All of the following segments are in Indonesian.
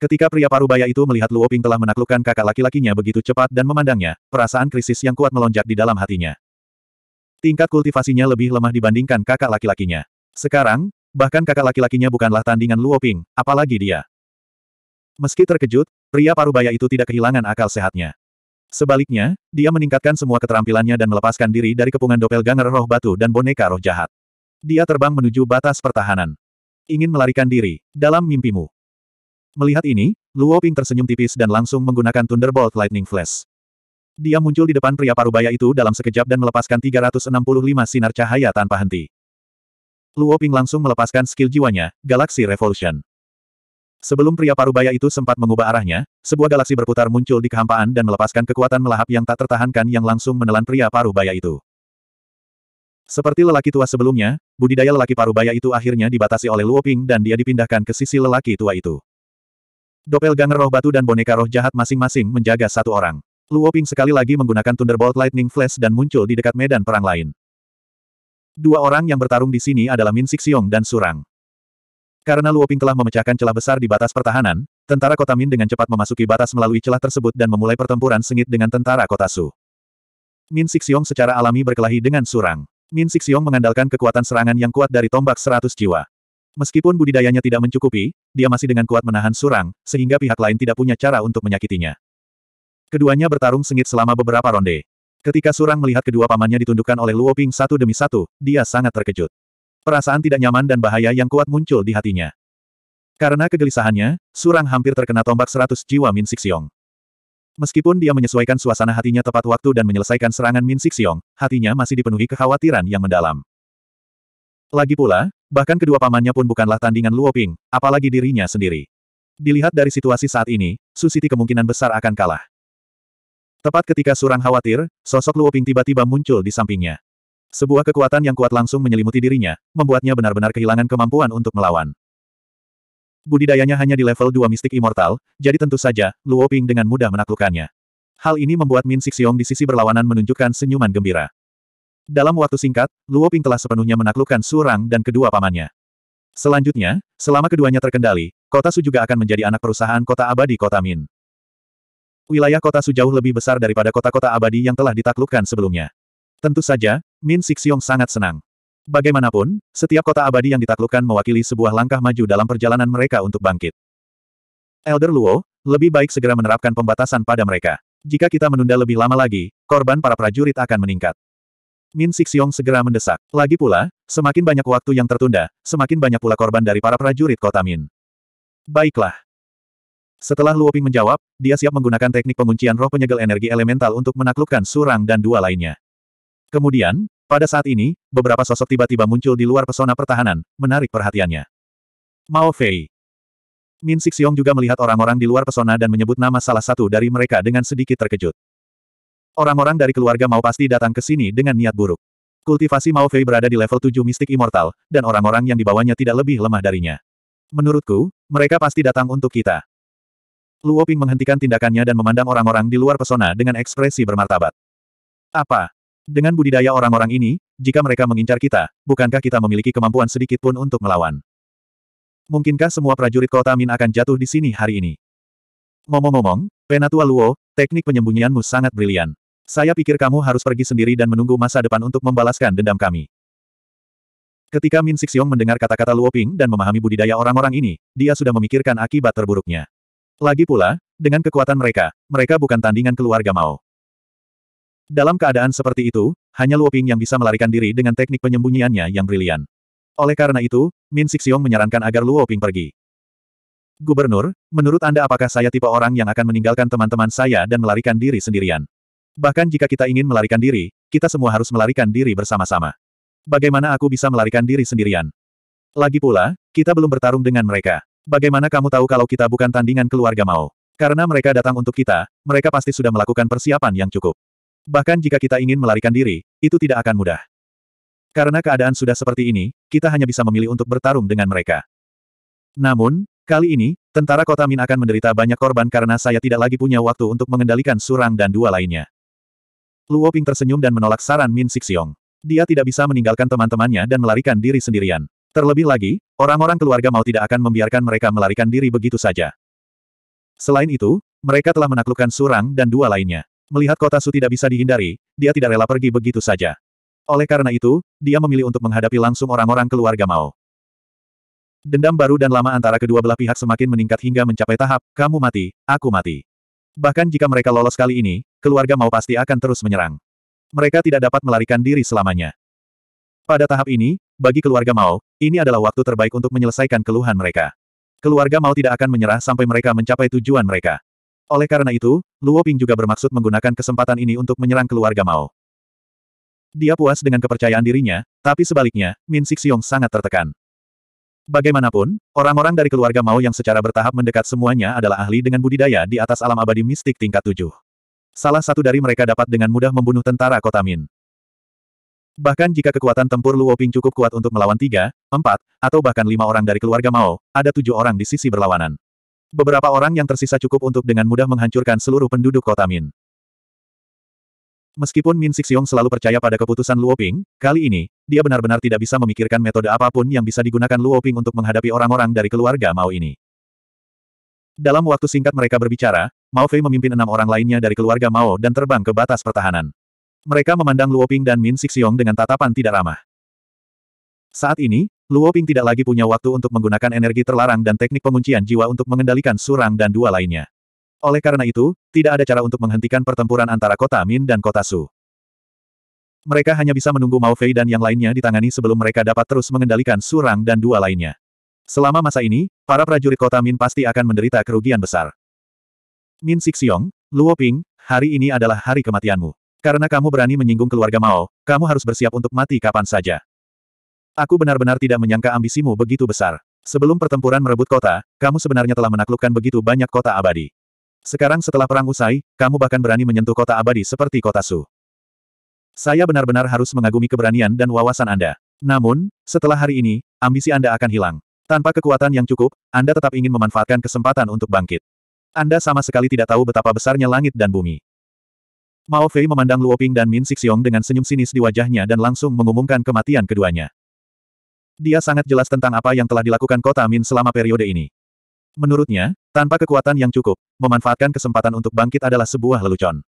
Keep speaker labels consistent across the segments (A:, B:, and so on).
A: Ketika pria parubaya itu melihat Luo Ping telah menaklukkan kakak laki-lakinya begitu cepat dan memandangnya, perasaan krisis yang kuat melonjak di dalam hatinya. Tingkat kultivasinya lebih lemah dibandingkan kakak laki-lakinya. Sekarang, bahkan kakak laki-lakinya bukanlah tandingan Luo Ping, apalagi dia. Meski terkejut, pria parubaya itu tidak kehilangan akal sehatnya. Sebaliknya, dia meningkatkan semua keterampilannya dan melepaskan diri dari kepungan Dopel doppelganger roh batu dan boneka roh jahat. Dia terbang menuju batas pertahanan. Ingin melarikan diri, dalam mimpimu. Melihat ini, Luo Ping tersenyum tipis dan langsung menggunakan Thunderbolt Lightning Flash. Dia muncul di depan pria parubaya itu dalam sekejap dan melepaskan 365 sinar cahaya tanpa henti. Luo Ping langsung melepaskan skill jiwanya, Galaxy Revolution. Sebelum pria parubaya itu sempat mengubah arahnya, sebuah galaksi berputar muncul di kehampaan dan melepaskan kekuatan melahap yang tak tertahankan yang langsung menelan pria parubaya itu. Seperti lelaki tua sebelumnya, budidaya lelaki parubaya itu akhirnya dibatasi oleh Luoping dan dia dipindahkan ke sisi lelaki tua itu. Doppelganger roh batu dan boneka roh jahat masing-masing menjaga satu orang. Luoping sekali lagi menggunakan Thunderbolt Lightning Flash dan muncul di dekat medan perang lain. Dua orang yang bertarung di sini adalah Min Sixiong dan Surang. Karena Luoping telah memecahkan celah besar di batas pertahanan, tentara kota Min dengan cepat memasuki batas melalui celah tersebut dan memulai pertempuran sengit dengan tentara kota Su. Min Sixiong secara alami berkelahi dengan Surang. Min Sixiong mengandalkan kekuatan serangan yang kuat dari tombak seratus jiwa. Meskipun budidayanya tidak mencukupi, dia masih dengan kuat menahan Surang, sehingga pihak lain tidak punya cara untuk menyakitinya. Keduanya bertarung sengit selama beberapa ronde. Ketika Surang melihat kedua pamannya ditundukkan oleh Luoping satu demi satu, dia sangat terkejut. Perasaan tidak nyaman dan bahaya yang kuat muncul di hatinya. Karena kegelisahannya, Surang hampir terkena tombak seratus jiwa Min Sixiong. Meskipun dia menyesuaikan suasana hatinya tepat waktu dan menyelesaikan serangan Min Sixiong, hatinya masih dipenuhi kekhawatiran yang mendalam. Lagi pula, bahkan kedua pamannya pun bukanlah tandingan Luo Ping, apalagi dirinya sendiri. Dilihat dari situasi saat ini, Su Siti kemungkinan besar akan kalah. Tepat ketika Surang khawatir, sosok Luo Ping tiba-tiba muncul di sampingnya. Sebuah kekuatan yang kuat langsung menyelimuti dirinya, membuatnya benar-benar kehilangan kemampuan untuk melawan. Budidayanya hanya di level 2 mistik immortal, jadi tentu saja, Luo Ping dengan mudah menaklukkannya. Hal ini membuat Min Sixiong di sisi berlawanan menunjukkan senyuman gembira. Dalam waktu singkat, Luo Ping telah sepenuhnya menaklukkan Surang dan kedua pamannya. Selanjutnya, selama keduanya terkendali, kota Su juga akan menjadi anak perusahaan kota abadi kota Min. Wilayah kota Su jauh lebih besar daripada kota-kota abadi yang telah ditaklukkan sebelumnya. Tentu saja, Min Sixiong sangat senang. Bagaimanapun, setiap kota abadi yang ditaklukkan mewakili sebuah langkah maju dalam perjalanan mereka untuk bangkit. Elder Luo, lebih baik segera menerapkan pembatasan pada mereka. Jika kita menunda lebih lama lagi, korban para prajurit akan meningkat. Min Sixiong segera mendesak. Lagi pula, semakin banyak waktu yang tertunda, semakin banyak pula korban dari para prajurit kota Min. Baiklah. Setelah Luoping menjawab, dia siap menggunakan teknik penguncian roh penyegel energi elemental untuk menaklukkan Surang dan dua lainnya. Kemudian, pada saat ini, beberapa sosok tiba-tiba muncul di luar pesona pertahanan, menarik perhatiannya. Mao Fei. Min Sixiong juga melihat orang-orang di luar pesona dan menyebut nama salah satu dari mereka dengan sedikit terkejut. Orang-orang dari keluarga Mao pasti datang ke sini dengan niat buruk. Kultivasi Mao Fei berada di level 7 mistik immortal, dan orang-orang yang dibawanya tidak lebih lemah darinya. Menurutku, mereka pasti datang untuk kita. Luo Ping menghentikan tindakannya dan memandang orang-orang di luar pesona dengan ekspresi bermartabat. Apa? Dengan budidaya orang-orang ini, jika mereka mengincar kita, bukankah kita memiliki kemampuan sedikit pun untuk melawan? Mungkinkah semua prajurit kota Min akan jatuh di sini hari ini? Ngomong-ngomong, Penatua Luo, teknik penyembunyianmu sangat brilian. Saya pikir kamu harus pergi sendiri dan menunggu masa depan untuk membalaskan dendam kami. Ketika Min Sixiong mendengar kata-kata Luo Ping dan memahami budidaya orang-orang ini, dia sudah memikirkan akibat terburuknya. Lagi pula, dengan kekuatan mereka, mereka bukan tandingan keluarga Mao. Dalam keadaan seperti itu, hanya Luoping yang bisa melarikan diri dengan teknik penyembunyiannya yang brilian. Oleh karena itu, Min Sixiong menyarankan agar Luoping pergi. Gubernur, menurut Anda apakah saya tipe orang yang akan meninggalkan teman-teman saya dan melarikan diri sendirian? Bahkan jika kita ingin melarikan diri, kita semua harus melarikan diri bersama-sama. Bagaimana aku bisa melarikan diri sendirian? Lagi pula, kita belum bertarung dengan mereka. Bagaimana kamu tahu kalau kita bukan tandingan keluarga Mao? Karena mereka datang untuk kita, mereka pasti sudah melakukan persiapan yang cukup. Bahkan jika kita ingin melarikan diri, itu tidak akan mudah. Karena keadaan sudah seperti ini, kita hanya bisa memilih untuk bertarung dengan mereka. Namun, kali ini, tentara kota Min akan menderita banyak korban karena saya tidak lagi punya waktu untuk mengendalikan Surang dan dua lainnya. Luo Ping tersenyum dan menolak saran Min Sixiong. Dia tidak bisa meninggalkan teman-temannya dan melarikan diri sendirian. Terlebih lagi, orang-orang keluarga mau tidak akan membiarkan mereka melarikan diri begitu saja. Selain itu, mereka telah menaklukkan Surang dan dua lainnya. Melihat kota Su tidak bisa dihindari, dia tidak rela pergi begitu saja. Oleh karena itu, dia memilih untuk menghadapi langsung orang-orang keluarga Mao. Dendam baru dan lama antara kedua belah pihak semakin meningkat hingga mencapai tahap, kamu mati, aku mati. Bahkan jika mereka lolos kali ini, keluarga Mao pasti akan terus menyerang. Mereka tidak dapat melarikan diri selamanya. Pada tahap ini, bagi keluarga Mao, ini adalah waktu terbaik untuk menyelesaikan keluhan mereka. Keluarga Mao tidak akan menyerah sampai mereka mencapai tujuan mereka. Oleh karena itu, Luo Ping juga bermaksud menggunakan kesempatan ini untuk menyerang keluarga Mao. Dia puas dengan kepercayaan dirinya, tapi sebaliknya, Min Sixiong sangat tertekan. Bagaimanapun, orang-orang dari keluarga Mao yang secara bertahap mendekat semuanya adalah ahli dengan budidaya di atas alam abadi mistik tingkat tujuh. Salah satu dari mereka dapat dengan mudah membunuh tentara kota Min. Bahkan jika kekuatan tempur Luo Ping cukup kuat untuk melawan tiga, empat, atau bahkan lima orang dari keluarga Mao, ada tujuh orang di sisi berlawanan. Beberapa orang yang tersisa cukup untuk dengan mudah menghancurkan seluruh penduduk kota Min. Meskipun Min Sixiong selalu percaya pada keputusan Luo Ping, kali ini, dia benar-benar tidak bisa memikirkan metode apapun yang bisa digunakan Luo Ping untuk menghadapi orang-orang dari keluarga Mao ini. Dalam waktu singkat mereka berbicara, Mao Fei memimpin enam orang lainnya dari keluarga Mao dan terbang ke batas pertahanan. Mereka memandang Luo Ping dan Min Sixiong dengan tatapan tidak ramah. Saat ini, Luo Ping tidak lagi punya waktu untuk menggunakan energi terlarang dan teknik penguncian jiwa untuk mengendalikan surang dan dua lainnya. Oleh karena itu, tidak ada cara untuk menghentikan pertempuran antara kota Min dan kota Su. Mereka hanya bisa menunggu Mao Fei dan yang lainnya ditangani sebelum mereka dapat terus mengendalikan surang dan dua lainnya. Selama masa ini, para prajurit kota Min pasti akan menderita kerugian besar. Min Sixiong, Luo Ping, hari ini adalah hari kematianmu. Karena kamu berani menyinggung keluarga Mao, kamu harus bersiap untuk mati kapan saja. Aku benar-benar tidak menyangka ambisimu begitu besar. Sebelum pertempuran merebut kota, kamu sebenarnya telah menaklukkan begitu banyak kota abadi. Sekarang setelah perang usai, kamu bahkan berani menyentuh kota abadi seperti kota Su. Saya benar-benar harus mengagumi keberanian dan wawasan Anda. Namun, setelah hari ini, ambisi Anda akan hilang. Tanpa kekuatan yang cukup, Anda tetap ingin memanfaatkan kesempatan untuk bangkit. Anda sama sekali tidak tahu betapa besarnya langit dan bumi. Mao Fei memandang Luoping dan Min Xiong dengan senyum sinis di wajahnya dan langsung mengumumkan kematian keduanya. Dia sangat jelas tentang apa yang telah dilakukan kota Min selama periode ini. Menurutnya, tanpa kekuatan yang cukup, memanfaatkan kesempatan untuk bangkit adalah sebuah lelucon.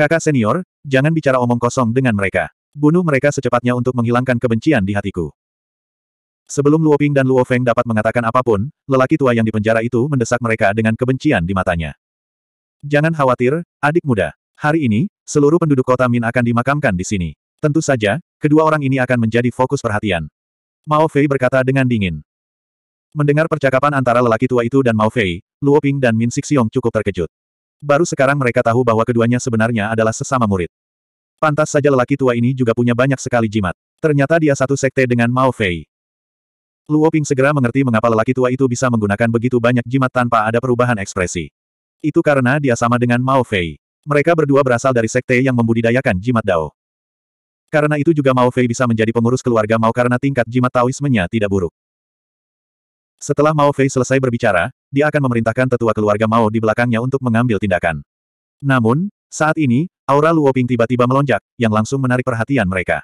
A: Kakak senior, jangan bicara omong kosong dengan mereka. Bunuh mereka secepatnya untuk menghilangkan kebencian di hatiku. Sebelum Luo Ping dan Luo Feng dapat mengatakan apapun, lelaki tua yang dipenjara itu mendesak mereka dengan kebencian di matanya. Jangan khawatir, adik muda. Hari ini, seluruh penduduk kota Min akan dimakamkan di sini. Tentu saja, kedua orang ini akan menjadi fokus perhatian. Mao Fei berkata dengan dingin. Mendengar percakapan antara lelaki tua itu dan Mao Fei, Luo Ping dan Min Sixiong cukup terkejut. Baru sekarang mereka tahu bahwa keduanya sebenarnya adalah sesama murid. Pantas saja lelaki tua ini juga punya banyak sekali jimat. Ternyata dia satu sekte dengan Mao Fei. Luo Ping segera mengerti mengapa lelaki tua itu bisa menggunakan begitu banyak jimat tanpa ada perubahan ekspresi. Itu karena dia sama dengan Mao Fei. Mereka berdua berasal dari sekte yang membudidayakan jimat Dao. Karena itu juga Mao Fei bisa menjadi pengurus keluarga Mao karena tingkat jimat Taoismenya tidak buruk. Setelah Mao Fei selesai berbicara, dia akan memerintahkan tetua keluarga Mao di belakangnya untuk mengambil tindakan. Namun, saat ini, aura Luoping tiba-tiba melonjak, yang langsung menarik perhatian mereka.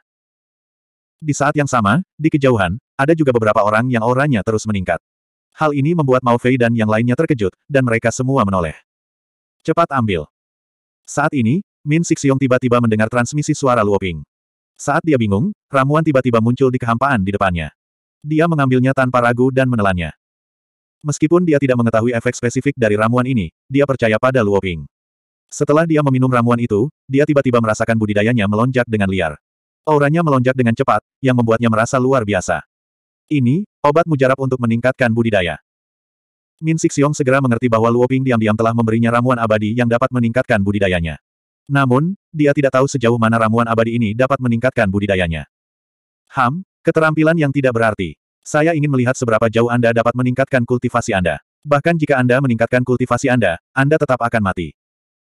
A: Di saat yang sama, di kejauhan, ada juga beberapa orang yang auranya terus meningkat. Hal ini membuat Mao Fei dan yang lainnya terkejut, dan mereka semua menoleh. Cepat ambil. Saat ini, Min Sixiong tiba-tiba mendengar transmisi suara Luoping. Saat dia bingung, ramuan tiba-tiba muncul di kehampaan di depannya. Dia mengambilnya tanpa ragu dan menelannya. Meskipun dia tidak mengetahui efek spesifik dari ramuan ini, dia percaya pada Luo Luoping. Setelah dia meminum ramuan itu, dia tiba-tiba merasakan budidayanya melonjak dengan liar. Auranya melonjak dengan cepat, yang membuatnya merasa luar biasa. Ini, obat mujarab untuk meningkatkan budidaya. Min Sixiong segera mengerti bahwa Luo Luoping diam-diam telah memberinya ramuan abadi yang dapat meningkatkan budidayanya. Namun, dia tidak tahu sejauh mana ramuan abadi ini dapat meningkatkan budidayanya. Ham, keterampilan yang tidak berarti. Saya ingin melihat seberapa jauh Anda dapat meningkatkan kultivasi Anda. Bahkan jika Anda meningkatkan kultivasi Anda, Anda tetap akan mati.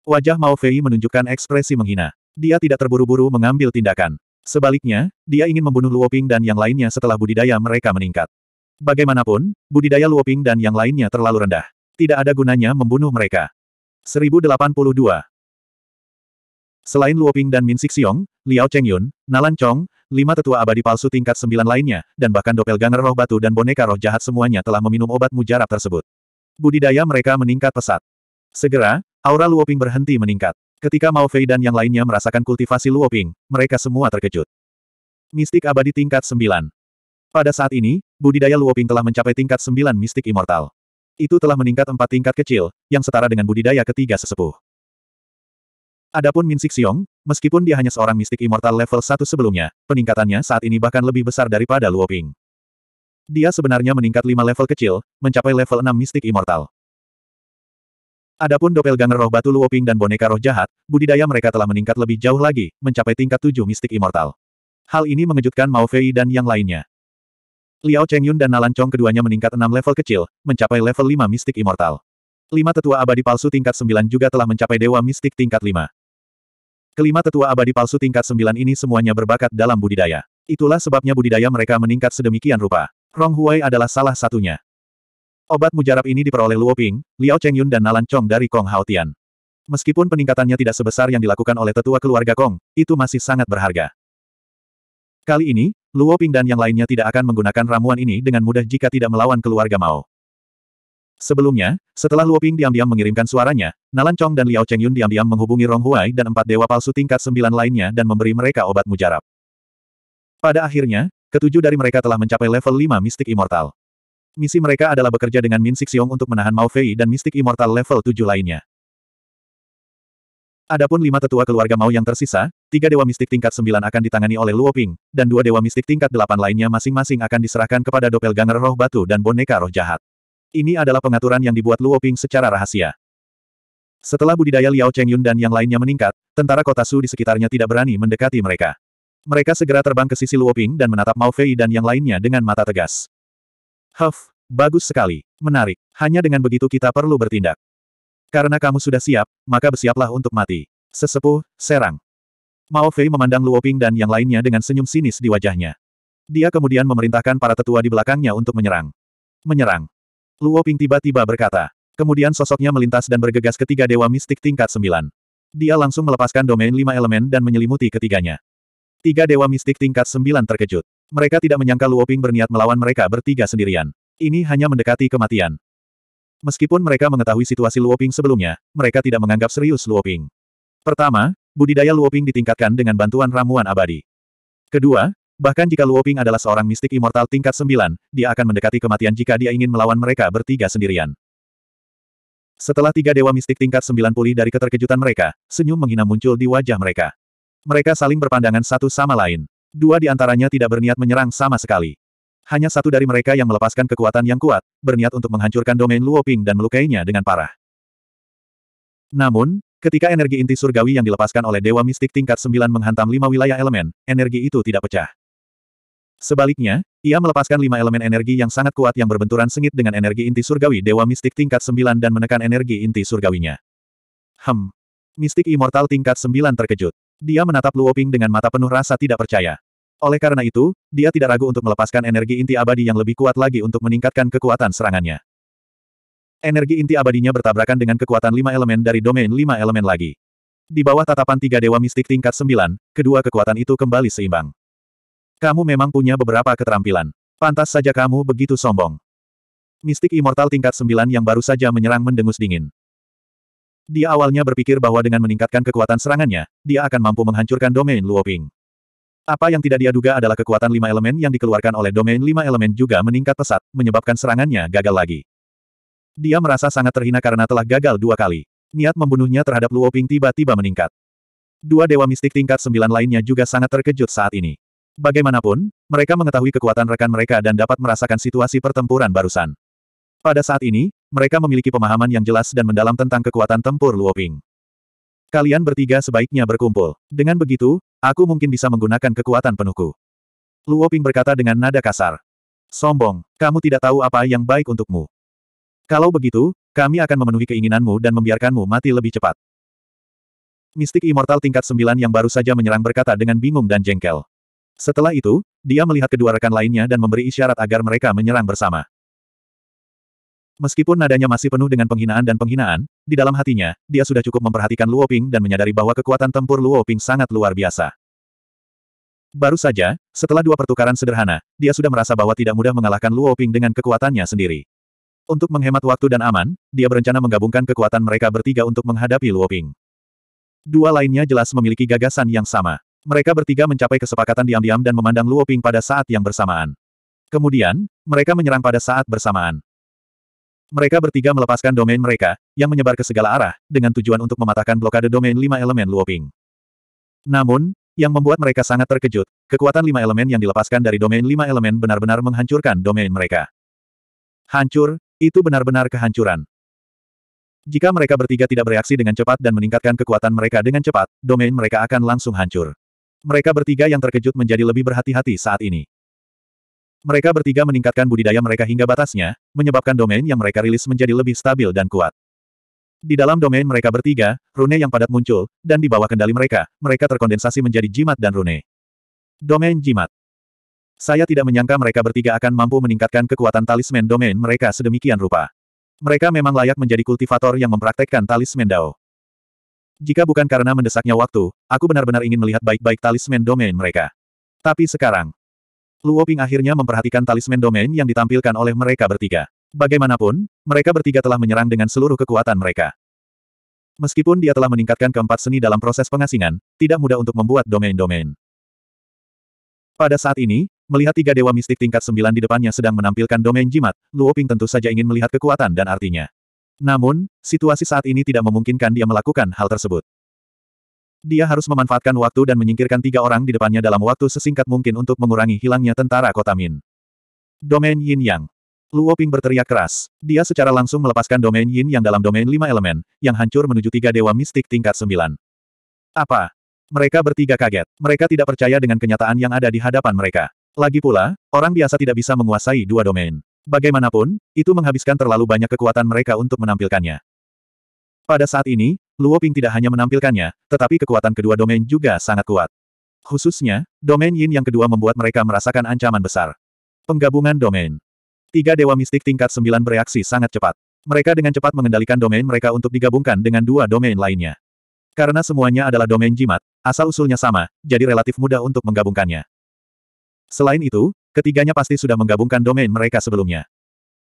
A: Wajah Mao Fei menunjukkan ekspresi menghina. Dia tidak terburu-buru mengambil tindakan. Sebaliknya, dia ingin membunuh Luoping dan yang lainnya setelah budidaya mereka meningkat. Bagaimanapun, budidaya Luoping dan yang lainnya terlalu rendah. Tidak ada gunanya membunuh mereka. 1082. Selain Luoping dan Min Sixiong, Liao Chengyun, Nalan Chong, lima tetua abadi palsu tingkat sembilan lainnya, dan bahkan doppelganger roh batu dan boneka roh jahat semuanya telah meminum obat mujarab tersebut. Budidaya mereka meningkat pesat. Segera, aura Luoping berhenti meningkat. Ketika Mao Fei dan yang lainnya merasakan kultivasi Luoping, mereka semua terkejut. Mistik abadi tingkat sembilan. Pada saat ini, budidaya Luoping telah mencapai tingkat sembilan mistik immortal. Itu telah meningkat empat tingkat kecil, yang setara dengan budidaya ketiga sesepuh. Adapun Min Sik Xiong, meskipun dia hanya seorang mistik immortal level 1 sebelumnya, peningkatannya saat ini bahkan lebih besar daripada Luo Ping. Dia sebenarnya meningkat 5 level kecil, mencapai level 6 mistik immortal. Adapun doppelganger roh batu Luo Ping dan boneka roh jahat, budidaya mereka telah meningkat lebih jauh lagi, mencapai tingkat 7 mistik immortal. Hal ini mengejutkan Mao Fei dan yang lainnya. Liao Chengyun dan Nalan Chong keduanya meningkat 6 level kecil, mencapai level 5 mistik immortal. Lima tetua abadi palsu tingkat 9 juga telah mencapai dewa mistik tingkat 5. Kelima tetua abadi palsu tingkat sembilan ini semuanya berbakat dalam budidaya. Itulah sebabnya budidaya mereka meningkat sedemikian rupa. Rong Huai adalah salah satunya. Obat mujarab ini diperoleh Luo Ping, Liao Chengyun dan Nalan Chong dari Kong Haotian. Meskipun peningkatannya tidak sebesar yang dilakukan oleh tetua keluarga Kong, itu masih sangat berharga. Kali ini, Luo Ping dan yang lainnya tidak akan menggunakan ramuan ini dengan mudah jika tidak melawan keluarga Mao. Sebelumnya, setelah Luo Ping diam-diam mengirimkan suaranya, Nalan Chong dan Liao Chengyun diam-diam menghubungi Rong Huai dan empat dewa palsu tingkat sembilan lainnya dan memberi mereka obat mujarab. Pada akhirnya, ketujuh dari mereka telah mencapai level lima mistik immortal. Misi mereka adalah bekerja dengan Min Sixiong untuk menahan Mao Fei dan mistik immortal level tujuh lainnya. Adapun lima tetua keluarga Mao yang tersisa, tiga dewa mistik tingkat sembilan akan ditangani oleh Luo Ping, dan dua dewa mistik tingkat delapan lainnya masing-masing akan diserahkan kepada doppelganger roh batu dan boneka roh jahat. Ini adalah pengaturan yang dibuat Luo Ping secara rahasia. Setelah budidaya Liao Chengyun dan yang lainnya meningkat, tentara kota Su di sekitarnya tidak berani mendekati mereka. Mereka segera terbang ke sisi Luo Ping dan menatap Mao Fei dan yang lainnya dengan mata tegas. Huff, bagus sekali, menarik, hanya dengan begitu kita perlu bertindak. Karena kamu sudah siap, maka bersiaplah untuk mati. Sesepuh, serang. Mao Fei memandang Luo Ping dan yang lainnya dengan senyum sinis di wajahnya. Dia kemudian memerintahkan para tetua di belakangnya untuk menyerang. Menyerang. Luo Ping tiba-tiba berkata. Kemudian sosoknya melintas dan bergegas ketiga dewa mistik tingkat sembilan. Dia langsung melepaskan domain lima elemen dan menyelimuti ketiganya. Tiga dewa mistik tingkat sembilan terkejut. Mereka tidak menyangka Luo Ping berniat melawan mereka bertiga sendirian. Ini hanya mendekati kematian. Meskipun mereka mengetahui situasi Luo Ping sebelumnya, mereka tidak menganggap serius Luo Ping. Pertama, budidaya Luo Ping ditingkatkan dengan bantuan ramuan abadi. Kedua, Bahkan jika Luo Ping adalah seorang mistik immortal tingkat 9, dia akan mendekati kematian jika dia ingin melawan mereka bertiga sendirian. Setelah tiga dewa mistik tingkat 9 pulih dari keterkejutan mereka, senyum menghina muncul di wajah mereka. Mereka saling berpandangan satu sama lain. Dua di antaranya tidak berniat menyerang sama sekali. Hanya satu dari mereka yang melepaskan kekuatan yang kuat, berniat untuk menghancurkan domain Luo Ping dan melukainya dengan parah. Namun, ketika energi inti surgawi yang dilepaskan oleh Dewa Mistik tingkat 9 menghantam lima wilayah elemen, energi itu tidak pecah. Sebaliknya, ia melepaskan lima elemen energi yang sangat kuat yang berbenturan sengit dengan energi inti surgawi Dewa Mistik tingkat 9 dan menekan energi inti surgawinya. Hem. Mistik Immortal tingkat 9 terkejut. Dia menatap Luoping dengan mata penuh rasa tidak percaya. Oleh karena itu, dia tidak ragu untuk melepaskan energi inti abadi yang lebih kuat lagi untuk meningkatkan kekuatan serangannya. Energi inti abadinya bertabrakan dengan kekuatan lima elemen dari domain lima elemen lagi. Di bawah tatapan tiga dewa mistik tingkat sembilan, kedua kekuatan itu kembali seimbang. Kamu memang punya beberapa keterampilan. Pantas saja kamu begitu sombong. Mistik Immortal tingkat 9 yang baru saja menyerang mendengus dingin. Dia awalnya berpikir bahwa dengan meningkatkan kekuatan serangannya, dia akan mampu menghancurkan domain Luoping. Apa yang tidak dia duga adalah kekuatan lima elemen yang dikeluarkan oleh domain lima elemen juga meningkat pesat, menyebabkan serangannya gagal lagi. Dia merasa sangat terhina karena telah gagal dua kali. Niat membunuhnya terhadap Luoping tiba-tiba meningkat. Dua dewa mistik tingkat sembilan lainnya juga sangat terkejut saat ini. Bagaimanapun, mereka mengetahui kekuatan rekan mereka dan dapat merasakan situasi pertempuran barusan. Pada saat ini, mereka memiliki pemahaman yang jelas dan mendalam tentang kekuatan tempur Luoping. Kalian bertiga sebaiknya berkumpul. Dengan begitu, aku mungkin bisa menggunakan kekuatan penuhku. Luoping berkata dengan nada kasar. Sombong, kamu tidak tahu apa yang baik untukmu. Kalau begitu, kami akan memenuhi keinginanmu dan membiarkanmu mati lebih cepat. Mistik Immortal tingkat 9 yang baru saja menyerang berkata dengan bingung dan jengkel. Setelah itu, dia melihat kedua rekan lainnya dan memberi isyarat agar mereka menyerang bersama. Meskipun nadanya masih penuh dengan penghinaan dan penghinaan, di dalam hatinya, dia sudah cukup memperhatikan Luo Ping dan menyadari bahwa kekuatan tempur Luo Ping sangat luar biasa. Baru saja, setelah dua pertukaran sederhana, dia sudah merasa bahwa tidak mudah mengalahkan Luo Ping dengan kekuatannya sendiri. Untuk menghemat waktu dan aman, dia berencana menggabungkan kekuatan mereka bertiga untuk menghadapi Luo Ping. Dua lainnya jelas memiliki gagasan yang sama. Mereka bertiga mencapai kesepakatan diam-diam dan memandang Luo Ping pada saat yang bersamaan. Kemudian, mereka menyerang pada saat bersamaan. Mereka bertiga melepaskan domain mereka, yang menyebar ke segala arah, dengan tujuan untuk mematahkan blokade domain lima elemen Luo Ping. Namun, yang membuat mereka sangat terkejut, kekuatan lima elemen yang dilepaskan dari domain lima elemen benar-benar menghancurkan domain mereka. Hancur, itu benar-benar kehancuran. Jika mereka bertiga tidak bereaksi dengan cepat dan meningkatkan kekuatan mereka dengan cepat, domain mereka akan langsung hancur. Mereka bertiga yang terkejut menjadi lebih berhati-hati saat ini. Mereka bertiga meningkatkan budidaya mereka hingga batasnya, menyebabkan domain yang mereka rilis menjadi lebih stabil dan kuat. Di dalam domain mereka bertiga, rune yang padat muncul, dan di bawah kendali mereka, mereka terkondensasi menjadi jimat dan rune. Domain jimat. Saya tidak menyangka mereka bertiga akan mampu meningkatkan kekuatan talisman domain mereka sedemikian rupa. Mereka memang layak menjadi kultivator yang mempraktekkan talisman Dao. Jika bukan karena mendesaknya waktu, aku benar-benar ingin melihat baik-baik talisman domain mereka. Tapi sekarang, Luo Ping akhirnya memperhatikan talisman domain yang ditampilkan oleh mereka bertiga. Bagaimanapun, mereka bertiga telah menyerang dengan seluruh kekuatan mereka. Meskipun dia telah meningkatkan keempat seni dalam proses pengasingan, tidak mudah untuk membuat domain-domain. Pada saat ini, melihat tiga dewa mistik tingkat sembilan di depannya sedang menampilkan domain jimat, Luo Ping tentu saja ingin melihat kekuatan dan artinya. Namun, situasi saat ini tidak memungkinkan dia melakukan hal tersebut. Dia harus memanfaatkan waktu dan menyingkirkan tiga orang di depannya dalam waktu sesingkat mungkin untuk mengurangi hilangnya tentara kota Min. Domain Yin Yang Luo Ping berteriak keras. Dia secara langsung melepaskan domain Yin Yang dalam domain lima elemen, yang hancur menuju tiga dewa mistik tingkat sembilan. Apa? Mereka bertiga kaget. Mereka tidak percaya dengan kenyataan yang ada di hadapan mereka. Lagi pula, orang biasa tidak bisa menguasai dua domain. Bagaimanapun, itu menghabiskan terlalu banyak kekuatan mereka untuk menampilkannya. Pada saat ini, Luo Ping tidak hanya menampilkannya, tetapi kekuatan kedua domain juga sangat kuat. Khususnya, domain Yin yang kedua membuat mereka merasakan ancaman besar. Penggabungan domain. Tiga dewa mistik tingkat sembilan bereaksi sangat cepat. Mereka dengan cepat mengendalikan domain mereka untuk digabungkan dengan dua domain lainnya. Karena semuanya adalah domain jimat, asal-usulnya sama, jadi relatif mudah untuk menggabungkannya. Selain itu, Ketiganya pasti sudah menggabungkan domain mereka sebelumnya.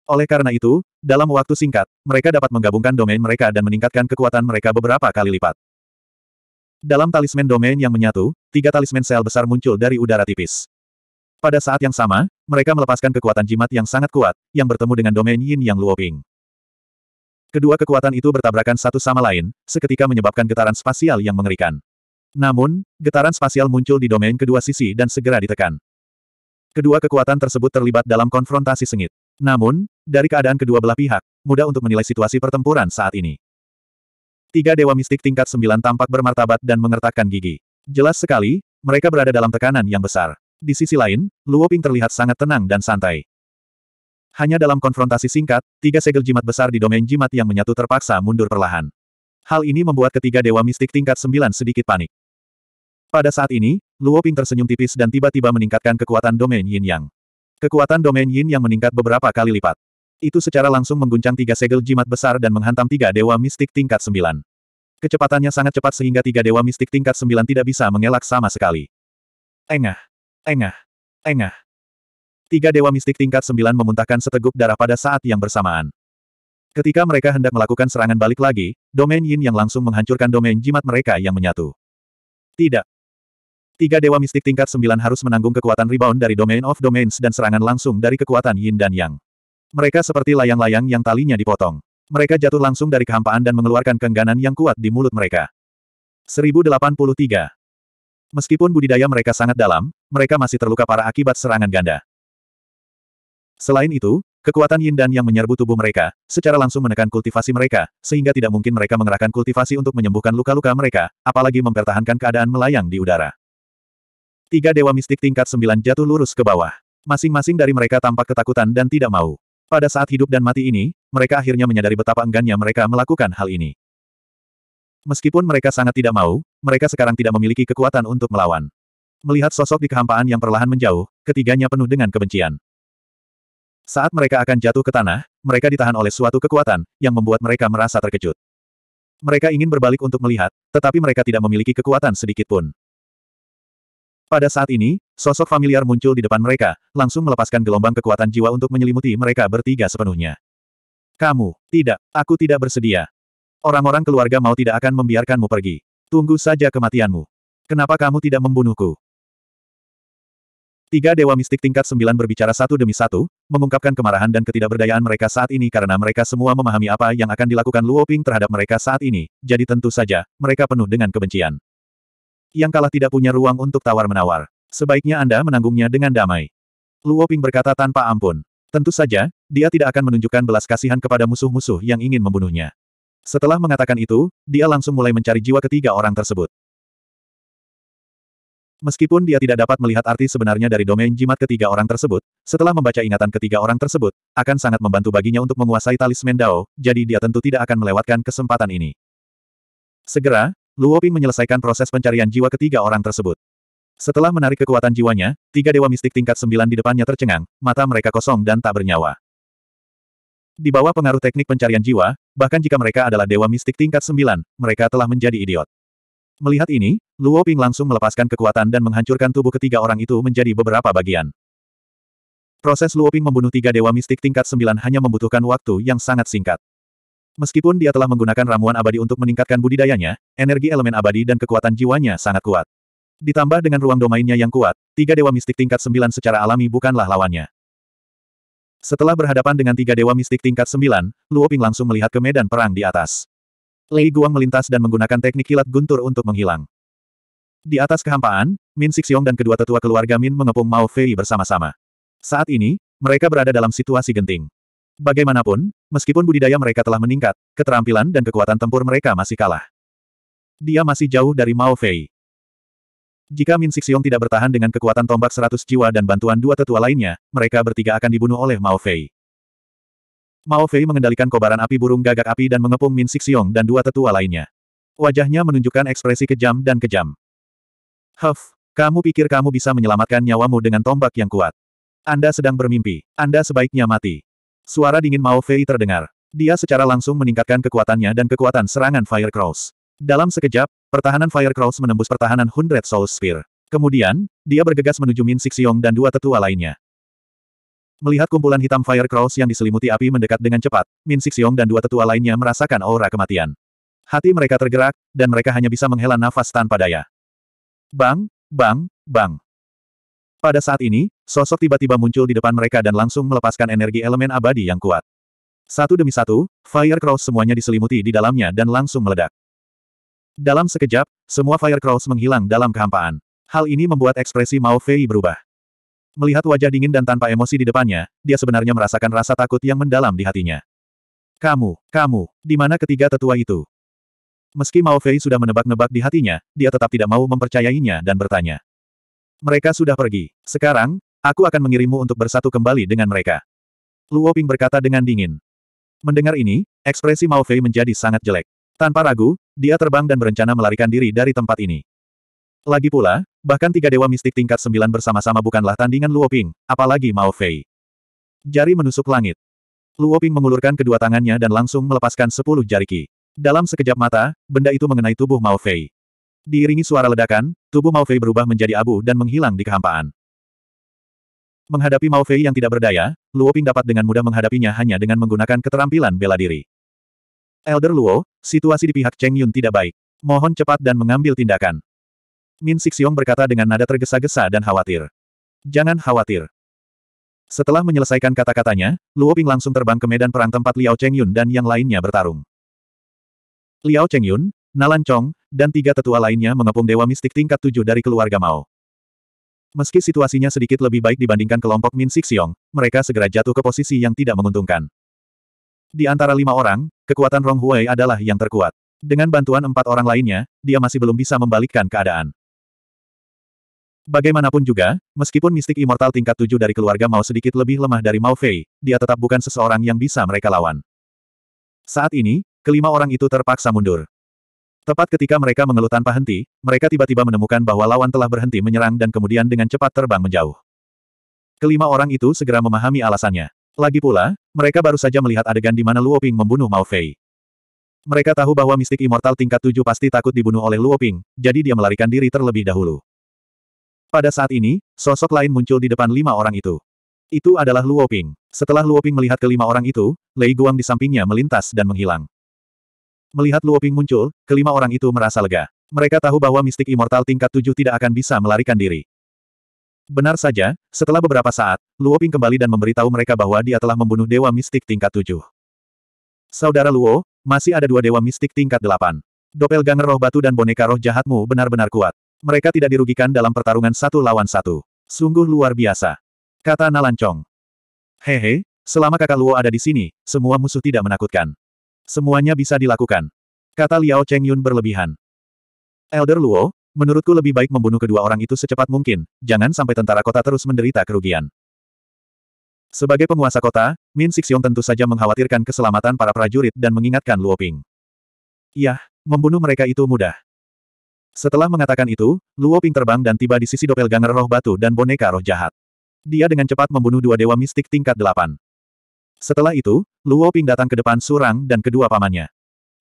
A: Oleh karena itu, dalam waktu singkat, mereka dapat menggabungkan domain mereka dan meningkatkan kekuatan mereka beberapa kali lipat. Dalam talisman domain yang menyatu, tiga talisman sel besar muncul dari udara tipis. Pada saat yang sama, mereka melepaskan kekuatan jimat yang sangat kuat, yang bertemu dengan domain yin yang luoping. Kedua kekuatan itu bertabrakan satu sama lain, seketika menyebabkan getaran spasial yang mengerikan. Namun, getaran spasial muncul di domain kedua sisi dan segera ditekan. Kedua kekuatan tersebut terlibat dalam konfrontasi sengit. Namun, dari keadaan kedua belah pihak, mudah untuk menilai situasi pertempuran saat ini. Tiga dewa mistik tingkat sembilan tampak bermartabat dan mengertakkan gigi. Jelas sekali, mereka berada dalam tekanan yang besar. Di sisi lain, Luo Ping terlihat sangat tenang dan santai. Hanya dalam konfrontasi singkat, tiga segel jimat besar di domain jimat yang menyatu terpaksa mundur perlahan. Hal ini membuat ketiga dewa mistik tingkat sembilan sedikit panik. Pada saat ini, Luo Ping tersenyum tipis dan tiba-tiba meningkatkan kekuatan domain Yin Yang. Kekuatan domain Yin Yang meningkat beberapa kali lipat. Itu secara langsung mengguncang tiga segel jimat besar dan menghantam tiga dewa mistik tingkat sembilan. Kecepatannya sangat cepat sehingga tiga dewa mistik tingkat sembilan tidak bisa mengelak sama sekali. Engah! Engah! Engah! Tiga dewa mistik tingkat sembilan memuntahkan seteguk darah pada saat yang bersamaan. Ketika mereka hendak melakukan serangan balik lagi, domain Yin yang langsung menghancurkan domain jimat mereka yang menyatu. Tidak. Tiga dewa mistik tingkat sembilan harus menanggung kekuatan rebound dari Domain of Domains dan serangan langsung dari kekuatan Yin dan Yang. Mereka seperti layang-layang yang talinya dipotong. Mereka jatuh langsung dari kehampaan dan mengeluarkan kengganan yang kuat di mulut mereka. 1083. Meskipun budidaya mereka sangat dalam, mereka masih terluka parah akibat serangan ganda. Selain itu, kekuatan yin dan yang menyerbu tubuh mereka, secara langsung menekan kultivasi mereka, sehingga tidak mungkin mereka mengerahkan kultivasi untuk menyembuhkan luka-luka mereka, apalagi mempertahankan keadaan melayang di udara. Tiga dewa mistik tingkat sembilan jatuh lurus ke bawah. Masing-masing dari mereka tampak ketakutan dan tidak mau. Pada saat hidup dan mati ini, mereka akhirnya menyadari betapa enggannya mereka melakukan hal ini. Meskipun mereka sangat tidak mau, mereka sekarang tidak memiliki kekuatan untuk melawan. Melihat sosok di kehampaan yang perlahan menjauh, ketiganya penuh dengan kebencian. Saat mereka akan jatuh ke tanah, mereka ditahan oleh suatu kekuatan, yang membuat mereka merasa terkejut. Mereka ingin berbalik untuk melihat, tetapi mereka tidak memiliki kekuatan sedikitpun. Pada saat ini, sosok familiar muncul di depan mereka, langsung melepaskan gelombang kekuatan jiwa untuk menyelimuti mereka bertiga sepenuhnya. Kamu, tidak, aku tidak bersedia. Orang-orang keluarga mau tidak akan membiarkanmu pergi. Tunggu saja kematianmu. Kenapa kamu tidak membunuhku? Tiga dewa mistik tingkat sembilan berbicara satu demi satu, mengungkapkan kemarahan dan ketidakberdayaan mereka saat ini karena mereka semua memahami apa yang akan dilakukan Luo Ping terhadap mereka saat ini, jadi tentu saja, mereka penuh dengan kebencian yang kalah tidak punya ruang untuk tawar-menawar. Sebaiknya Anda menanggungnya dengan damai. Luo Ping berkata tanpa ampun. Tentu saja, dia tidak akan menunjukkan belas kasihan kepada musuh-musuh yang ingin membunuhnya. Setelah mengatakan itu, dia langsung mulai mencari jiwa ketiga orang tersebut. Meskipun dia tidak dapat melihat arti sebenarnya dari domain jimat ketiga orang tersebut, setelah membaca ingatan ketiga orang tersebut, akan sangat membantu baginya untuk menguasai talisman Dao, jadi dia tentu tidak akan melewatkan kesempatan ini. Segera, Luo Ping menyelesaikan proses pencarian jiwa ketiga orang tersebut. Setelah menarik kekuatan jiwanya, tiga dewa mistik tingkat sembilan di depannya tercengang, mata mereka kosong dan tak bernyawa. Di bawah pengaruh teknik pencarian jiwa, bahkan jika mereka adalah dewa mistik tingkat sembilan, mereka telah menjadi idiot. Melihat ini, Luo Ping langsung melepaskan kekuatan dan menghancurkan tubuh ketiga orang itu menjadi beberapa bagian. Proses Luo Ping membunuh tiga dewa mistik tingkat sembilan hanya membutuhkan waktu yang sangat singkat. Meskipun dia telah menggunakan ramuan abadi untuk meningkatkan budidayanya, energi elemen abadi dan kekuatan jiwanya sangat kuat. Ditambah dengan ruang domainnya yang kuat, tiga dewa mistik tingkat sembilan secara alami bukanlah lawannya. Setelah berhadapan dengan tiga dewa mistik tingkat sembilan, Luo Ping langsung melihat ke medan perang di atas. Lei Guang melintas dan menggunakan teknik kilat guntur untuk menghilang. Di atas kehampaan, Min Sixiong dan kedua tetua keluarga Min mengepung Mao Fei bersama-sama. Saat ini, mereka berada dalam situasi genting. Bagaimanapun, meskipun budidaya mereka telah meningkat, keterampilan dan kekuatan tempur mereka masih kalah. Dia masih jauh dari Mao Fei. Jika Min Sixiong tidak bertahan dengan kekuatan tombak 100 jiwa dan bantuan dua tetua lainnya, mereka bertiga akan dibunuh oleh Mao Fei. Mao Fei mengendalikan kobaran api burung gagak api dan mengepung Min Sixiong dan dua tetua lainnya. Wajahnya menunjukkan ekspresi kejam dan kejam. Huff, kamu pikir kamu bisa menyelamatkan nyawamu dengan tombak yang kuat? Anda sedang bermimpi. Anda sebaiknya mati. Suara dingin Mao Fei terdengar. Dia secara langsung meningkatkan kekuatannya dan kekuatan serangan Fire Cross. Dalam sekejap, pertahanan Fire Cross menembus pertahanan Hundred Soul Spear. Kemudian, dia bergegas menuju Min Sixiong dan dua tetua lainnya. Melihat kumpulan hitam Fire Cross yang diselimuti api mendekat dengan cepat, Min Sixiong dan dua tetua lainnya merasakan aura kematian. Hati mereka tergerak, dan mereka hanya bisa menghela nafas tanpa daya. Bang, bang, bang. Pada saat ini, Sosok tiba-tiba muncul di depan mereka dan langsung melepaskan energi elemen abadi yang kuat. Satu demi satu, Fire Cross semuanya diselimuti di dalamnya dan langsung meledak. Dalam sekejap, semua Fire Cross menghilang dalam kehampaan. Hal ini membuat ekspresi Mao Fei berubah. Melihat wajah dingin dan tanpa emosi di depannya, dia sebenarnya merasakan rasa takut yang mendalam di hatinya. Kamu, kamu, di mana ketiga tetua itu? Meski Mao Fei sudah menebak-nebak di hatinya, dia tetap tidak mau mempercayainya dan bertanya. Mereka sudah pergi. Sekarang, Aku akan mengirimmu untuk bersatu kembali dengan mereka. Luo Ping berkata dengan dingin. Mendengar ini, ekspresi Mao Fei menjadi sangat jelek. Tanpa ragu, dia terbang dan berencana melarikan diri dari tempat ini. Lagi pula, bahkan tiga dewa mistik tingkat sembilan bersama-sama bukanlah tandingan Luo Ping, apalagi Mao Fei. Jari menusuk langit. Luo Ping mengulurkan kedua tangannya dan langsung melepaskan sepuluh jari ki. Dalam sekejap mata, benda itu mengenai tubuh Mao Fei. Diiringi suara ledakan, tubuh Mao Fei berubah menjadi abu dan menghilang di kehampaan. Menghadapi Mao Fei yang tidak berdaya, Luo Ping dapat dengan mudah menghadapinya hanya dengan menggunakan keterampilan bela diri. Elder Luo, situasi di pihak Cheng Yun tidak baik. Mohon cepat dan mengambil tindakan. Min Sixiong berkata dengan nada tergesa-gesa dan khawatir. Jangan khawatir. Setelah menyelesaikan kata-katanya, Luo Ping langsung terbang ke medan perang tempat Liao Cheng Yun dan yang lainnya bertarung. Liao Cheng Yun, Nalan Chong, dan tiga tetua lainnya mengepung dewa mistik tingkat tujuh dari keluarga Mao. Meski situasinya sedikit lebih baik dibandingkan kelompok Min Sixiong, mereka segera jatuh ke posisi yang tidak menguntungkan. Di antara lima orang, kekuatan Rong Huai adalah yang terkuat. Dengan bantuan empat orang lainnya, dia masih belum bisa membalikkan keadaan. Bagaimanapun juga, meskipun mistik immortal tingkat tujuh dari keluarga Mao sedikit lebih lemah dari Mao Fei, dia tetap bukan seseorang yang bisa mereka lawan. Saat ini, kelima orang itu terpaksa mundur. Tepat ketika mereka mengeluh tanpa henti, mereka tiba-tiba menemukan bahwa lawan telah berhenti menyerang dan kemudian dengan cepat terbang menjauh. Kelima orang itu segera memahami alasannya. Lagi pula, mereka baru saja melihat adegan di mana Luo Ping membunuh Mao Fei. Mereka tahu bahwa mistik immortal tingkat tujuh pasti takut dibunuh oleh Luo Ping, jadi dia melarikan diri terlebih dahulu. Pada saat ini, sosok lain muncul di depan lima orang itu. Itu adalah Luo Ping. Setelah Luo Ping melihat kelima orang itu, Lei Guang di sampingnya melintas dan menghilang. Melihat Luo Ping muncul, kelima orang itu merasa lega. Mereka tahu bahwa mistik immortal tingkat tujuh tidak akan bisa melarikan diri. Benar saja, setelah beberapa saat, Luo Ping kembali dan memberitahu mereka bahwa dia telah membunuh dewa mistik tingkat tujuh. Saudara Luo, masih ada dua dewa mistik tingkat delapan. Doppelganger roh batu dan boneka roh jahatmu benar-benar kuat. Mereka tidak dirugikan dalam pertarungan satu lawan satu. Sungguh luar biasa. Kata Nalancong. Hehe, selama kakak Luo ada di sini, semua musuh tidak menakutkan. Semuanya bisa dilakukan. Kata Liao Cheng Yun berlebihan. Elder Luo, menurutku lebih baik membunuh kedua orang itu secepat mungkin, jangan sampai tentara kota terus menderita kerugian. Sebagai penguasa kota, Min Sixiong tentu saja mengkhawatirkan keselamatan para prajurit dan mengingatkan Luo Ping. Yah, membunuh mereka itu mudah. Setelah mengatakan itu, Luo Ping terbang dan tiba di sisi doppelganger roh batu dan boneka roh jahat. Dia dengan cepat membunuh dua dewa mistik tingkat delapan. Setelah itu, Luo Ping datang ke depan Surang dan kedua pamannya.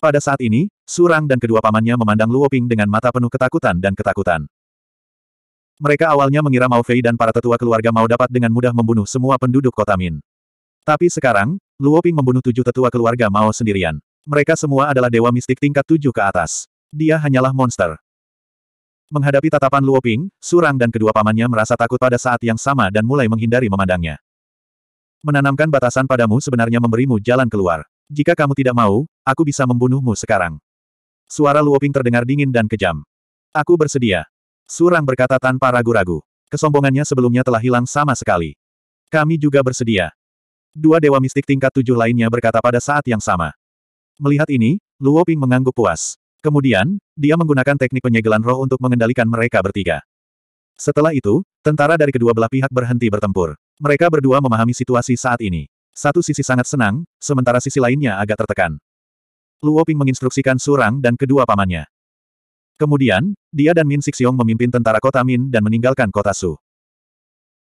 A: Pada saat ini, Surang dan kedua pamannya memandang Luo Ping dengan mata penuh ketakutan dan ketakutan. Mereka awalnya mengira Mao Fei dan para tetua keluarga Mao dapat dengan mudah membunuh semua penduduk kota Min. Tapi sekarang, Luo Ping membunuh tujuh tetua keluarga Mao sendirian. Mereka semua adalah dewa mistik tingkat tujuh ke atas. Dia hanyalah monster. Menghadapi tatapan Luo Ping, Surang dan kedua pamannya merasa takut pada saat yang sama dan mulai menghindari memandangnya. Menanamkan batasan padamu sebenarnya memberimu jalan keluar. Jika kamu tidak mau, aku bisa membunuhmu sekarang. Suara Luoping terdengar dingin dan kejam. Aku bersedia. Surang berkata tanpa ragu-ragu. Kesombongannya sebelumnya telah hilang sama sekali. Kami juga bersedia. Dua dewa mistik tingkat tujuh lainnya berkata pada saat yang sama. Melihat ini, Luoping mengangguk puas. Kemudian, dia menggunakan teknik penyegelan roh untuk mengendalikan mereka bertiga. Setelah itu, tentara dari kedua belah pihak berhenti bertempur. Mereka berdua memahami situasi saat ini. Satu sisi sangat senang, sementara sisi lainnya agak tertekan. Luo Ping menginstruksikan Surang dan kedua pamannya. Kemudian, dia dan Min Sixiong memimpin tentara kota Min dan meninggalkan kota Su.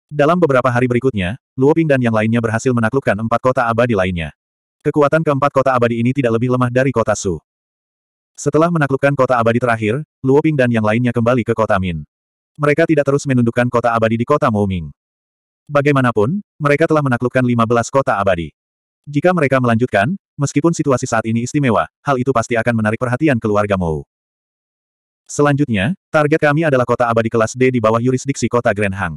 A: Dalam beberapa hari berikutnya, Luo Ping dan yang lainnya berhasil menaklukkan empat kota abadi lainnya. Kekuatan keempat kota abadi ini tidak lebih lemah dari kota Su. Setelah menaklukkan kota abadi terakhir, Luo Ping dan yang lainnya kembali ke kota Min mereka tidak terus menundukkan kota abadi di kota Mouming. Bagaimanapun, mereka telah menaklukkan 15 kota abadi. Jika mereka melanjutkan, meskipun situasi saat ini istimewa, hal itu pasti akan menarik perhatian keluarga Mou. Selanjutnya, target kami adalah kota abadi kelas D di bawah yurisdiksi kota Grand Hang.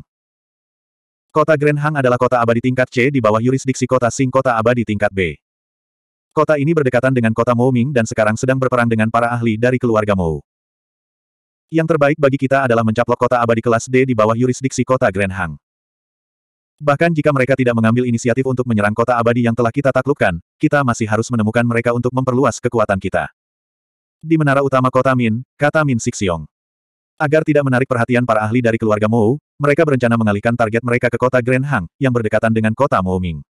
A: Kota Grand Hang adalah kota abadi tingkat C di bawah yurisdiksi kota Sing kota abadi tingkat B. Kota ini berdekatan dengan kota Mouming dan sekarang sedang berperang dengan para ahli dari keluarga Mou. Yang terbaik bagi kita adalah mencaplok kota abadi kelas D di bawah yurisdiksi kota Grand Hang. Bahkan jika mereka tidak mengambil inisiatif untuk menyerang kota abadi yang telah kita taklukkan, kita masih harus menemukan mereka untuk memperluas kekuatan kita. Di menara utama kota Min, kata Min Sixiong. Agar tidak menarik perhatian para ahli dari keluarga Mou, mereka berencana mengalihkan target mereka ke kota Grand Hang, yang berdekatan dengan kota Ming.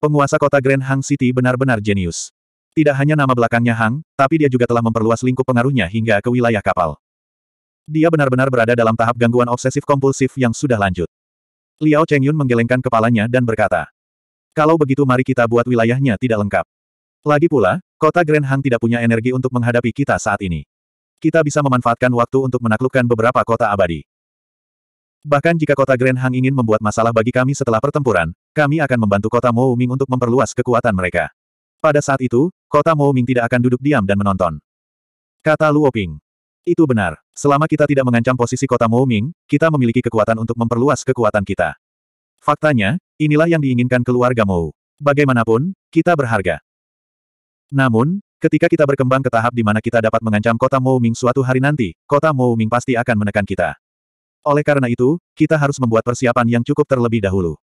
A: Penguasa kota Grand Hang City benar-benar jenius. Tidak hanya nama belakangnya Hang, tapi dia juga telah memperluas lingkup pengaruhnya hingga ke wilayah kapal. Dia benar-benar berada dalam tahap gangguan obsesif kompulsif yang sudah lanjut. Liao Chengyun menggelengkan kepalanya dan berkata, Kalau begitu mari kita buat wilayahnya tidak lengkap. Lagi pula, kota Grand Hang tidak punya energi untuk menghadapi kita saat ini. Kita bisa memanfaatkan waktu untuk menaklukkan beberapa kota abadi. Bahkan jika kota Grand Hang ingin membuat masalah bagi kami setelah pertempuran, kami akan membantu kota Mooming untuk memperluas kekuatan mereka. Pada saat itu, kota Mooming tidak akan duduk diam dan menonton. Kata Luoping. Itu benar. Selama kita tidak mengancam posisi kota Mouming, kita memiliki kekuatan untuk memperluas kekuatan kita. Faktanya, inilah yang diinginkan keluarga Mou. Bagaimanapun, kita berharga. Namun, ketika kita berkembang ke tahap di mana kita dapat mengancam kota Mouming suatu hari nanti, kota Mouming pasti akan menekan kita. Oleh karena itu, kita harus membuat persiapan yang cukup terlebih dahulu.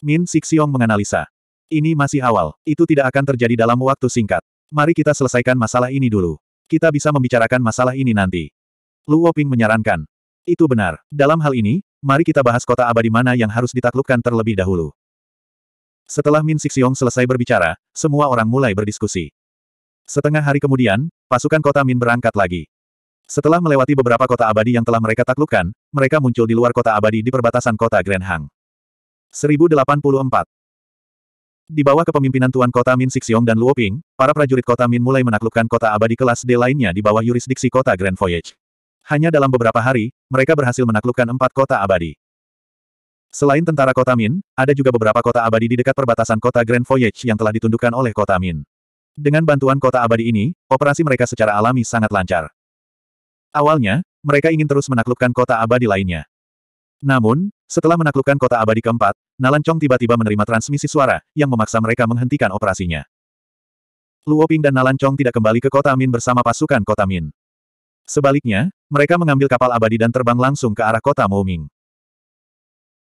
A: Min Sixiong menganalisa. Ini masih awal, itu tidak akan terjadi dalam waktu singkat. Mari kita selesaikan masalah ini dulu. Kita bisa membicarakan masalah ini nanti. Luo Ping menyarankan. Itu benar. Dalam hal ini, mari kita bahas kota abadi mana yang harus ditaklukkan terlebih dahulu. Setelah Min Sixiong selesai berbicara, semua orang mulai berdiskusi. Setengah hari kemudian, pasukan kota Min berangkat lagi. Setelah melewati beberapa kota abadi yang telah mereka taklukkan, mereka muncul di luar kota abadi di perbatasan kota Grand Hang. 1084. Di bawah kepemimpinan Tuan Kota Min Sixiong dan Luoping, para prajurit Kota Min mulai menaklukkan kota abadi kelas D lainnya di bawah yurisdiksi kota Grand Voyage. Hanya dalam beberapa hari, mereka berhasil menaklukkan empat kota abadi. Selain tentara kota Min, ada juga beberapa kota abadi di dekat perbatasan kota Grand Voyage yang telah ditundukkan oleh kota Min. Dengan bantuan kota abadi ini, operasi mereka secara alami sangat lancar. Awalnya, mereka ingin terus menaklukkan kota abadi lainnya. Namun, setelah menaklukkan kota abadi keempat, Nalancong tiba-tiba menerima transmisi suara, yang memaksa mereka menghentikan operasinya. Luo Ping dan Nalancong tidak kembali ke kota Min bersama pasukan kota Min. Sebaliknya, mereka mengambil kapal abadi dan terbang langsung ke arah kota Mouming.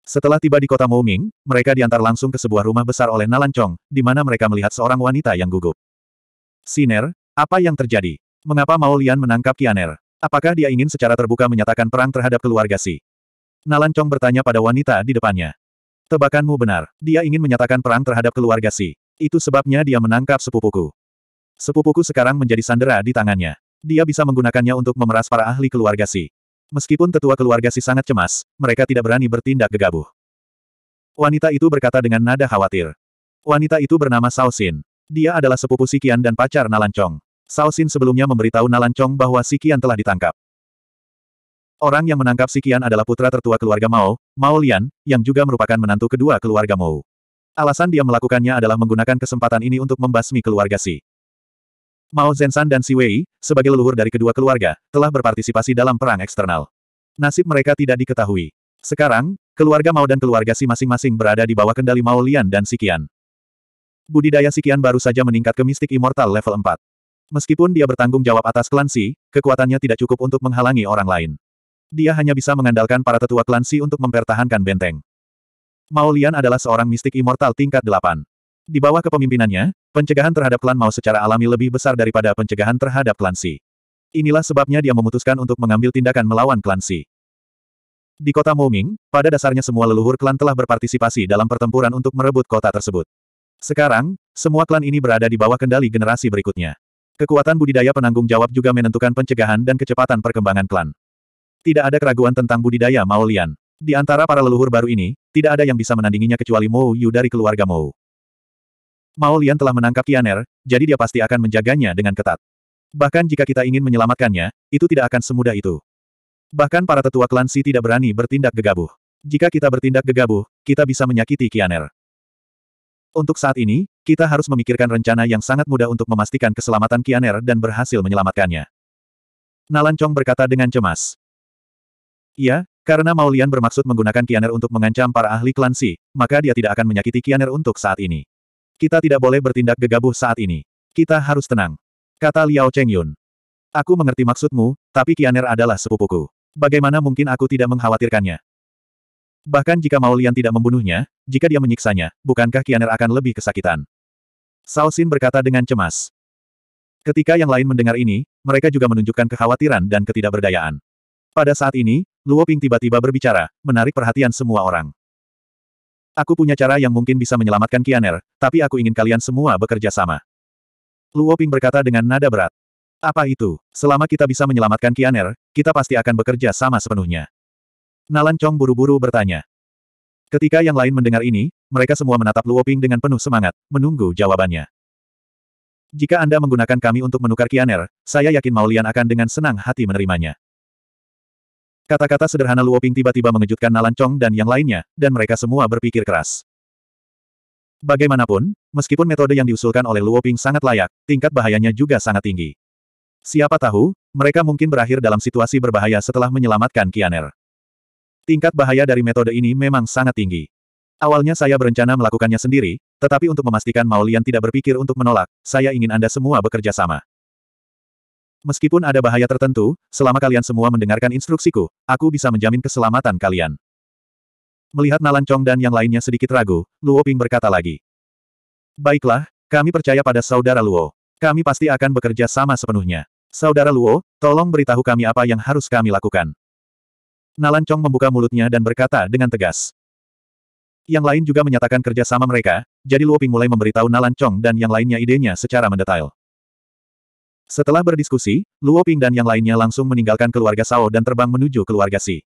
A: Setelah tiba di kota Mouming, mereka diantar langsung ke sebuah rumah besar oleh Nalancong, di mana mereka melihat seorang wanita yang gugup. Siner, apa yang terjadi? Mengapa Maulian menangkap Kianer? Apakah dia ingin secara terbuka menyatakan perang terhadap keluarga Si? Nalan Chong bertanya pada wanita di depannya. Tebakanmu benar. Dia ingin menyatakan perang terhadap keluarga Si. Itu sebabnya dia menangkap sepupuku. Sepupuku sekarang menjadi sandera di tangannya. Dia bisa menggunakannya untuk memeras para ahli keluarga Si. Meskipun tetua keluarga Si sangat cemas, mereka tidak berani bertindak gegabah. Wanita itu berkata dengan nada khawatir. Wanita itu bernama Sausin. Dia adalah sepupu Sikian dan pacar Nalancong. Sausin sebelumnya memberitahu Nalancong bahwa Sikian telah ditangkap. Orang yang menangkap Sikian adalah putra tertua keluarga Mao, Mao Lian, yang juga merupakan menantu kedua keluarga Mao. Alasan dia melakukannya adalah menggunakan kesempatan ini untuk membasmi keluarga Si. Mao Zensan dan Si Wei, sebagai leluhur dari kedua keluarga, telah berpartisipasi dalam perang eksternal. Nasib mereka tidak diketahui. Sekarang, keluarga Mao dan keluarga Si masing-masing berada di bawah kendali Mao Lian dan Sikian. Budidaya Sikian baru saja meningkat ke mistik immortal level 4. Meskipun dia bertanggung jawab atas klan Si, kekuatannya tidak cukup untuk menghalangi orang lain. Dia hanya bisa mengandalkan para tetua klan Xi untuk mempertahankan benteng. Maulian adalah seorang mistik immortal tingkat delapan. Di bawah kepemimpinannya, pencegahan terhadap klan Mao secara alami lebih besar daripada pencegahan terhadap klan Xi. Inilah sebabnya dia memutuskan untuk mengambil tindakan melawan klan Xi. Di kota Moming, pada dasarnya semua leluhur klan telah berpartisipasi dalam pertempuran untuk merebut kota tersebut. Sekarang, semua klan ini berada di bawah kendali generasi berikutnya. Kekuatan budidaya penanggung jawab juga menentukan pencegahan dan kecepatan perkembangan klan. Tidak ada keraguan tentang budidaya Mao Lian. Di antara para leluhur baru ini, tidak ada yang bisa menandinginya kecuali Mo Yu dari keluarga Mo. Mao Lian telah menangkap Kianer, jadi dia pasti akan menjaganya dengan ketat. Bahkan jika kita ingin menyelamatkannya, itu tidak akan semudah itu. Bahkan para tetua klan Si tidak berani bertindak gegabah. Jika kita bertindak gegabah, kita bisa menyakiti Kianer. Untuk saat ini, kita harus memikirkan rencana yang sangat mudah untuk memastikan keselamatan Kianer dan berhasil menyelamatkannya. Nalancong berkata dengan cemas. Iya, karena Maulian bermaksud menggunakan Kianer untuk mengancam para ahli klan Si, maka dia tidak akan menyakiti Kianer untuk saat ini. Kita tidak boleh bertindak gegabah saat ini. Kita harus tenang. Kata Liao Chengyun. Aku mengerti maksudmu, tapi Kianer adalah sepupuku. Bagaimana mungkin aku tidak mengkhawatirkannya? Bahkan jika Maulian tidak membunuhnya, jika dia menyiksanya, bukankah Kianer akan lebih kesakitan? Sausin berkata dengan cemas. Ketika yang lain mendengar ini, mereka juga menunjukkan kekhawatiran dan ketidakberdayaan. Pada saat ini, Luo Ping tiba-tiba berbicara, menarik perhatian semua orang. Aku punya cara yang mungkin bisa menyelamatkan Kianer, tapi aku ingin kalian semua bekerja sama. Luo Ping berkata dengan nada berat. Apa itu? Selama kita bisa menyelamatkan Kianer, kita pasti akan bekerja sama sepenuhnya. Nalan Chong buru-buru bertanya. Ketika yang lain mendengar ini, mereka semua menatap Luo Ping dengan penuh semangat, menunggu jawabannya. Jika Anda menggunakan kami untuk menukar Kianer, saya yakin Maulian akan dengan senang hati menerimanya. Kata-kata sederhana Luoping tiba-tiba mengejutkan Nalan Chong dan yang lainnya, dan mereka semua berpikir keras. Bagaimanapun, meskipun metode yang diusulkan oleh Luoping sangat layak, tingkat bahayanya juga sangat tinggi. Siapa tahu, mereka mungkin berakhir dalam situasi berbahaya setelah menyelamatkan Kianer. Tingkat bahaya dari metode ini memang sangat tinggi. Awalnya saya berencana melakukannya sendiri, tetapi untuk memastikan Maulian tidak berpikir untuk menolak, saya ingin Anda semua bekerja sama. Meskipun ada bahaya tertentu, selama kalian semua mendengarkan instruksiku, aku bisa menjamin keselamatan kalian. Melihat Nalan Chong dan yang lainnya sedikit ragu, Luo Ping berkata lagi. Baiklah, kami percaya pada saudara Luo. Kami pasti akan bekerja sama sepenuhnya. Saudara Luo, tolong beritahu kami apa yang harus kami lakukan. Nalan Chong membuka mulutnya dan berkata dengan tegas. Yang lain juga menyatakan kerjasama mereka, jadi Luo Ping mulai memberitahu Nalan Chong dan yang lainnya idenya secara mendetail. Setelah berdiskusi, Luo Ping dan yang lainnya langsung meninggalkan keluarga Sao dan terbang menuju keluarga Si.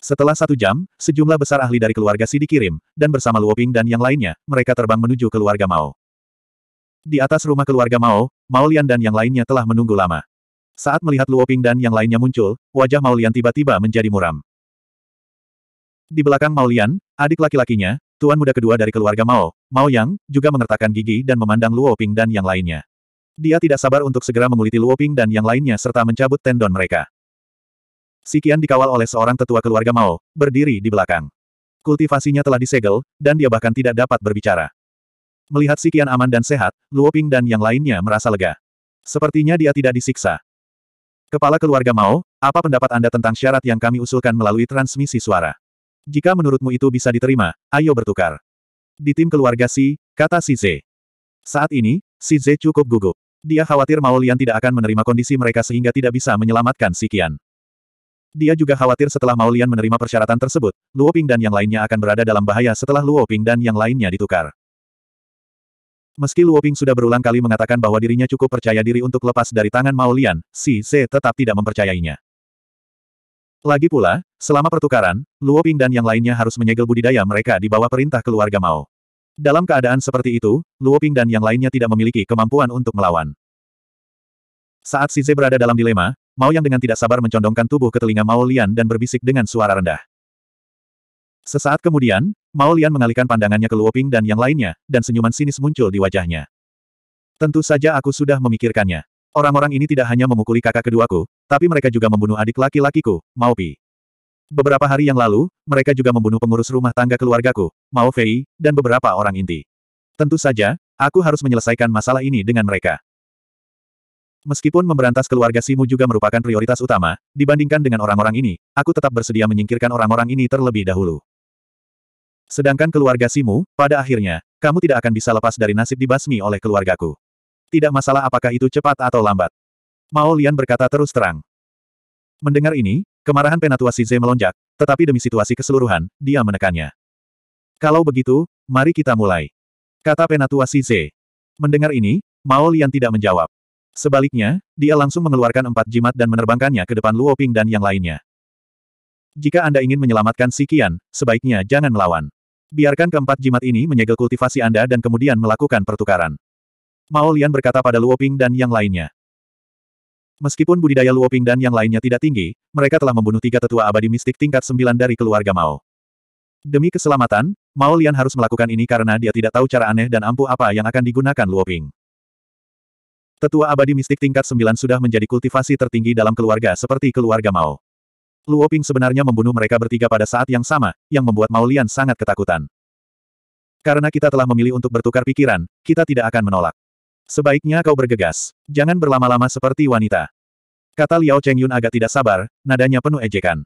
A: Setelah satu jam, sejumlah besar ahli dari keluarga Si dikirim, dan bersama Luo Ping dan yang lainnya, mereka terbang menuju keluarga Mao. Di atas rumah keluarga Mao, Mao Lian dan yang lainnya telah menunggu lama. Saat melihat Luo Ping dan yang lainnya muncul, wajah Mao Lian tiba-tiba menjadi muram. Di belakang Mao Lian, adik laki-lakinya, tuan muda kedua dari keluarga Mao, Mao Yang, juga mengertakkan gigi dan memandang Luo Ping dan yang lainnya. Dia tidak sabar untuk segera menguliti Luoping dan yang lainnya serta mencabut tendon mereka. Sikian dikawal oleh seorang tetua keluarga Mao, berdiri di belakang. Kultivasinya telah disegel, dan dia bahkan tidak dapat berbicara. Melihat Sikian aman dan sehat, Luoping dan yang lainnya merasa lega. Sepertinya dia tidak disiksa. Kepala keluarga Mao, apa pendapat Anda tentang syarat yang kami usulkan melalui transmisi suara? Jika menurutmu itu bisa diterima, ayo bertukar. Di tim keluarga Si, kata Si Ze. Saat ini, Si Ze cukup gugup. Dia khawatir Maulian tidak akan menerima kondisi mereka sehingga tidak bisa menyelamatkan si Dia juga khawatir setelah Maulian menerima persyaratan tersebut, Luo Ping dan yang lainnya akan berada dalam bahaya setelah Luo Ping dan yang lainnya ditukar. Meski Luo Ping sudah berulang kali mengatakan bahwa dirinya cukup percaya diri untuk lepas dari tangan Maulian, si Se tetap tidak mempercayainya. Lagi pula, selama pertukaran, Luo Ping dan yang lainnya harus menyegel budidaya mereka di bawah perintah keluarga Mao. Dalam keadaan seperti itu, Luo Ping dan yang lainnya tidak memiliki kemampuan untuk melawan. Saat Sinze berada dalam dilema, Mao Yang dengan tidak sabar mencondongkan tubuh ke telinga Mao Lian dan berbisik dengan suara rendah. Sesaat kemudian, Mao Lian mengalihkan pandangannya ke Luo Ping dan yang lainnya, dan senyuman sinis muncul di wajahnya. Tentu saja aku sudah memikirkannya. Orang-orang ini tidak hanya memukuli kakak keduaku, tapi mereka juga membunuh adik laki-lakiku, Mao Pi. Beberapa hari yang lalu, mereka juga membunuh pengurus rumah tangga keluargaku, Mao Fei, dan beberapa orang inti. Tentu saja, aku harus menyelesaikan masalah ini dengan mereka. Meskipun memberantas keluarga Simu juga merupakan prioritas utama, dibandingkan dengan orang-orang ini, aku tetap bersedia menyingkirkan orang-orang ini terlebih dahulu. Sedangkan keluarga Simu, pada akhirnya, kamu tidak akan bisa lepas dari nasib dibasmi oleh keluargaku. Tidak masalah apakah itu cepat atau lambat. Mao Lian berkata terus terang. Mendengar ini, Kemarahan penatua Si Size melonjak, tetapi demi situasi keseluruhan, dia menekannya. Kalau begitu, mari kita mulai. Kata penatua Si Size. Mendengar ini, Mao Lian tidak menjawab. Sebaliknya, dia langsung mengeluarkan empat jimat dan menerbangkannya ke depan Luo Ping dan yang lainnya. Jika Anda ingin menyelamatkan si Qian, sebaiknya jangan melawan. Biarkan keempat jimat ini menyegel kultivasi Anda dan kemudian melakukan pertukaran. Mao Lian berkata pada Luo Ping dan yang lainnya. Meskipun budidaya Luoping dan yang lainnya tidak tinggi, mereka telah membunuh tiga tetua abadi mistik tingkat sembilan dari keluarga Mao. Demi keselamatan, Mao Lian harus melakukan ini karena dia tidak tahu cara aneh dan ampuh apa yang akan digunakan Luoping. Tetua abadi mistik tingkat sembilan sudah menjadi kultivasi tertinggi dalam keluarga seperti keluarga Mao. Luoping sebenarnya membunuh mereka bertiga pada saat yang sama, yang membuat Mao Lian sangat ketakutan. Karena kita telah memilih untuk bertukar pikiran, kita tidak akan menolak. Sebaiknya kau bergegas. Jangan berlama-lama seperti wanita. Kata Liao Chengyun agak tidak sabar, nadanya penuh ejekan.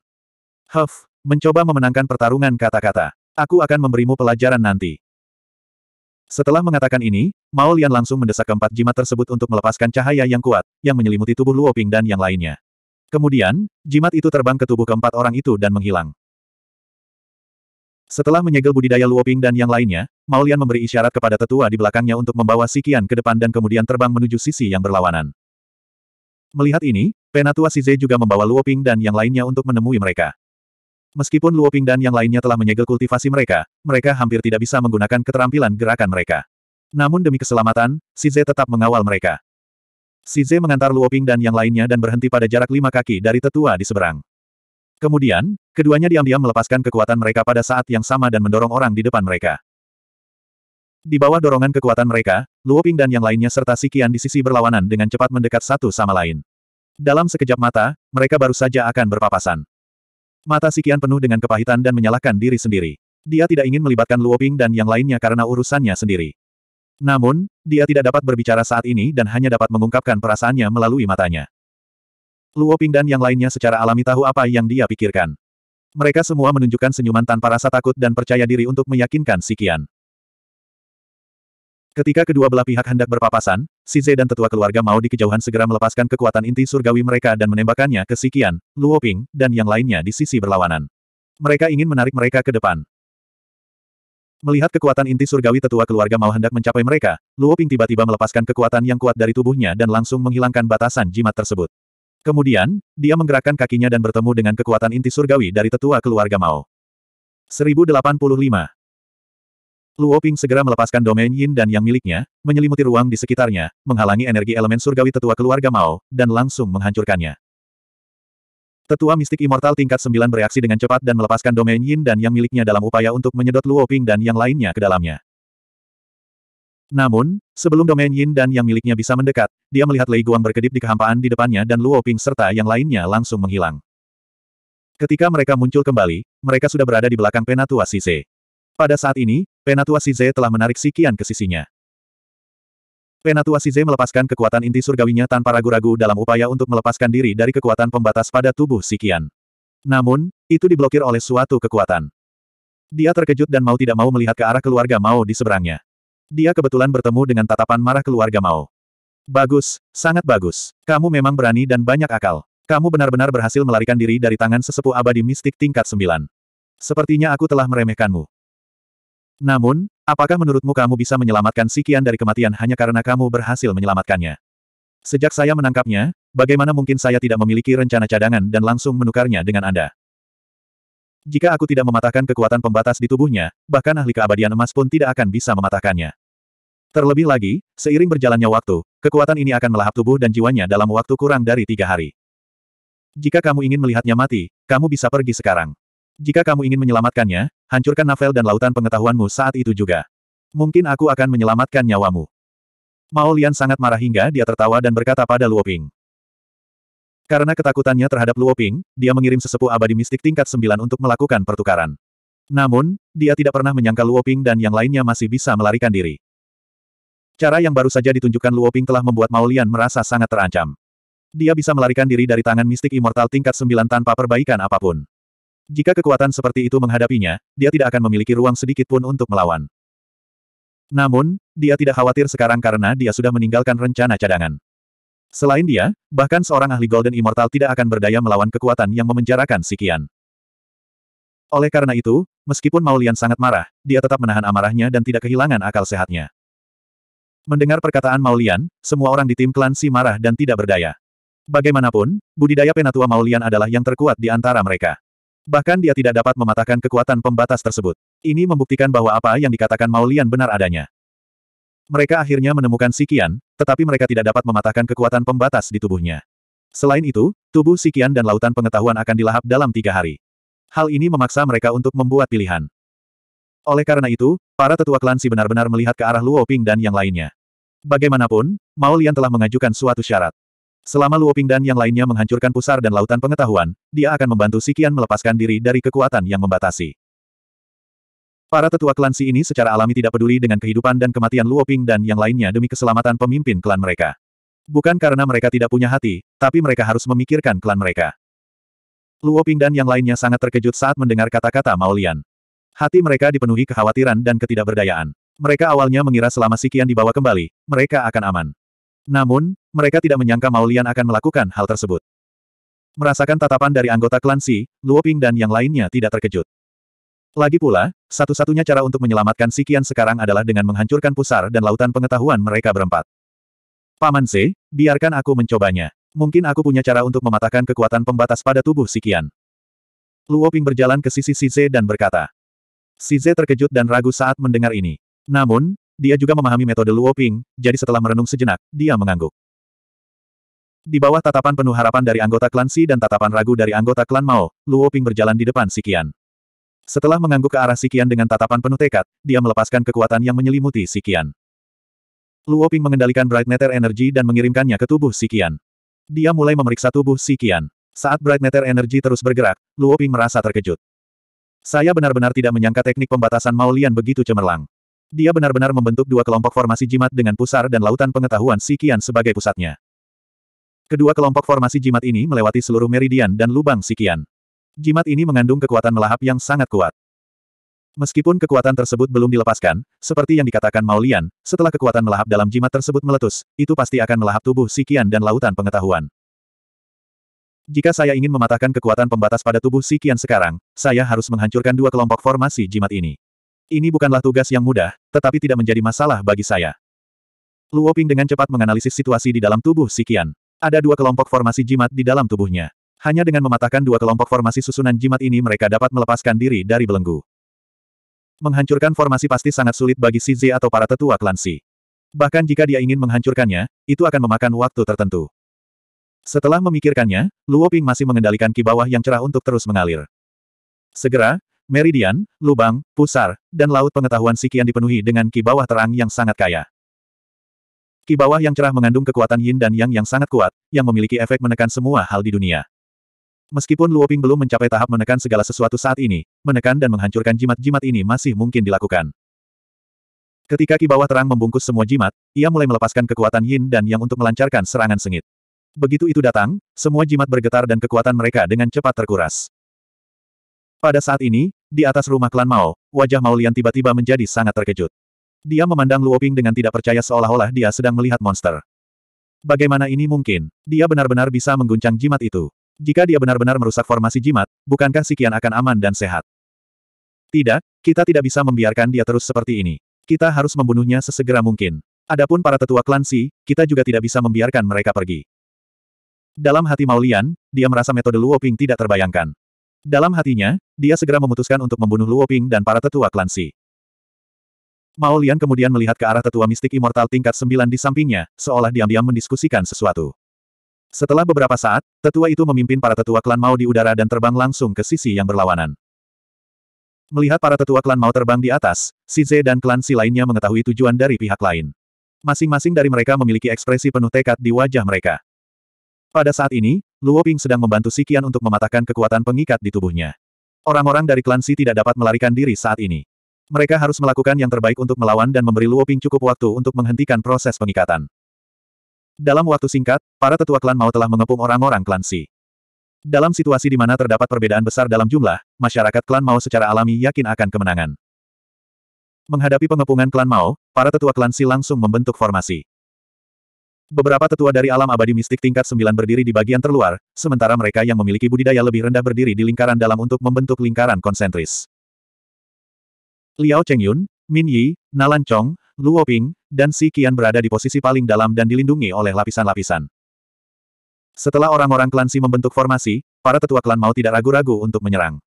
A: Huff, mencoba memenangkan pertarungan kata-kata. Aku akan memberimu pelajaran nanti. Setelah mengatakan ini, Mao Lian langsung mendesak keempat jimat tersebut untuk melepaskan cahaya yang kuat, yang menyelimuti tubuh Luo Ping dan yang lainnya. Kemudian, jimat itu terbang ke tubuh keempat orang itu dan menghilang. Setelah menyegel budidaya Luoping dan yang lainnya, Maulian memberi isyarat kepada tetua di belakangnya untuk membawa Sikian ke depan dan kemudian terbang menuju sisi yang berlawanan. Melihat ini, Penatua Sizi juga membawa Luoping dan yang lainnya untuk menemui mereka. Meskipun Luoping dan yang lainnya telah menyegel kultivasi mereka, mereka hampir tidak bisa menggunakan keterampilan gerakan mereka. Namun demi keselamatan, Sizi tetap mengawal mereka. Sizi mengantar Luoping dan yang lainnya dan berhenti pada jarak lima kaki dari tetua di seberang. Kemudian, keduanya diam-diam melepaskan kekuatan mereka pada saat yang sama dan mendorong orang di depan mereka. Di bawah dorongan kekuatan mereka, Luo Ping dan yang lainnya serta Sikian di sisi berlawanan dengan cepat mendekat satu sama lain. Dalam sekejap mata, mereka baru saja akan berpapasan. Mata Sikian penuh dengan kepahitan dan menyalahkan diri sendiri. Dia tidak ingin melibatkan Luo Ping dan yang lainnya karena urusannya sendiri. Namun, dia tidak dapat berbicara saat ini dan hanya dapat mengungkapkan perasaannya melalui matanya. Luo Ping dan yang lainnya secara alami tahu apa yang dia pikirkan. Mereka semua menunjukkan senyuman tanpa rasa takut dan percaya diri untuk meyakinkan si Qian. Ketika kedua belah pihak hendak berpapasan, si Zhe dan tetua keluarga mau di kejauhan segera melepaskan kekuatan inti surgawi mereka dan menembakkannya ke si Qian, Luo Ping, dan yang lainnya di sisi berlawanan. Mereka ingin menarik mereka ke depan. Melihat kekuatan inti surgawi tetua keluarga mau hendak mencapai mereka, Luo Ping tiba-tiba melepaskan kekuatan yang kuat dari tubuhnya dan langsung menghilangkan batasan jimat tersebut. Kemudian, dia menggerakkan kakinya dan bertemu dengan kekuatan inti surgawi dari tetua keluarga Mao. 1085. Luo Ping segera melepaskan domain Yin dan Yang miliknya, menyelimuti ruang di sekitarnya, menghalangi energi elemen surgawi tetua keluarga Mao, dan langsung menghancurkannya. Tetua mistik immortal tingkat 9 bereaksi dengan cepat dan melepaskan domain Yin dan Yang miliknya dalam upaya untuk menyedot Luo Ping dan yang lainnya ke dalamnya. Namun, sebelum domain Yin dan yang miliknya bisa mendekat, dia melihat Lei Guang berkedip di kehampaan di depannya dan Luo Ping serta yang lainnya langsung menghilang. Ketika mereka muncul kembali, mereka sudah berada di belakang Penatua Ze. Pada saat ini, Penatua Ze telah menarik Sikian ke sisinya. Penatua Ze melepaskan kekuatan inti surgawinya tanpa ragu-ragu dalam upaya untuk melepaskan diri dari kekuatan pembatas pada tubuh Sikian. Namun, itu diblokir oleh suatu kekuatan. Dia terkejut dan mau tidak mau melihat ke arah keluarga Mao di seberangnya. Dia kebetulan bertemu dengan tatapan marah keluarga Mao. Bagus, sangat bagus. Kamu memang berani dan banyak akal. Kamu benar-benar berhasil melarikan diri dari tangan sesepuh abadi mistik tingkat sembilan. Sepertinya aku telah meremehkanmu. Namun, apakah menurutmu kamu bisa menyelamatkan Sikian dari kematian hanya karena kamu berhasil menyelamatkannya? Sejak saya menangkapnya, bagaimana mungkin saya tidak memiliki rencana cadangan dan langsung menukarnya dengan Anda? Jika aku tidak mematahkan kekuatan pembatas di tubuhnya, bahkan ahli keabadian emas pun tidak akan bisa mematahkannya. Terlebih lagi, seiring berjalannya waktu, kekuatan ini akan melahap tubuh dan jiwanya dalam waktu kurang dari tiga hari. Jika kamu ingin melihatnya mati, kamu bisa pergi sekarang. Jika kamu ingin menyelamatkannya, hancurkan navel dan lautan pengetahuanmu saat itu juga. Mungkin aku akan menyelamatkan nyawamu. Mao sangat marah hingga dia tertawa dan berkata pada Luo Ping. Karena ketakutannya terhadap Luo Ping, dia mengirim sesepuh abadi mistik tingkat 9 untuk melakukan pertukaran. Namun, dia tidak pernah menyangka Luo Ping dan yang lainnya masih bisa melarikan diri. Cara yang baru saja ditunjukkan Luo Ping telah membuat Maulian merasa sangat terancam. Dia bisa melarikan diri dari tangan mistik immortal tingkat 9 tanpa perbaikan apapun. Jika kekuatan seperti itu menghadapinya, dia tidak akan memiliki ruang sedikit pun untuk melawan. Namun, dia tidak khawatir sekarang karena dia sudah meninggalkan rencana cadangan. Selain dia, bahkan seorang ahli Golden Immortal tidak akan berdaya melawan kekuatan yang memenjarakan Sikian. Oleh karena itu, meskipun Maulian sangat marah, dia tetap menahan amarahnya dan tidak kehilangan akal sehatnya. Mendengar perkataan Maulian, semua orang di tim klan si marah dan tidak berdaya. Bagaimanapun, budidaya penatua Maulian adalah yang terkuat di antara mereka. Bahkan dia tidak dapat mematahkan kekuatan pembatas tersebut. Ini membuktikan bahwa apa yang dikatakan Maulian benar adanya. Mereka akhirnya menemukan Sikian, tetapi mereka tidak dapat mematahkan kekuatan pembatas di tubuhnya. Selain itu, tubuh Sikian dan lautan pengetahuan akan dilahap dalam tiga hari. Hal ini memaksa mereka untuk membuat pilihan. Oleh karena itu, para tetua klan Si benar-benar melihat ke arah Luo Ping dan yang lainnya. Bagaimanapun, Maulian telah mengajukan suatu syarat. Selama Luo Ping dan yang lainnya menghancurkan pusar dan lautan pengetahuan, dia akan membantu Sikian melepaskan diri dari kekuatan yang membatasi. Para tetua klan Si ini secara alami tidak peduli dengan kehidupan dan kematian Luoping dan yang lainnya demi keselamatan pemimpin klan mereka. Bukan karena mereka tidak punya hati, tapi mereka harus memikirkan klan mereka. Luoping dan yang lainnya sangat terkejut saat mendengar kata-kata Maulian. Hati mereka dipenuhi kekhawatiran dan ketidakberdayaan. Mereka awalnya mengira selama Sikian dibawa kembali, mereka akan aman. Namun, mereka tidak menyangka Maulian akan melakukan hal tersebut. Merasakan tatapan dari anggota klan Si, Luoping dan yang lainnya tidak terkejut. Lagi pula, satu-satunya cara untuk menyelamatkan Sikian sekarang adalah dengan menghancurkan pusar dan lautan pengetahuan mereka berempat. Paman C, biarkan aku mencobanya. Mungkin aku punya cara untuk mematahkan kekuatan pembatas pada tubuh Sikian. Luoping berjalan ke sisi Size dan berkata. Size terkejut dan ragu saat mendengar ini. Namun, dia juga memahami metode Luoping, jadi setelah merenung sejenak, dia mengangguk. Di bawah tatapan penuh harapan dari anggota klan Si dan tatapan ragu dari anggota klan Mao, Luoping berjalan di depan Sikian. Setelah mengangguk ke arah Sikian dengan tatapan penuh tekad, dia melepaskan kekuatan yang menyelimuti Sikian. Luo Ping mengendalikan Bright Nether Energy dan mengirimkannya ke tubuh Sikian. Dia mulai memeriksa tubuh Sikian. Saat Bright Nether Energy terus bergerak, Luo Ping merasa terkejut. Saya benar-benar tidak menyangka teknik pembatasan Maulian begitu cemerlang. Dia benar-benar membentuk dua kelompok formasi jimat dengan pusar dan lautan pengetahuan Sikian sebagai pusatnya. Kedua kelompok formasi jimat ini melewati seluruh meridian dan lubang Sikian. Jimat ini mengandung kekuatan melahap yang sangat kuat. Meskipun kekuatan tersebut belum dilepaskan, seperti yang dikatakan Maulian, setelah kekuatan melahap dalam jimat tersebut meletus, itu pasti akan melahap tubuh Sikian dan lautan pengetahuan. Jika saya ingin mematahkan kekuatan pembatas pada tubuh Sikian sekarang, saya harus menghancurkan dua kelompok formasi jimat ini. Ini bukanlah tugas yang mudah, tetapi tidak menjadi masalah bagi saya. Luoping dengan cepat menganalisis situasi di dalam tubuh Sikian. Ada dua kelompok formasi jimat di dalam tubuhnya. Hanya dengan mematahkan dua kelompok formasi susunan jimat ini mereka dapat melepaskan diri dari belenggu. Menghancurkan formasi pasti sangat sulit bagi Si Zhe atau para tetua klan Si. Bahkan jika dia ingin menghancurkannya, itu akan memakan waktu tertentu. Setelah memikirkannya, Luo Ping masih mengendalikan ki bawah yang cerah untuk terus mengalir. Segera, meridian, lubang, pusar, dan laut pengetahuan Si Qian dipenuhi dengan ki bawah terang yang sangat kaya. Ki bawah yang cerah mengandung kekuatan yin dan yang yang sangat kuat, yang memiliki efek menekan semua hal di dunia. Meskipun Luoping belum mencapai tahap menekan segala sesuatu saat ini, menekan dan menghancurkan jimat-jimat ini masih mungkin dilakukan. Ketika ki bawah terang membungkus semua jimat, ia mulai melepaskan kekuatan yin dan yang untuk melancarkan serangan sengit. Begitu itu datang, semua jimat bergetar dan kekuatan mereka dengan cepat terkuras. Pada saat ini, di atas rumah klan Mao, wajah Mao Lian tiba-tiba menjadi sangat terkejut. Dia memandang Luoping dengan tidak percaya seolah-olah dia sedang melihat monster. Bagaimana ini mungkin? Dia benar-benar bisa mengguncang jimat itu. Jika dia benar-benar merusak formasi jimat, bukankah Sikian akan aman dan sehat? Tidak, kita tidak bisa membiarkan dia terus seperti ini. Kita harus membunuhnya sesegera mungkin. Adapun para tetua klan Si, kita juga tidak bisa membiarkan mereka pergi. Dalam hati Maulian, dia merasa metode Luoping tidak terbayangkan. Dalam hatinya, dia segera memutuskan untuk membunuh Luoping dan para tetua klan Si. Maulian kemudian melihat ke arah tetua mistik immortal tingkat 9 di sampingnya, seolah diam-diam mendiskusikan sesuatu. Setelah beberapa saat, tetua itu memimpin para tetua klan Mao di udara dan terbang langsung ke sisi yang berlawanan. Melihat para tetua klan Mao terbang di atas, si Z dan klan si lainnya mengetahui tujuan dari pihak lain. Masing-masing dari mereka memiliki ekspresi penuh tekad di wajah mereka. Pada saat ini, Luo Ping sedang membantu Si Qian untuk mematahkan kekuatan pengikat di tubuhnya. Orang-orang dari klan Si tidak dapat melarikan diri saat ini. Mereka harus melakukan yang terbaik untuk melawan dan memberi Luo Ping cukup waktu untuk menghentikan proses pengikatan. Dalam waktu singkat, para tetua klan Mao telah mengepung orang-orang klan Si. Dalam situasi di mana terdapat perbedaan besar dalam jumlah, masyarakat klan Mao secara alami yakin akan kemenangan. Menghadapi pengepungan klan Mao, para tetua klan Si langsung membentuk formasi. Beberapa tetua dari alam abadi mistik tingkat 9 berdiri di bagian terluar, sementara mereka yang memiliki budidaya lebih rendah berdiri di lingkaran dalam untuk membentuk lingkaran konsentris. Liao Chengyun, Min Yi, Nalan Chong, Luo Ping, dan Si Qian berada di posisi paling dalam dan dilindungi oleh lapisan-lapisan. Setelah orang-orang klan Si membentuk formasi, para tetua klan mau tidak ragu-ragu untuk menyerang.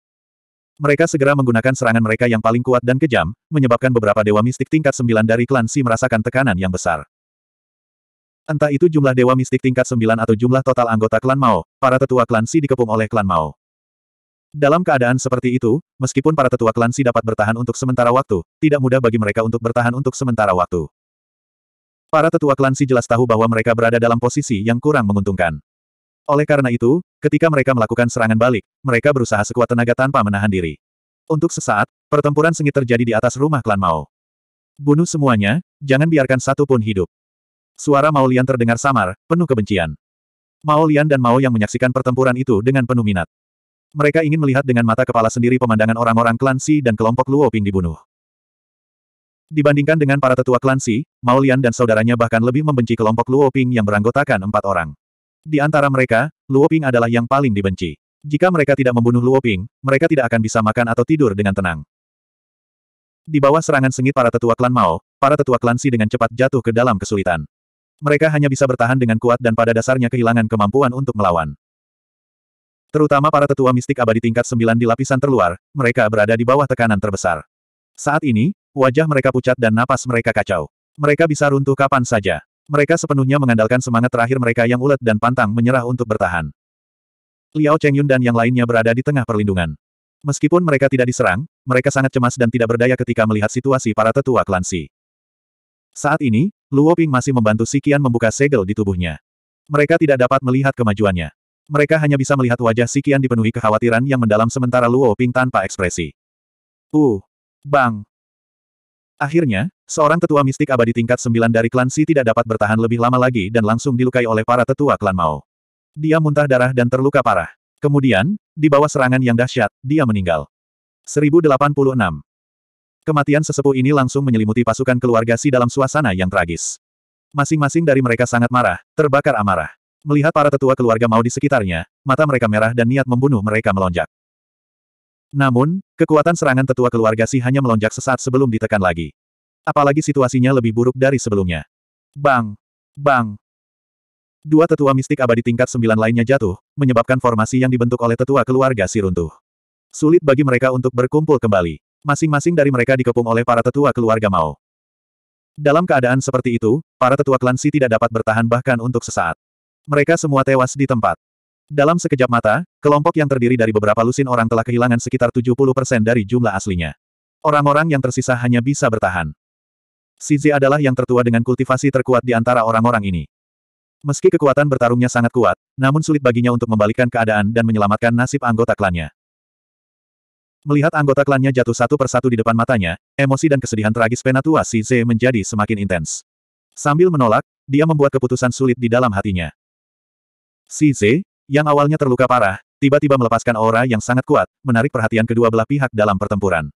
A: Mereka segera menggunakan serangan mereka yang paling kuat dan kejam, menyebabkan beberapa dewa mistik tingkat sembilan dari klan Si merasakan tekanan yang besar. Entah itu jumlah dewa mistik tingkat sembilan atau jumlah total anggota klan Mao, para tetua klan Si dikepung oleh klan Mao. Dalam keadaan seperti itu, meskipun para tetua klan Si dapat bertahan untuk sementara waktu, tidak mudah bagi mereka untuk bertahan untuk sementara waktu. Para tetua klan Si jelas tahu bahwa mereka berada dalam posisi yang kurang menguntungkan. Oleh karena itu, ketika mereka melakukan serangan balik, mereka berusaha sekuat tenaga tanpa menahan diri. Untuk sesaat, pertempuran sengit terjadi di atas rumah klan Mao. Bunuh semuanya, jangan biarkan satu pun hidup. Suara Mao Lian terdengar samar, penuh kebencian. Mao Lian dan Mao yang menyaksikan pertempuran itu dengan penuh minat. Mereka ingin melihat dengan mata kepala sendiri pemandangan orang-orang klan Si dan kelompok Luo Ping dibunuh. Dibandingkan dengan para tetua klan Si, Maulian dan saudaranya bahkan lebih membenci kelompok Luo Ping yang beranggotakan empat orang. Di antara mereka, Luo Ping adalah yang paling dibenci. Jika mereka tidak membunuh Luo Ping, mereka tidak akan bisa makan atau tidur dengan tenang. Di bawah serangan sengit para tetua klan Mao, para tetua klan Si dengan cepat jatuh ke dalam kesulitan. Mereka hanya bisa bertahan dengan kuat dan pada dasarnya kehilangan kemampuan untuk melawan. Terutama para tetua mistik abadi tingkat 9 di lapisan terluar, mereka berada di bawah tekanan terbesar. Saat ini, wajah mereka pucat dan napas mereka kacau. Mereka bisa runtuh kapan saja. Mereka sepenuhnya mengandalkan semangat terakhir mereka yang ulet dan pantang menyerah untuk bertahan. Liao Chengyun dan yang lainnya berada di tengah perlindungan. Meskipun mereka tidak diserang, mereka sangat cemas dan tidak berdaya ketika melihat situasi para tetua klan Si. Saat ini, Luo Ping masih membantu Sikian membuka segel di tubuhnya. Mereka tidak dapat melihat kemajuannya. Mereka hanya bisa melihat wajah Sikian dipenuhi kekhawatiran yang mendalam sementara Luo Ping tanpa ekspresi. Uh! Bang! Akhirnya, seorang tetua mistik abadi tingkat 9 dari klan Si tidak dapat bertahan lebih lama lagi dan langsung dilukai oleh para tetua klan Mao. Dia muntah darah dan terluka parah. Kemudian, di bawah serangan yang dahsyat, dia meninggal. 1086. Kematian sesepuh ini langsung menyelimuti pasukan keluarga Si dalam suasana yang tragis. Masing-masing dari mereka sangat marah, terbakar amarah. Melihat para tetua keluarga mau di sekitarnya, mata mereka merah dan niat membunuh mereka melonjak. Namun, kekuatan serangan tetua keluarga Si hanya melonjak sesaat sebelum ditekan lagi. Apalagi situasinya lebih buruk dari sebelumnya. Bang! Bang! Dua tetua mistik abadi tingkat sembilan lainnya jatuh, menyebabkan formasi yang dibentuk oleh tetua keluarga Si runtuh. Sulit bagi mereka untuk berkumpul kembali. Masing-masing dari mereka dikepung oleh para tetua keluarga Mao. Dalam keadaan seperti itu, para tetua klan Si tidak dapat bertahan bahkan untuk sesaat. Mereka semua tewas di tempat. Dalam sekejap mata, kelompok yang terdiri dari beberapa lusin orang telah kehilangan sekitar 70% dari jumlah aslinya. Orang-orang yang tersisa hanya bisa bertahan. Sizi adalah yang tertua dengan kultivasi terkuat di antara orang-orang ini. Meski kekuatan bertarungnya sangat kuat, namun sulit baginya untuk membalikkan keadaan dan menyelamatkan nasib anggota klannya. Melihat anggota klannya jatuh satu persatu di depan matanya, emosi dan kesedihan tragis penatua Sizi menjadi semakin intens. Sambil menolak, dia membuat keputusan sulit di dalam hatinya. Si Z, yang awalnya terluka parah, tiba-tiba melepaskan aura yang sangat kuat, menarik perhatian kedua belah pihak dalam pertempuran.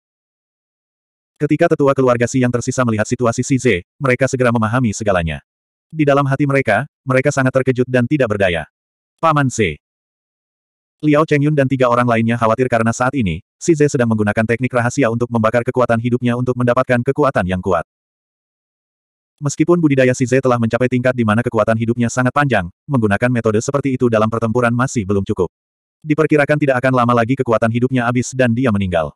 A: Ketika tetua keluarga Si yang tersisa melihat situasi Si Z, mereka segera memahami segalanya. Di dalam hati mereka, mereka sangat terkejut dan tidak berdaya. Paman C. Liao Chengyun dan tiga orang lainnya khawatir karena saat ini, Si Z sedang menggunakan teknik rahasia untuk membakar kekuatan hidupnya untuk mendapatkan kekuatan yang kuat. Meskipun budidaya Size telah mencapai tingkat di mana kekuatan hidupnya sangat panjang, menggunakan metode seperti itu dalam pertempuran masih belum cukup. Diperkirakan tidak akan lama lagi kekuatan hidupnya habis dan dia meninggal.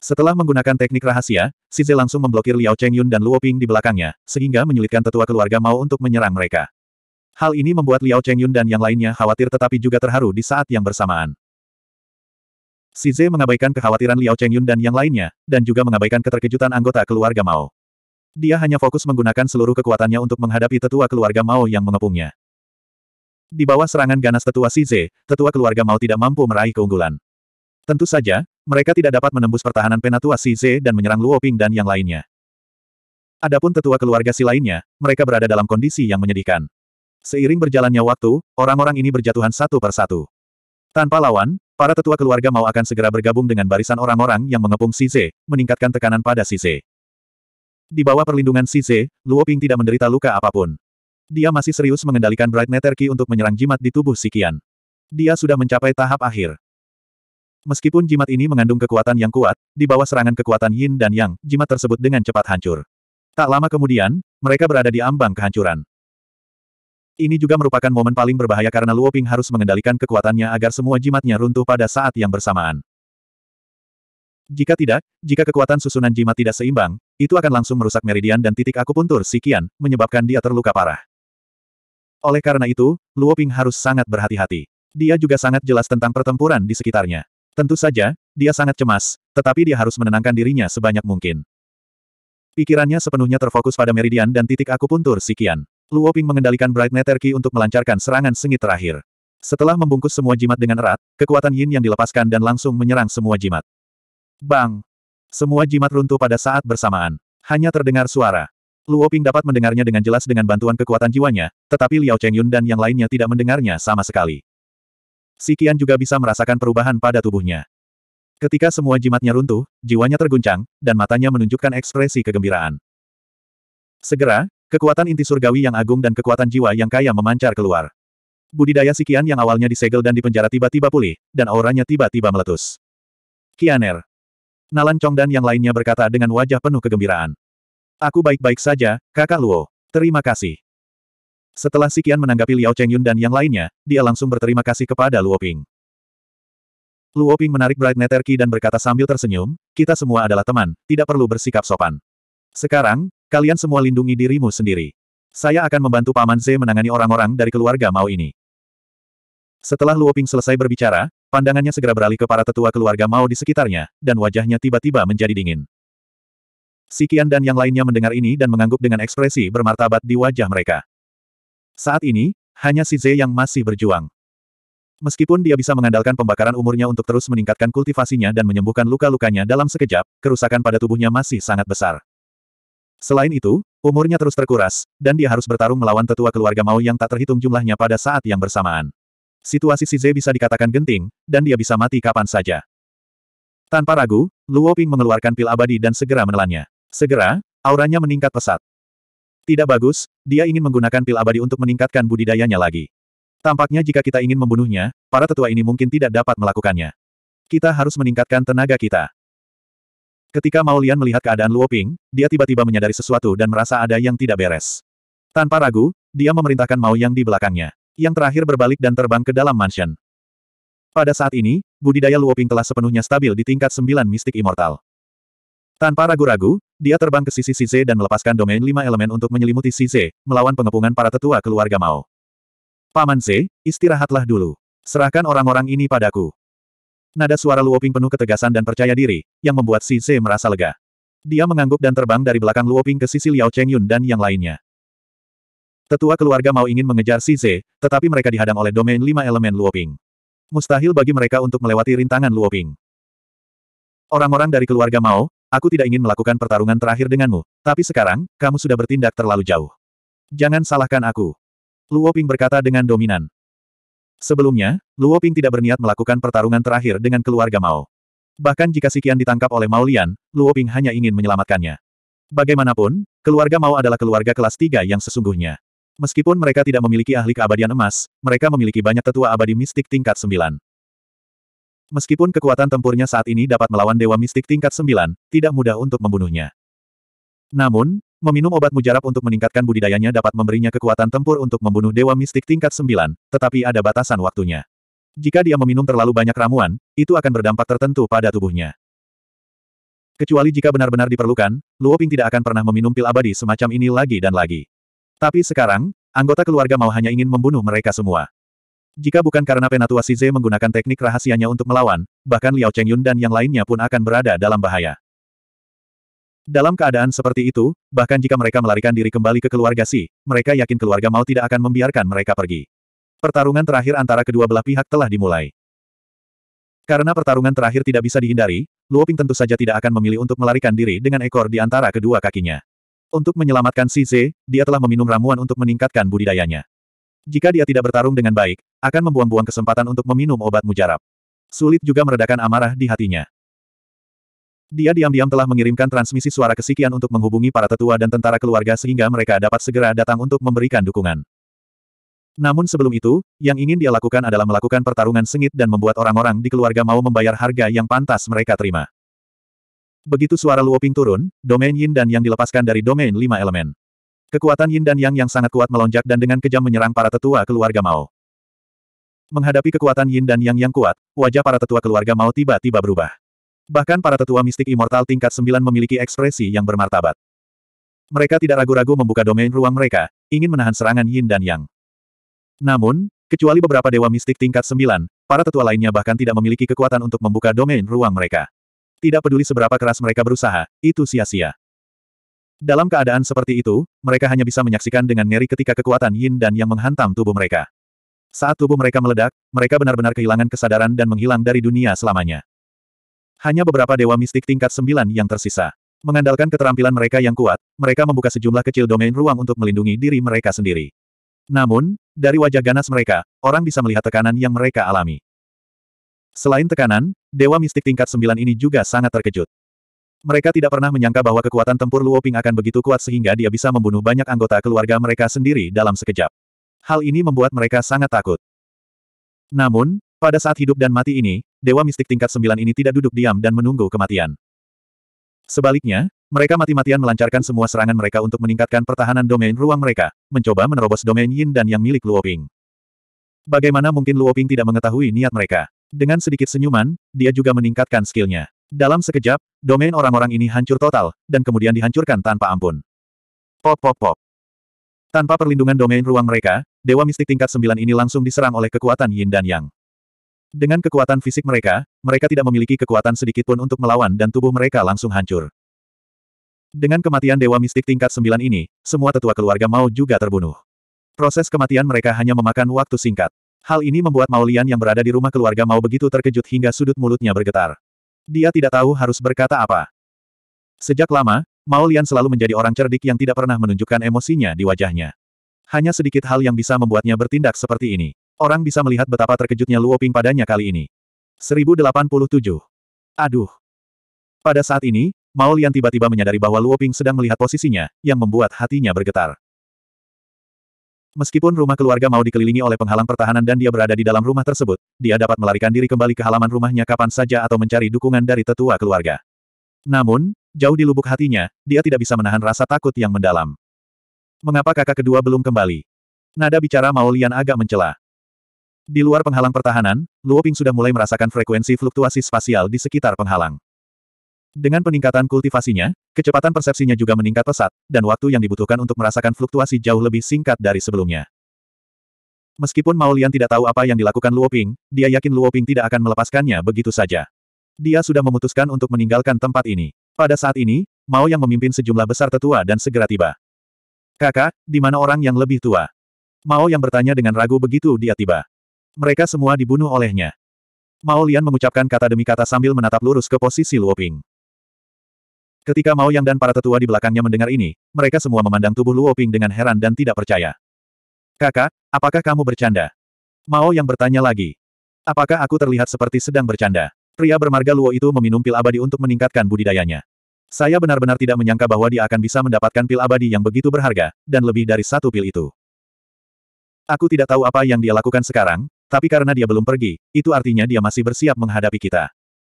A: Setelah menggunakan teknik rahasia, Size langsung memblokir Liao Chengyun dan Luo Ping di belakangnya, sehingga menyulitkan tetua keluarga Mao untuk menyerang mereka. Hal ini membuat Liao Chengyun dan yang lainnya khawatir tetapi juga terharu di saat yang bersamaan. Size mengabaikan kekhawatiran Liao Chengyun dan yang lainnya, dan juga mengabaikan keterkejutan anggota keluarga Mao. Dia hanya fokus menggunakan seluruh kekuatannya untuk menghadapi tetua keluarga Mao yang mengepungnya. Di bawah serangan ganas tetua Size, tetua keluarga Mao tidak mampu meraih keunggulan. Tentu saja, mereka tidak dapat menembus pertahanan penatua Size dan menyerang Luo Ping dan yang lainnya. Adapun tetua keluarga si lainnya, mereka berada dalam kondisi yang menyedihkan. Seiring berjalannya waktu, orang-orang ini berjatuhan satu per satu. Tanpa lawan, para tetua keluarga Mao akan segera bergabung dengan barisan orang-orang yang mengepung Size, meningkatkan tekanan pada Size. Di bawah perlindungan Si Ze, Luo Ping tidak menderita luka apapun. Dia masih serius mengendalikan Bright Nether Key untuk menyerang jimat di tubuh Sikian. Dia sudah mencapai tahap akhir. Meskipun jimat ini mengandung kekuatan yang kuat, di bawah serangan kekuatan Yin dan Yang, jimat tersebut dengan cepat hancur. Tak lama kemudian, mereka berada di ambang kehancuran. Ini juga merupakan momen paling berbahaya karena Luo Ping harus mengendalikan kekuatannya agar semua jimatnya runtuh pada saat yang bersamaan. Jika tidak, jika kekuatan susunan jimat tidak seimbang, itu akan langsung merusak meridian dan titik akupuntur Sikian, menyebabkan dia terluka parah. Oleh karena itu, Luo Ping harus sangat berhati-hati. Dia juga sangat jelas tentang pertempuran di sekitarnya. Tentu saja, dia sangat cemas, tetapi dia harus menenangkan dirinya sebanyak mungkin. Pikirannya sepenuhnya terfokus pada meridian dan titik akupuntur Sikian. Luo Ping mengendalikan Bright Netherki untuk melancarkan serangan sengit terakhir. Setelah membungkus semua jimat dengan erat, kekuatan yin yang dilepaskan dan langsung menyerang semua jimat. Bang! Semua jimat runtuh pada saat bersamaan. Hanya terdengar suara. Luo Ping dapat mendengarnya dengan jelas dengan bantuan kekuatan jiwanya, tetapi Liao Chengyun dan yang lainnya tidak mendengarnya sama sekali. Sikian juga bisa merasakan perubahan pada tubuhnya. Ketika semua jimatnya runtuh, jiwanya terguncang, dan matanya menunjukkan ekspresi kegembiraan. Segera, kekuatan inti surgawi yang agung dan kekuatan jiwa yang kaya memancar keluar. Budidaya Sikian yang awalnya disegel dan dipenjara tiba-tiba pulih, dan auranya tiba-tiba meletus. Kianer, Nalan Chong dan yang lainnya berkata dengan wajah penuh kegembiraan. Aku baik-baik saja, kakak Luo. Terima kasih. Setelah sekian menanggapi Liao Chengyun dan yang lainnya, dia langsung berterima kasih kepada Luo Ping. Luo Ping menarik Bright Neterki dan berkata sambil tersenyum, kita semua adalah teman, tidak perlu bersikap sopan. Sekarang, kalian semua lindungi dirimu sendiri. Saya akan membantu Paman Z menangani orang-orang dari keluarga Mao ini. Setelah Luo Ping selesai berbicara, Pandangannya segera beralih ke para tetua keluarga Mao di sekitarnya, dan wajahnya tiba-tiba menjadi dingin. Sikian dan yang lainnya mendengar ini dan mengangguk dengan ekspresi bermartabat di wajah mereka. Saat ini, hanya si Ze yang masih berjuang. Meskipun dia bisa mengandalkan pembakaran umurnya untuk terus meningkatkan kultivasinya dan menyembuhkan luka-lukanya dalam sekejap, kerusakan pada tubuhnya masih sangat besar. Selain itu, umurnya terus terkuras, dan dia harus bertarung melawan tetua keluarga Mao yang tak terhitung jumlahnya pada saat yang bersamaan. Situasi Ze bisa dikatakan genting, dan dia bisa mati kapan saja. Tanpa ragu, Luo Ping mengeluarkan pil abadi dan segera menelannya. Segera, auranya meningkat pesat. Tidak bagus, dia ingin menggunakan pil abadi untuk meningkatkan budidayanya lagi. Tampaknya jika kita ingin membunuhnya, para tetua ini mungkin tidak dapat melakukannya. Kita harus meningkatkan tenaga kita. Ketika Maulian melihat keadaan Luo Ping, dia tiba-tiba menyadari sesuatu dan merasa ada yang tidak beres. Tanpa ragu, dia memerintahkan Mao Yang di belakangnya yang terakhir berbalik dan terbang ke dalam mansion. Pada saat ini, budidaya Luoping telah sepenuhnya stabil di tingkat 9 mistik immortal. Tanpa ragu-ragu, dia terbang ke sisi Size dan melepaskan domain lima elemen untuk menyelimuti Size, melawan pengepungan para tetua keluarga Mao. Paman Z, istirahatlah dulu. Serahkan orang-orang ini padaku. Nada suara Luoping penuh ketegasan dan percaya diri, yang membuat Size merasa lega. Dia mengangguk dan terbang dari belakang Luoping ke sisi Liao Chengyun dan yang lainnya. Tetua keluarga mau ingin mengejar si Ze, tetapi mereka dihadang oleh domain lima elemen Luoping. Mustahil bagi mereka untuk melewati rintangan Luoping. Orang-orang dari keluarga Mao, aku tidak ingin melakukan pertarungan terakhir denganmu, tapi sekarang, kamu sudah bertindak terlalu jauh. Jangan salahkan aku. Luoping berkata dengan dominan. Sebelumnya, Luoping tidak berniat melakukan pertarungan terakhir dengan keluarga Mao. Bahkan jika Sikian ditangkap oleh Mao Lian, Luoping hanya ingin menyelamatkannya. Bagaimanapun, keluarga Mao adalah keluarga kelas tiga yang sesungguhnya. Meskipun mereka tidak memiliki ahli keabadian emas, mereka memiliki banyak tetua abadi mistik tingkat 9. Meskipun kekuatan tempurnya saat ini dapat melawan dewa mistik tingkat 9, tidak mudah untuk membunuhnya. Namun, meminum obat mujarab untuk meningkatkan budidayanya dapat memberinya kekuatan tempur untuk membunuh dewa mistik tingkat 9, tetapi ada batasan waktunya. Jika dia meminum terlalu banyak ramuan, itu akan berdampak tertentu pada tubuhnya. Kecuali jika benar-benar diperlukan, Luoping tidak akan pernah meminum pil abadi semacam ini lagi dan lagi. Tapi sekarang, anggota keluarga Mao hanya ingin membunuh mereka semua. Jika bukan karena Penatua Size menggunakan teknik rahasianya untuk melawan, bahkan Liao Chengyun dan yang lainnya pun akan berada dalam bahaya. Dalam keadaan seperti itu, bahkan jika mereka melarikan diri kembali ke keluarga Si, mereka yakin keluarga Mao tidak akan membiarkan mereka pergi. Pertarungan terakhir antara kedua belah pihak telah dimulai. Karena pertarungan terakhir tidak bisa dihindari, Luo Ping tentu saja tidak akan memilih untuk melarikan diri dengan ekor di antara kedua kakinya. Untuk menyelamatkan si Z, dia telah meminum ramuan untuk meningkatkan budidayanya. Jika dia tidak bertarung dengan baik, akan membuang-buang kesempatan untuk meminum obat mujarab. Sulit juga meredakan amarah di hatinya. Dia diam-diam telah mengirimkan transmisi suara kesikian untuk menghubungi para tetua dan tentara keluarga sehingga mereka dapat segera datang untuk memberikan dukungan. Namun sebelum itu, yang ingin dia lakukan adalah melakukan pertarungan sengit dan membuat orang-orang di keluarga mau membayar harga yang pantas mereka terima. Begitu suara Luoping turun, domain Yin dan Yang dilepaskan dari domain lima elemen. Kekuatan Yin dan Yang yang sangat kuat melonjak dan dengan kejam menyerang para tetua keluarga Mao. Menghadapi kekuatan Yin dan Yang yang kuat, wajah para tetua keluarga Mao tiba-tiba berubah. Bahkan para tetua mistik immortal tingkat 9 memiliki ekspresi yang bermartabat. Mereka tidak ragu-ragu membuka domain ruang mereka, ingin menahan serangan Yin dan Yang. Namun, kecuali beberapa dewa mistik tingkat 9, para tetua lainnya bahkan tidak memiliki kekuatan untuk membuka domain ruang mereka. Tidak peduli seberapa keras mereka berusaha, itu sia-sia. Dalam keadaan seperti itu, mereka hanya bisa menyaksikan dengan ngeri ketika kekuatan yin dan yang menghantam tubuh mereka. Saat tubuh mereka meledak, mereka benar-benar kehilangan kesadaran dan menghilang dari dunia selamanya. Hanya beberapa dewa mistik tingkat sembilan yang tersisa. Mengandalkan keterampilan mereka yang kuat, mereka membuka sejumlah kecil domain ruang untuk melindungi diri mereka sendiri. Namun, dari wajah ganas mereka, orang bisa melihat tekanan yang mereka alami. Selain tekanan, Dewa mistik tingkat sembilan ini juga sangat terkejut. Mereka tidak pernah menyangka bahwa kekuatan tempur Luoping akan begitu kuat sehingga dia bisa membunuh banyak anggota keluarga mereka sendiri dalam sekejap. Hal ini membuat mereka sangat takut. Namun, pada saat hidup dan mati ini, Dewa Mistik tingkat sembilan ini tidak duduk diam dan menunggu kematian. Sebaliknya, mereka mati-matian melancarkan semua serangan mereka untuk meningkatkan pertahanan domain ruang mereka, mencoba menerobos domain Yin dan Yang milik Luoping. Bagaimana mungkin Luoping tidak mengetahui niat mereka? Dengan sedikit senyuman, dia juga meningkatkan skillnya. Dalam sekejap, domain orang-orang ini hancur total, dan kemudian dihancurkan tanpa ampun. Pop pop pop. Tanpa perlindungan domain ruang mereka, Dewa Mistik tingkat 9 ini langsung diserang oleh kekuatan Yin dan Yang. Dengan kekuatan fisik mereka, mereka tidak memiliki kekuatan sedikit pun untuk melawan dan tubuh mereka langsung hancur. Dengan kematian Dewa Mistik tingkat 9 ini, semua tetua keluarga mau juga terbunuh. Proses kematian mereka hanya memakan waktu singkat. Hal ini membuat Maulian yang berada di rumah keluarga Mau begitu terkejut hingga sudut mulutnya bergetar. Dia tidak tahu harus berkata apa. Sejak lama, Maulian selalu menjadi orang cerdik yang tidak pernah menunjukkan emosinya di wajahnya. Hanya sedikit hal yang bisa membuatnya bertindak seperti ini. Orang bisa melihat betapa terkejutnya Luo Ping padanya kali ini. 1087. Aduh. Pada saat ini, Maulian tiba-tiba menyadari bahwa Luo Ping sedang melihat posisinya, yang membuat hatinya bergetar. Meskipun rumah keluarga mau dikelilingi oleh penghalang pertahanan dan dia berada di dalam rumah tersebut, dia dapat melarikan diri kembali ke halaman rumahnya kapan saja atau mencari dukungan dari tetua keluarga. Namun, jauh di lubuk hatinya, dia tidak bisa menahan rasa takut yang mendalam. Mengapa kakak kedua belum kembali? Nada bicara Maulian agak mencela. Di luar penghalang pertahanan, Luoping sudah mulai merasakan frekuensi fluktuasi spasial di sekitar penghalang. Dengan peningkatan kultivasinya, kecepatan persepsinya juga meningkat pesat, dan waktu yang dibutuhkan untuk merasakan fluktuasi jauh lebih singkat dari sebelumnya. Meskipun Maulian tidak tahu apa yang dilakukan Luo Ping, dia yakin Luo Ping tidak akan melepaskannya begitu saja. Dia sudah memutuskan untuk meninggalkan tempat ini. Pada saat ini, Mao yang memimpin sejumlah besar tetua dan segera tiba. Kakak, di mana orang yang lebih tua? Mao yang bertanya dengan ragu begitu dia tiba. Mereka semua dibunuh olehnya. Mao Lian mengucapkan kata demi kata sambil menatap lurus ke posisi Luoping. Ketika Mao Yang dan para tetua di belakangnya mendengar ini, mereka semua memandang tubuh Luo Ping dengan heran dan tidak percaya. Kakak, apakah kamu bercanda? Mao Yang bertanya lagi. Apakah aku terlihat seperti sedang bercanda? Pria bermarga Luo itu meminum pil abadi untuk meningkatkan budidayanya. Saya benar-benar tidak menyangka bahwa dia akan bisa mendapatkan pil abadi yang begitu berharga, dan lebih dari satu pil itu. Aku tidak tahu apa yang dia lakukan sekarang, tapi karena dia belum pergi, itu artinya dia masih bersiap menghadapi kita.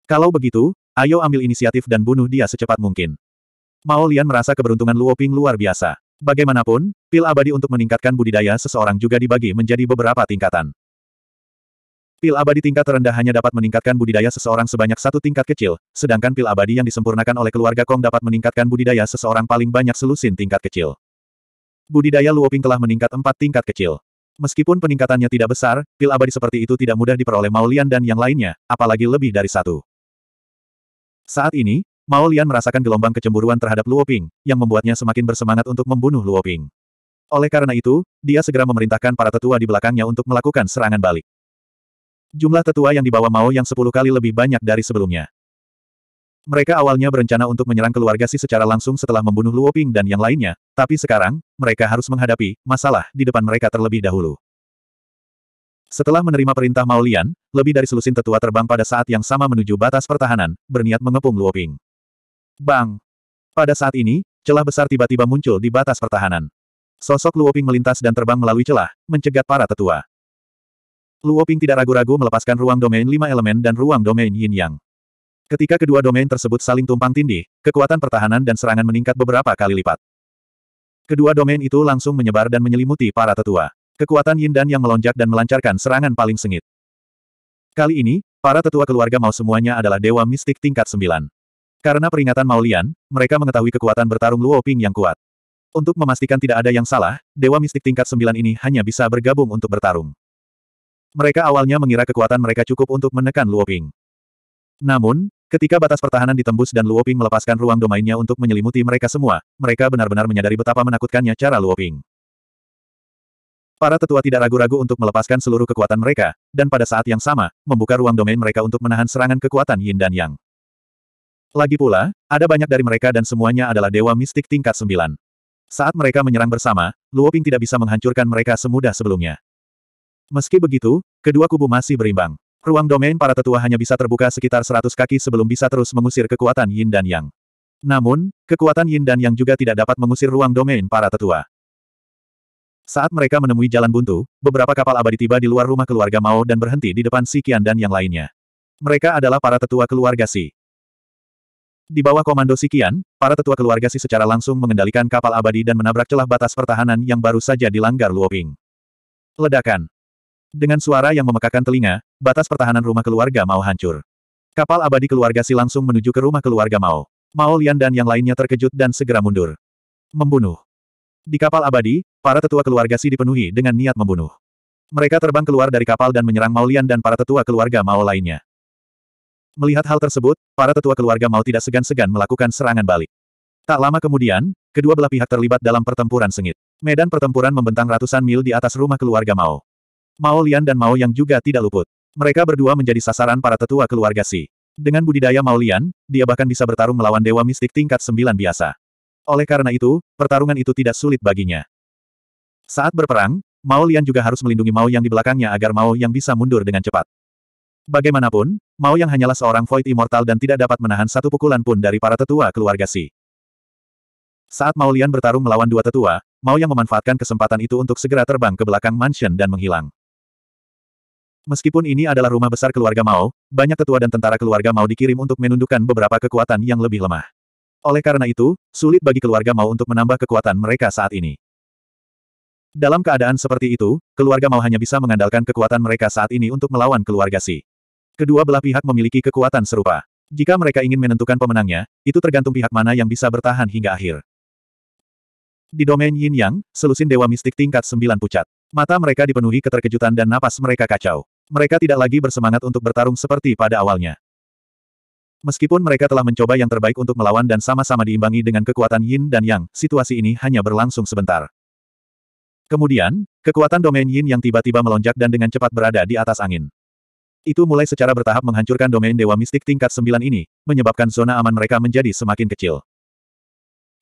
A: Kalau begitu, ayo ambil inisiatif dan bunuh dia secepat mungkin. Mao Lian merasa keberuntungan Luo Ping luar biasa. Bagaimanapun, pil abadi untuk meningkatkan budidaya seseorang juga dibagi menjadi beberapa tingkatan. Pil abadi tingkat terendah hanya dapat meningkatkan budidaya seseorang sebanyak satu tingkat kecil, sedangkan pil abadi yang disempurnakan oleh keluarga Kong dapat meningkatkan budidaya seseorang paling banyak selusin tingkat kecil. Budidaya Luoping telah meningkat empat tingkat kecil. Meskipun peningkatannya tidak besar, pil abadi seperti itu tidak mudah diperoleh Maulian dan yang lainnya, apalagi lebih dari satu. Saat ini, Mao Lian merasakan gelombang kecemburuan terhadap Luo Ping, yang membuatnya semakin bersemangat untuk membunuh Luo Ping. Oleh karena itu, dia segera memerintahkan para tetua di belakangnya untuk melakukan serangan balik. Jumlah tetua yang dibawa Mao yang sepuluh kali lebih banyak dari sebelumnya. Mereka awalnya berencana untuk menyerang keluarga Si secara langsung setelah membunuh Luo Ping dan yang lainnya, tapi sekarang, mereka harus menghadapi masalah di depan mereka terlebih dahulu. Setelah menerima perintah Maulian, lebih dari selusin tetua terbang pada saat yang sama menuju batas pertahanan, berniat mengepung Luoping. Bang! Pada saat ini, celah besar tiba-tiba muncul di batas pertahanan. Sosok Luoping melintas dan terbang melalui celah, mencegat para tetua. Luoping tidak ragu-ragu melepaskan ruang domain lima elemen dan ruang domain yin yang. Ketika kedua domain tersebut saling tumpang tindih, kekuatan pertahanan dan serangan meningkat beberapa kali lipat. Kedua domain itu langsung menyebar dan menyelimuti para tetua. Kekuatan Yin Dan yang melonjak dan melancarkan serangan paling sengit. Kali ini, para tetua keluarga Mao semuanya adalah dewa mistik tingkat 9. Karena peringatan Maulian, mereka mengetahui kekuatan bertarung Luo Ping yang kuat. Untuk memastikan tidak ada yang salah, dewa mistik tingkat 9 ini hanya bisa bergabung untuk bertarung. Mereka awalnya mengira kekuatan mereka cukup untuk menekan Luo Ping. Namun, ketika batas pertahanan ditembus dan Luo Ping melepaskan ruang domainnya untuk menyelimuti mereka semua, mereka benar-benar menyadari betapa menakutkannya cara Luo Ping. Para tetua tidak ragu-ragu untuk melepaskan seluruh kekuatan mereka, dan pada saat yang sama, membuka ruang domain mereka untuk menahan serangan kekuatan Yin dan Yang. Lagi pula, ada banyak dari mereka dan semuanya adalah dewa mistik tingkat sembilan. Saat mereka menyerang bersama, Luoping tidak bisa menghancurkan mereka semudah sebelumnya. Meski begitu, kedua kubu masih berimbang. Ruang domain para tetua hanya bisa terbuka sekitar 100 kaki sebelum bisa terus mengusir kekuatan Yin dan Yang. Namun, kekuatan Yin dan Yang juga tidak dapat mengusir ruang domain para tetua. Saat mereka menemui jalan buntu, beberapa kapal abadi tiba di luar rumah keluarga Mao dan berhenti di depan Si Qian dan yang lainnya. Mereka adalah para tetua keluarga Si. Di bawah komando Si Qian, para tetua keluarga Si secara langsung mengendalikan kapal abadi dan menabrak celah batas pertahanan yang baru saja dilanggar Luoping. Ledakan. Dengan suara yang memekakan telinga, batas pertahanan rumah keluarga Mao hancur. Kapal abadi keluarga Si langsung menuju ke rumah keluarga Mao. Mao Lian dan yang lainnya terkejut dan segera mundur. Membunuh. Di kapal abadi, para tetua keluarga Si dipenuhi dengan niat membunuh. Mereka terbang keluar dari kapal dan menyerang Maulian dan para tetua keluarga Mao lainnya. Melihat hal tersebut, para tetua keluarga Mao tidak segan-segan melakukan serangan balik. Tak lama kemudian, kedua belah pihak terlibat dalam pertempuran sengit. Medan pertempuran membentang ratusan mil di atas rumah keluarga Mao. Mao Lian dan Mao Yang juga tidak luput. Mereka berdua menjadi sasaran para tetua keluarga Si. Dengan budidaya Mao Lian, dia bahkan bisa bertarung melawan dewa mistik tingkat sembilan biasa. Oleh karena itu, pertarungan itu tidak sulit baginya. Saat berperang, Mao Lian juga harus melindungi Mao yang di belakangnya agar Mao yang bisa mundur dengan cepat. Bagaimanapun, Mao yang hanyalah seorang Void Immortal dan tidak dapat menahan satu pukulan pun dari para tetua keluarga Si. Saat Mao Lian bertarung melawan dua tetua, Mao yang memanfaatkan kesempatan itu untuk segera terbang ke belakang mansion dan menghilang. Meskipun ini adalah rumah besar keluarga Mao, banyak tetua dan tentara keluarga Mao dikirim untuk menundukkan beberapa kekuatan yang lebih lemah. Oleh karena itu, sulit bagi keluarga Mao untuk menambah kekuatan mereka saat ini. Dalam keadaan seperti itu, keluarga Mao hanya bisa mengandalkan kekuatan mereka saat ini untuk melawan keluarga Si. Kedua belah pihak memiliki kekuatan serupa. Jika mereka ingin menentukan pemenangnya, itu tergantung pihak mana yang bisa bertahan hingga akhir. Di domain Yin Yang, selusin dewa mistik tingkat sembilan pucat. Mata mereka dipenuhi keterkejutan dan napas mereka kacau. Mereka tidak lagi bersemangat untuk bertarung seperti pada awalnya. Meskipun mereka telah mencoba yang terbaik untuk melawan dan sama-sama diimbangi dengan kekuatan Yin dan Yang, situasi ini hanya berlangsung sebentar. Kemudian, kekuatan domain Yin yang tiba-tiba melonjak dan dengan cepat berada di atas angin. Itu mulai secara bertahap menghancurkan domain Dewa Mistik tingkat 9 ini, menyebabkan zona aman mereka menjadi semakin kecil.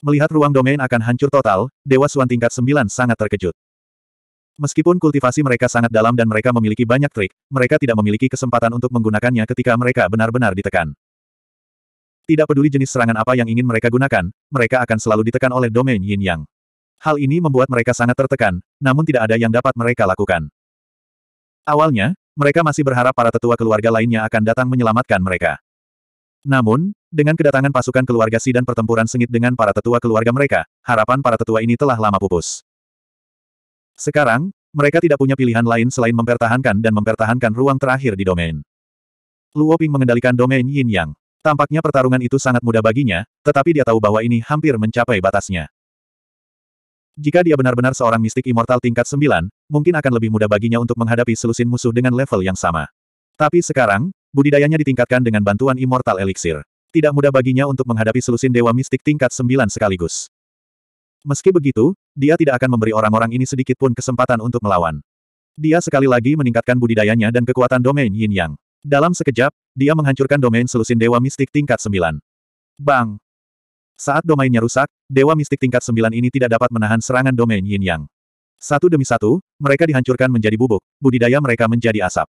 A: Melihat ruang domain akan hancur total, Dewa Suan tingkat 9 sangat terkejut. Meskipun kultivasi mereka sangat dalam dan mereka memiliki banyak trik, mereka tidak memiliki kesempatan untuk menggunakannya ketika mereka benar-benar ditekan. Tidak peduli jenis serangan apa yang ingin mereka gunakan, mereka akan selalu ditekan oleh domain yin yang. Hal ini membuat mereka sangat tertekan, namun tidak ada yang dapat mereka lakukan. Awalnya, mereka masih berharap para tetua keluarga lainnya akan datang menyelamatkan mereka. Namun, dengan kedatangan pasukan keluarga Si dan pertempuran sengit dengan para tetua keluarga mereka, harapan para tetua ini telah lama pupus. Sekarang, mereka tidak punya pilihan lain selain mempertahankan dan mempertahankan ruang terakhir di domain. Luo Ping mengendalikan domain Yin Yang. Tampaknya pertarungan itu sangat mudah baginya, tetapi dia tahu bahwa ini hampir mencapai batasnya. Jika dia benar-benar seorang mistik immortal tingkat 9, mungkin akan lebih mudah baginya untuk menghadapi selusin musuh dengan level yang sama. Tapi sekarang, budidayanya ditingkatkan dengan bantuan immortal elixir. Tidak mudah baginya untuk menghadapi selusin dewa mistik tingkat 9 sekaligus. Meski begitu, dia tidak akan memberi orang-orang ini sedikit pun kesempatan untuk melawan. Dia sekali lagi meningkatkan budidayanya dan kekuatan domain yin yang. Dalam sekejap, dia menghancurkan domain selusin Dewa Mistik tingkat 9. Bang! Saat domainnya rusak, Dewa Mistik tingkat 9 ini tidak dapat menahan serangan domain Yin Yang. Satu demi satu, mereka dihancurkan menjadi bubuk, budidaya mereka menjadi asap.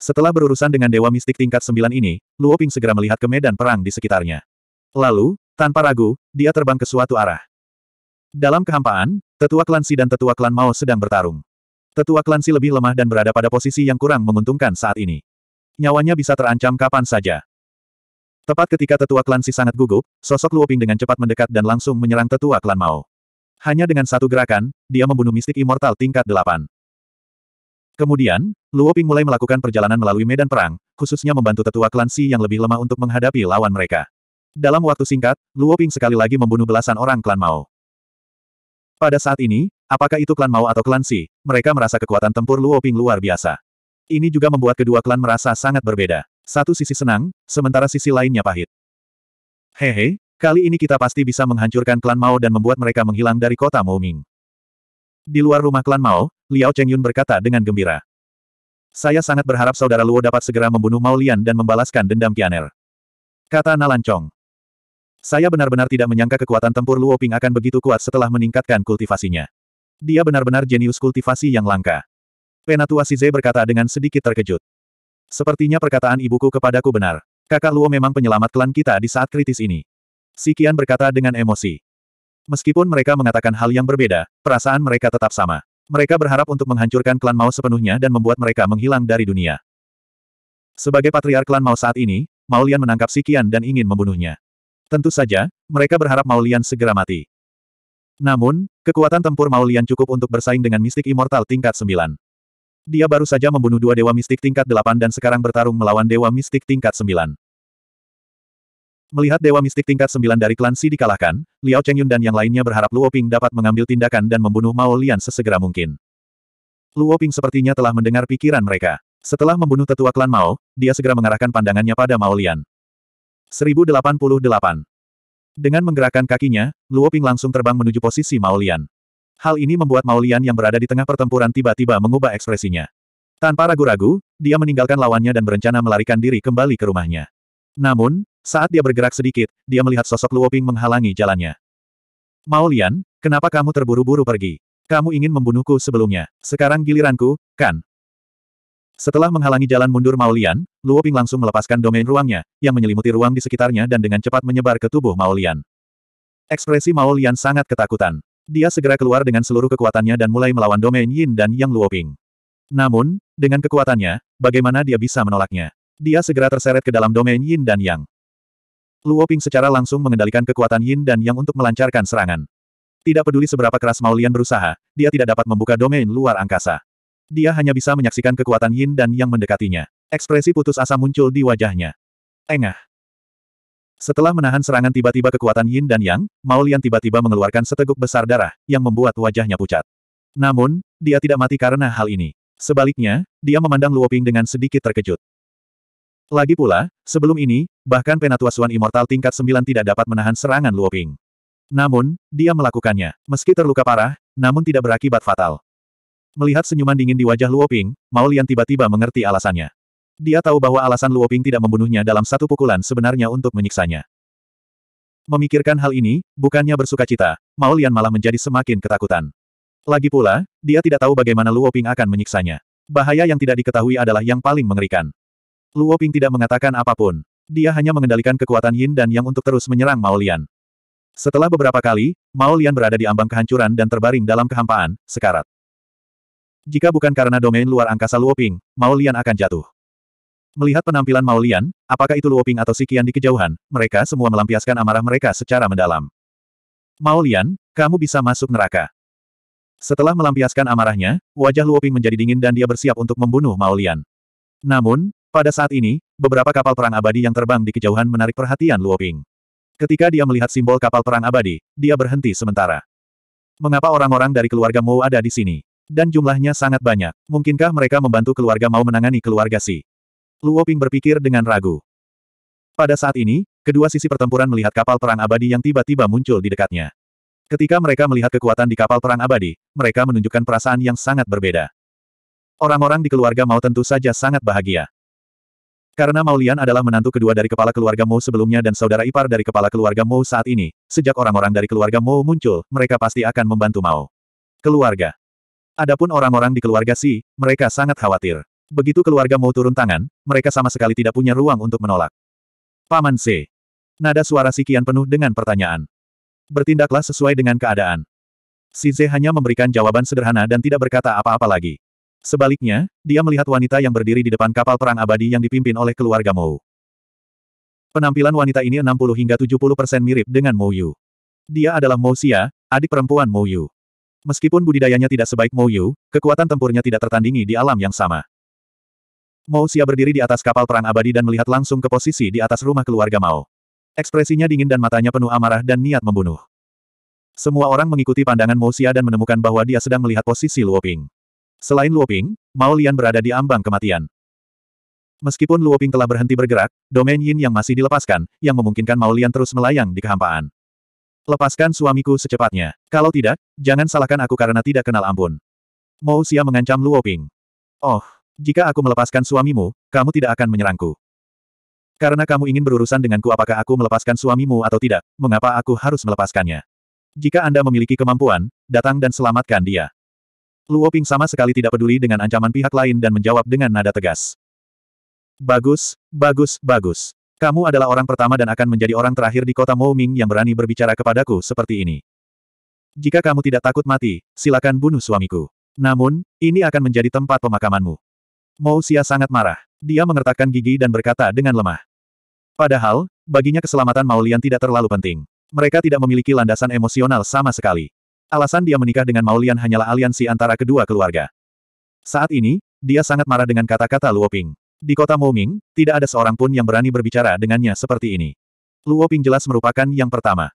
A: Setelah berurusan dengan Dewa Mistik tingkat 9 ini, Luo Ping segera melihat ke medan perang di sekitarnya. Lalu, tanpa ragu, dia terbang ke suatu arah. Dalam kehampaan, tetua klan Si dan tetua klan Mao sedang bertarung. Tetua klan Si lebih lemah dan berada pada posisi yang kurang menguntungkan saat ini. Nyawanya bisa terancam kapan saja. Tepat ketika tetua klan Si sangat gugup, sosok Luoping dengan cepat mendekat dan langsung menyerang tetua klan Mao. Hanya dengan satu gerakan, dia membunuh mistik immortal tingkat delapan. Kemudian, Luoping mulai melakukan perjalanan melalui medan perang, khususnya membantu tetua klan Si yang lebih lemah untuk menghadapi lawan mereka. Dalam waktu singkat, Luoping sekali lagi membunuh belasan orang klan Mao. Pada saat ini, Apakah itu klan Mao atau klan Si, mereka merasa kekuatan tempur Luo Ping luar biasa. Ini juga membuat kedua klan merasa sangat berbeda. Satu sisi senang, sementara sisi lainnya pahit. Hehe, kali ini kita pasti bisa menghancurkan klan Mao dan membuat mereka menghilang dari kota Ming. Di luar rumah klan Mao, Liao Chengyun berkata dengan gembira. Saya sangat berharap saudara Luo dapat segera membunuh Mao Lian dan membalaskan dendam Qianer. Kata Nalancong. Saya benar-benar tidak menyangka kekuatan tempur Luo Ping akan begitu kuat setelah meningkatkan kultivasinya. Dia benar-benar jenius kultivasi yang langka. Penatua Size berkata dengan sedikit terkejut. Sepertinya perkataan ibuku kepadaku benar. Kakak Luo memang penyelamat klan kita di saat kritis ini. Sikian berkata dengan emosi. Meskipun mereka mengatakan hal yang berbeda, perasaan mereka tetap sama. Mereka berharap untuk menghancurkan klan Mao sepenuhnya dan membuat mereka menghilang dari dunia. Sebagai patriark klan Mao saat ini, Maulian menangkap Sikian dan ingin membunuhnya. Tentu saja, mereka berharap Maulian segera mati. Namun, kekuatan tempur Maulian cukup untuk bersaing dengan mistik immortal tingkat 9. Dia baru saja membunuh dua dewa mistik tingkat 8 dan sekarang bertarung melawan dewa mistik tingkat 9. Melihat dewa mistik tingkat 9 dari klan Si dikalahkan, Liao Chengyun dan yang lainnya berharap Luo Ping dapat mengambil tindakan dan membunuh Mao sesegera mungkin. Luo Ping sepertinya telah mendengar pikiran mereka. Setelah membunuh tetua klan Mao, dia segera mengarahkan pandangannya pada Mao 1088 dengan menggerakkan kakinya, Luo Ping langsung terbang menuju posisi Maulian. Hal ini membuat Maulian yang berada di tengah pertempuran tiba-tiba mengubah ekspresinya. Tanpa ragu-ragu, dia meninggalkan lawannya dan berencana melarikan diri kembali ke rumahnya. Namun, saat dia bergerak sedikit, dia melihat sosok Luo Ping menghalangi jalannya. Maulian, kenapa kamu terburu-buru pergi? Kamu ingin membunuhku sebelumnya. Sekarang giliranku, kan? Setelah menghalangi jalan mundur Maulian, Luo Ping langsung melepaskan domain ruangnya, yang menyelimuti ruang di sekitarnya dan dengan cepat menyebar ke tubuh Maulian. Ekspresi Maulian sangat ketakutan. Dia segera keluar dengan seluruh kekuatannya dan mulai melawan domain Yin dan Yang Luo Ping. Namun, dengan kekuatannya, bagaimana dia bisa menolaknya? Dia segera terseret ke dalam domain Yin dan Yang. Luo Ping secara langsung mengendalikan kekuatan Yin dan Yang untuk melancarkan serangan. Tidak peduli seberapa keras Maulian berusaha, dia tidak dapat membuka domain luar angkasa. Dia hanya bisa menyaksikan kekuatan Yin dan Yang mendekatinya. Ekspresi putus asa muncul di wajahnya. Engah. Setelah menahan serangan tiba-tiba kekuatan Yin dan Yang, Maulian tiba-tiba mengeluarkan seteguk besar darah, yang membuat wajahnya pucat. Namun, dia tidak mati karena hal ini. Sebaliknya, dia memandang Luoping dengan sedikit terkejut. Lagi pula, sebelum ini, bahkan Penatua Suan Immortal tingkat 9 tidak dapat menahan serangan Luoping. Namun, dia melakukannya. Meski terluka parah, namun tidak berakibat fatal. Melihat senyuman dingin di wajah Luoping, Mao Lian tiba-tiba mengerti alasannya. Dia tahu bahwa alasan Luoping tidak membunuhnya dalam satu pukulan sebenarnya untuk menyiksanya. Memikirkan hal ini, bukannya bersuka cita, Mao Lian malah menjadi semakin ketakutan. Lagi pula, dia tidak tahu bagaimana Luoping akan menyiksanya. Bahaya yang tidak diketahui adalah yang paling mengerikan. Luoping tidak mengatakan apapun. Dia hanya mengendalikan kekuatan Yin dan Yang untuk terus menyerang Mao Lian. Setelah beberapa kali, Mao Lian berada di ambang kehancuran dan terbaring dalam kehampaan, sekarat. Jika bukan karena domain luar angkasa Luoping, Maulian akan jatuh. Melihat penampilan Maulian, apakah itu Luoping atau Sikian di kejauhan, mereka semua melampiaskan amarah mereka secara mendalam. Maulian, kamu bisa masuk neraka. Setelah melampiaskan amarahnya, wajah Luoping menjadi dingin dan dia bersiap untuk membunuh Maulian. Namun, pada saat ini, beberapa kapal perang abadi yang terbang di kejauhan menarik perhatian Luoping. Ketika dia melihat simbol kapal perang abadi, dia berhenti sementara. Mengapa orang-orang dari keluarga Mo ada di sini? Dan jumlahnya sangat banyak. Mungkinkah mereka membantu keluarga mau menangani keluarga Si? Luo Ping berpikir dengan ragu. Pada saat ini, kedua sisi pertempuran melihat kapal perang abadi yang tiba-tiba muncul di dekatnya. Ketika mereka melihat kekuatan di kapal perang abadi, mereka menunjukkan perasaan yang sangat berbeda. Orang-orang di keluarga Mao tentu saja sangat bahagia. Karena Maulian adalah menantu kedua dari kepala keluarga Mo sebelumnya dan saudara ipar dari kepala keluarga Mo saat ini, sejak orang-orang dari keluarga Mo muncul, mereka pasti akan membantu Mao. Keluarga Adapun orang-orang di keluarga Si, mereka sangat khawatir. Begitu keluarga mau turun tangan, mereka sama sekali tidak punya ruang untuk menolak. Paman C. Nada suara Si kian penuh dengan pertanyaan. Bertindaklah sesuai dengan keadaan. Si Z hanya memberikan jawaban sederhana dan tidak berkata apa-apa lagi. Sebaliknya, dia melihat wanita yang berdiri di depan kapal perang abadi yang dipimpin oleh keluarga Mou. Penampilan wanita ini 60 hingga 70 persen mirip dengan Mou Yu. Dia adalah Mou Xia, adik perempuan Mou Yu. Meskipun budidayanya tidak sebaik Mo Yu, kekuatan tempurnya tidak tertandingi di alam yang sama. Mo Xia berdiri di atas kapal perang abadi dan melihat langsung ke posisi di atas rumah keluarga Mao. Ekspresinya dingin dan matanya penuh amarah dan niat membunuh. Semua orang mengikuti pandangan Mo Xia dan menemukan bahwa dia sedang melihat posisi Luoping. Selain Luoping, Mao Lian berada di ambang kematian. Meskipun Luoping telah berhenti bergerak, domain Yin yang masih dilepaskan, yang memungkinkan Mao Lian terus melayang di kehampaan. Lepaskan suamiku secepatnya. Kalau tidak, jangan salahkan aku karena tidak kenal ampun. Mo Xia mengancam Luo Ping. Oh, jika aku melepaskan suamimu, kamu tidak akan menyerangku. Karena kamu ingin berurusan denganku apakah aku melepaskan suamimu atau tidak, mengapa aku harus melepaskannya? Jika Anda memiliki kemampuan, datang dan selamatkan dia. Luo Ping sama sekali tidak peduli dengan ancaman pihak lain dan menjawab dengan nada tegas. Bagus, bagus, bagus. Kamu adalah orang pertama dan akan menjadi orang terakhir di kota Mouming yang berani berbicara kepadaku seperti ini. Jika kamu tidak takut mati, silakan bunuh suamiku. Namun, ini akan menjadi tempat pemakamanmu. Mou Xia sangat marah. Dia mengertakkan gigi dan berkata dengan lemah. Padahal, baginya keselamatan Maulian tidak terlalu penting. Mereka tidak memiliki landasan emosional sama sekali. Alasan dia menikah dengan Maulian hanyalah aliansi antara kedua keluarga. Saat ini, dia sangat marah dengan kata-kata Luoping. Di kota Moming, tidak ada seorang pun yang berani berbicara dengannya seperti ini. Luo Ping jelas merupakan yang pertama.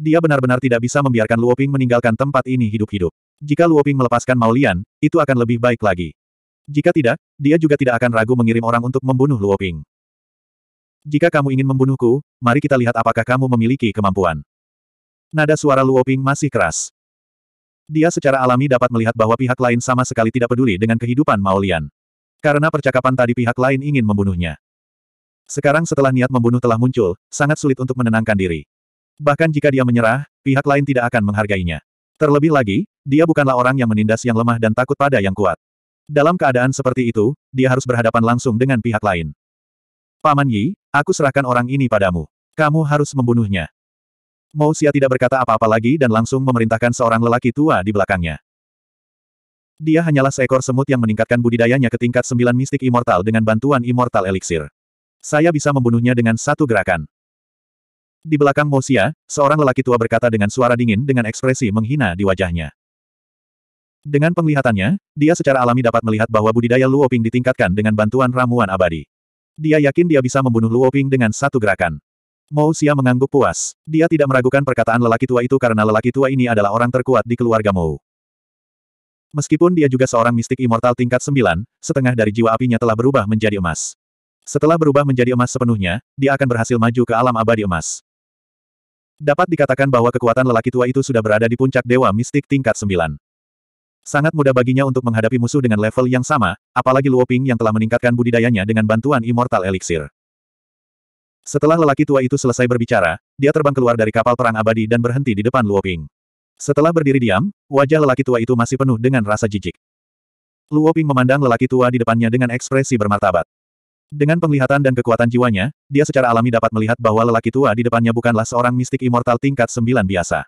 A: Dia benar-benar tidak bisa membiarkan Luo Ping meninggalkan tempat ini hidup-hidup. Jika Luo Ping melepaskan Maulian, itu akan lebih baik lagi. Jika tidak, dia juga tidak akan ragu mengirim orang untuk membunuh Luo Ping. Jika kamu ingin membunuhku, mari kita lihat apakah kamu memiliki kemampuan. Nada suara Luo Ping masih keras. Dia secara alami dapat melihat bahwa pihak lain sama sekali tidak peduli dengan kehidupan Maulian karena percakapan tadi pihak lain ingin membunuhnya. Sekarang setelah niat membunuh telah muncul, sangat sulit untuk menenangkan diri. Bahkan jika dia menyerah, pihak lain tidak akan menghargainya. Terlebih lagi, dia bukanlah orang yang menindas yang lemah dan takut pada yang kuat. Dalam keadaan seperti itu, dia harus berhadapan langsung dengan pihak lain. Paman Yi, aku serahkan orang ini padamu. Kamu harus membunuhnya. Mao Xia tidak berkata apa-apa lagi dan langsung memerintahkan seorang lelaki tua di belakangnya. Dia hanyalah seekor semut yang meningkatkan budidayanya ke tingkat sembilan mistik immortal dengan bantuan immortal elixir. Saya bisa membunuhnya dengan satu gerakan. Di belakang Mosia, seorang lelaki tua berkata dengan suara dingin dengan ekspresi menghina di wajahnya. Dengan penglihatannya, dia secara alami dapat melihat bahwa budidaya Luoping ditingkatkan dengan bantuan ramuan abadi. Dia yakin dia bisa membunuh Luoping dengan satu gerakan. Mousia mengangguk puas. Dia tidak meragukan perkataan lelaki tua itu karena lelaki tua ini adalah orang terkuat di keluarga Mou. Meskipun dia juga seorang mistik immortal tingkat 9, setengah dari jiwa apinya telah berubah menjadi emas. Setelah berubah menjadi emas sepenuhnya, dia akan berhasil maju ke alam abadi emas. Dapat dikatakan bahwa kekuatan lelaki tua itu sudah berada di puncak dewa mistik tingkat 9. Sangat mudah baginya untuk menghadapi musuh dengan level yang sama, apalagi Luo Ping yang telah meningkatkan budidayanya dengan bantuan immortal elixir. Setelah lelaki tua itu selesai berbicara, dia terbang keluar dari kapal perang abadi dan berhenti di depan Luo Ping. Setelah berdiri diam, wajah lelaki tua itu masih penuh dengan rasa jijik. Luo Ping memandang lelaki tua di depannya dengan ekspresi bermartabat. Dengan penglihatan dan kekuatan jiwanya, dia secara alami dapat melihat bahwa lelaki tua di depannya bukanlah seorang mistik immortal tingkat sembilan biasa.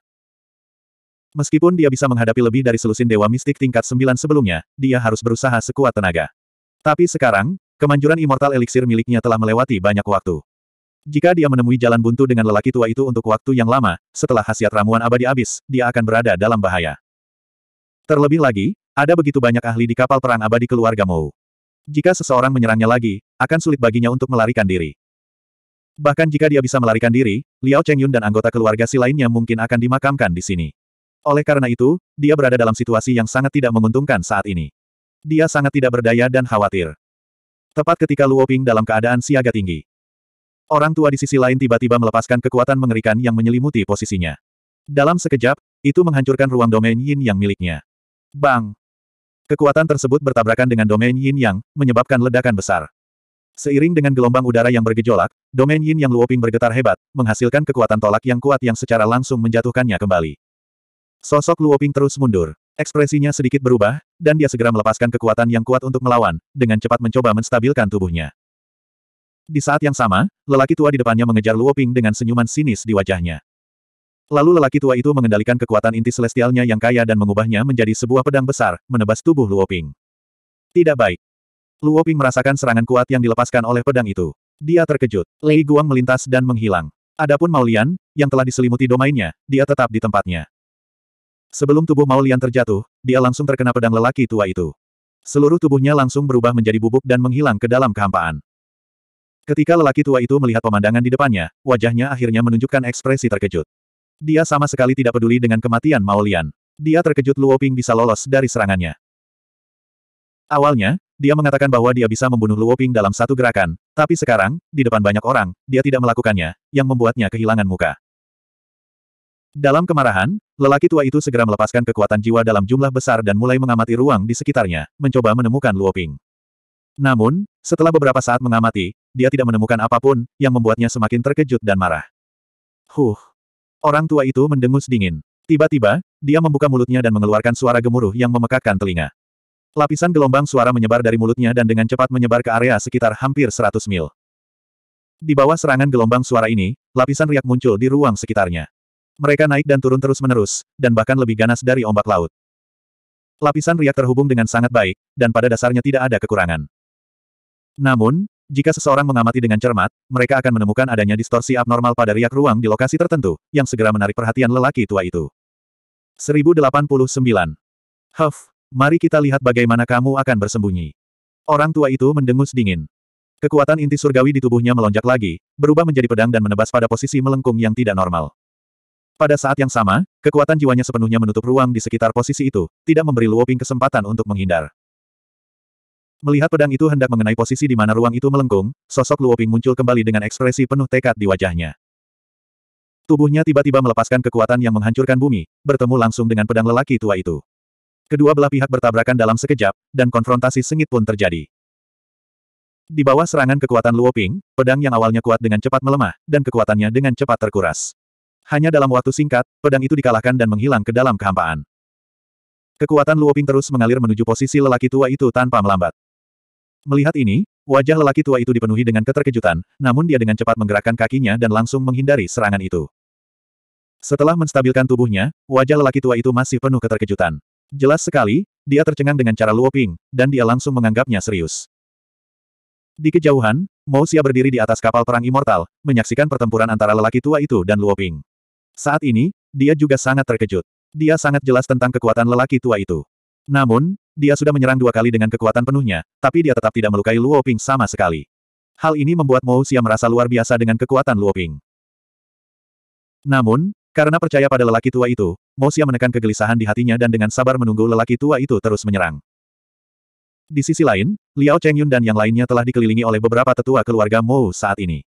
A: Meskipun dia bisa menghadapi lebih dari selusin dewa mistik tingkat sembilan sebelumnya, dia harus berusaha sekuat tenaga. Tapi sekarang, kemanjuran immortal elixir miliknya telah melewati banyak waktu. Jika dia menemui jalan buntu dengan lelaki tua itu untuk waktu yang lama, setelah khasiat ramuan abadi habis, dia akan berada dalam bahaya. Terlebih lagi, ada begitu banyak ahli di kapal perang abadi keluarga Mou. Jika seseorang menyerangnya lagi, akan sulit baginya untuk melarikan diri. Bahkan jika dia bisa melarikan diri, Liao Chengyun dan anggota keluarga si lainnya mungkin akan dimakamkan di sini. Oleh karena itu, dia berada dalam situasi yang sangat tidak menguntungkan saat ini. Dia sangat tidak berdaya dan khawatir. Tepat ketika Luo Ping dalam keadaan siaga tinggi. Orang tua di sisi lain tiba-tiba melepaskan kekuatan mengerikan yang menyelimuti posisinya. Dalam sekejap, itu menghancurkan ruang domain yin yang miliknya. Bang! Kekuatan tersebut bertabrakan dengan domain yin yang, menyebabkan ledakan besar. Seiring dengan gelombang udara yang bergejolak, domain yin yang Luoping bergetar hebat, menghasilkan kekuatan tolak yang kuat yang secara langsung menjatuhkannya kembali. Sosok Luoping terus mundur. Ekspresinya sedikit berubah, dan dia segera melepaskan kekuatan yang kuat untuk melawan, dengan cepat mencoba menstabilkan tubuhnya. Di saat yang sama, lelaki tua di depannya mengejar Luo Ping dengan senyuman sinis di wajahnya. Lalu lelaki tua itu mengendalikan kekuatan inti celestialnya yang kaya dan mengubahnya menjadi sebuah pedang besar, menebas tubuh Luo Ping. Tidak baik. Luo Ping merasakan serangan kuat yang dilepaskan oleh pedang itu. Dia terkejut. Lei Guang melintas dan menghilang. Adapun Maulian, yang telah diselimuti domainnya, dia tetap di tempatnya. Sebelum tubuh Maulian terjatuh, dia langsung terkena pedang lelaki tua itu. Seluruh tubuhnya langsung berubah menjadi bubuk dan menghilang ke dalam kehampaan. Ketika lelaki tua itu melihat pemandangan di depannya, wajahnya akhirnya menunjukkan ekspresi terkejut. Dia sama sekali tidak peduli dengan kematian Maolian. Dia terkejut Luoping bisa lolos dari serangannya. Awalnya, dia mengatakan bahwa dia bisa membunuh Luoping dalam satu gerakan, tapi sekarang, di depan banyak orang, dia tidak melakukannya, yang membuatnya kehilangan muka. Dalam kemarahan, lelaki tua itu segera melepaskan kekuatan jiwa dalam jumlah besar dan mulai mengamati ruang di sekitarnya, mencoba menemukan Luoping. Namun, setelah beberapa saat mengamati, dia tidak menemukan apapun yang membuatnya semakin terkejut dan marah. Huh. Orang tua itu mendengus dingin. Tiba-tiba, dia membuka mulutnya dan mengeluarkan suara gemuruh yang memekakkan telinga. Lapisan gelombang suara menyebar dari mulutnya dan dengan cepat menyebar ke area sekitar hampir 100 mil. Di bawah serangan gelombang suara ini, lapisan riak muncul di ruang sekitarnya. Mereka naik dan turun terus-menerus, dan bahkan lebih ganas dari ombak laut. Lapisan riak terhubung dengan sangat baik, dan pada dasarnya tidak ada kekurangan. Namun, jika seseorang mengamati dengan cermat, mereka akan menemukan adanya distorsi abnormal pada riak ruang di lokasi tertentu, yang segera menarik perhatian lelaki tua itu. 1089. Huff, mari kita lihat bagaimana kamu akan bersembunyi. Orang tua itu mendengus dingin. Kekuatan inti surgawi di tubuhnya melonjak lagi, berubah menjadi pedang dan menebas pada posisi melengkung yang tidak normal. Pada saat yang sama, kekuatan jiwanya sepenuhnya menutup ruang di sekitar posisi itu, tidak memberi Luoping kesempatan untuk menghindar. Melihat pedang itu hendak mengenai posisi di mana ruang itu melengkung, sosok Luoping muncul kembali dengan ekspresi penuh tekad di wajahnya. Tubuhnya tiba-tiba melepaskan kekuatan yang menghancurkan bumi, bertemu langsung dengan pedang lelaki tua itu. Kedua belah pihak bertabrakan dalam sekejap, dan konfrontasi sengit pun terjadi. Di bawah serangan kekuatan Luoping, pedang yang awalnya kuat dengan cepat melemah, dan kekuatannya dengan cepat terkuras. Hanya dalam waktu singkat, pedang itu dikalahkan dan menghilang ke dalam kehampaan. Kekuatan Luoping terus mengalir menuju posisi lelaki tua itu tanpa melambat. Melihat ini, wajah lelaki tua itu dipenuhi dengan keterkejutan, namun dia dengan cepat menggerakkan kakinya dan langsung menghindari serangan itu. Setelah menstabilkan tubuhnya, wajah lelaki tua itu masih penuh keterkejutan. Jelas sekali, dia tercengang dengan cara Luoping, dan dia langsung menganggapnya serius. Di kejauhan, Xia berdiri di atas kapal perang immortal, menyaksikan pertempuran antara lelaki tua itu dan Luoping. Saat ini, dia juga sangat terkejut. Dia sangat jelas tentang kekuatan lelaki tua itu. Namun, dia sudah menyerang dua kali dengan kekuatan penuhnya, tapi dia tetap tidak melukai Luo Ping sama sekali. Hal ini membuat Mo Xia merasa luar biasa dengan kekuatan Luo Ping. Namun, karena percaya pada lelaki tua itu, Mo Xia menekan kegelisahan di hatinya dan dengan sabar menunggu lelaki tua itu terus menyerang. Di sisi lain, Liao Chengyun dan yang lainnya telah dikelilingi oleh beberapa tetua keluarga Mo saat ini.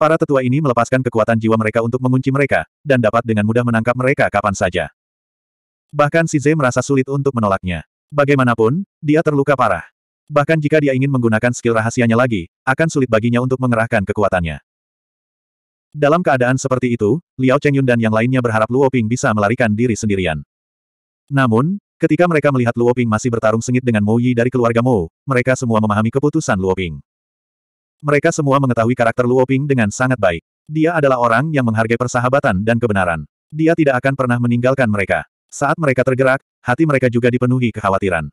A: Para tetua ini melepaskan kekuatan jiwa mereka untuk mengunci mereka, dan dapat dengan mudah menangkap mereka kapan saja. Bahkan si Zhe merasa sulit untuk menolaknya. Bagaimanapun, dia terluka parah. Bahkan jika dia ingin menggunakan skill rahasianya lagi, akan sulit baginya untuk mengerahkan kekuatannya. Dalam keadaan seperti itu, Liao Chengyun dan yang lainnya berharap Luo Ping bisa melarikan diri sendirian. Namun, ketika mereka melihat Luo Ping masih bertarung sengit dengan Mo Yi dari keluarga Mo, mereka semua memahami keputusan Luo Ping. Mereka semua mengetahui karakter Luo Ping dengan sangat baik. Dia adalah orang yang menghargai persahabatan dan kebenaran. Dia tidak akan pernah meninggalkan mereka. Saat mereka tergerak, hati mereka juga dipenuhi kekhawatiran.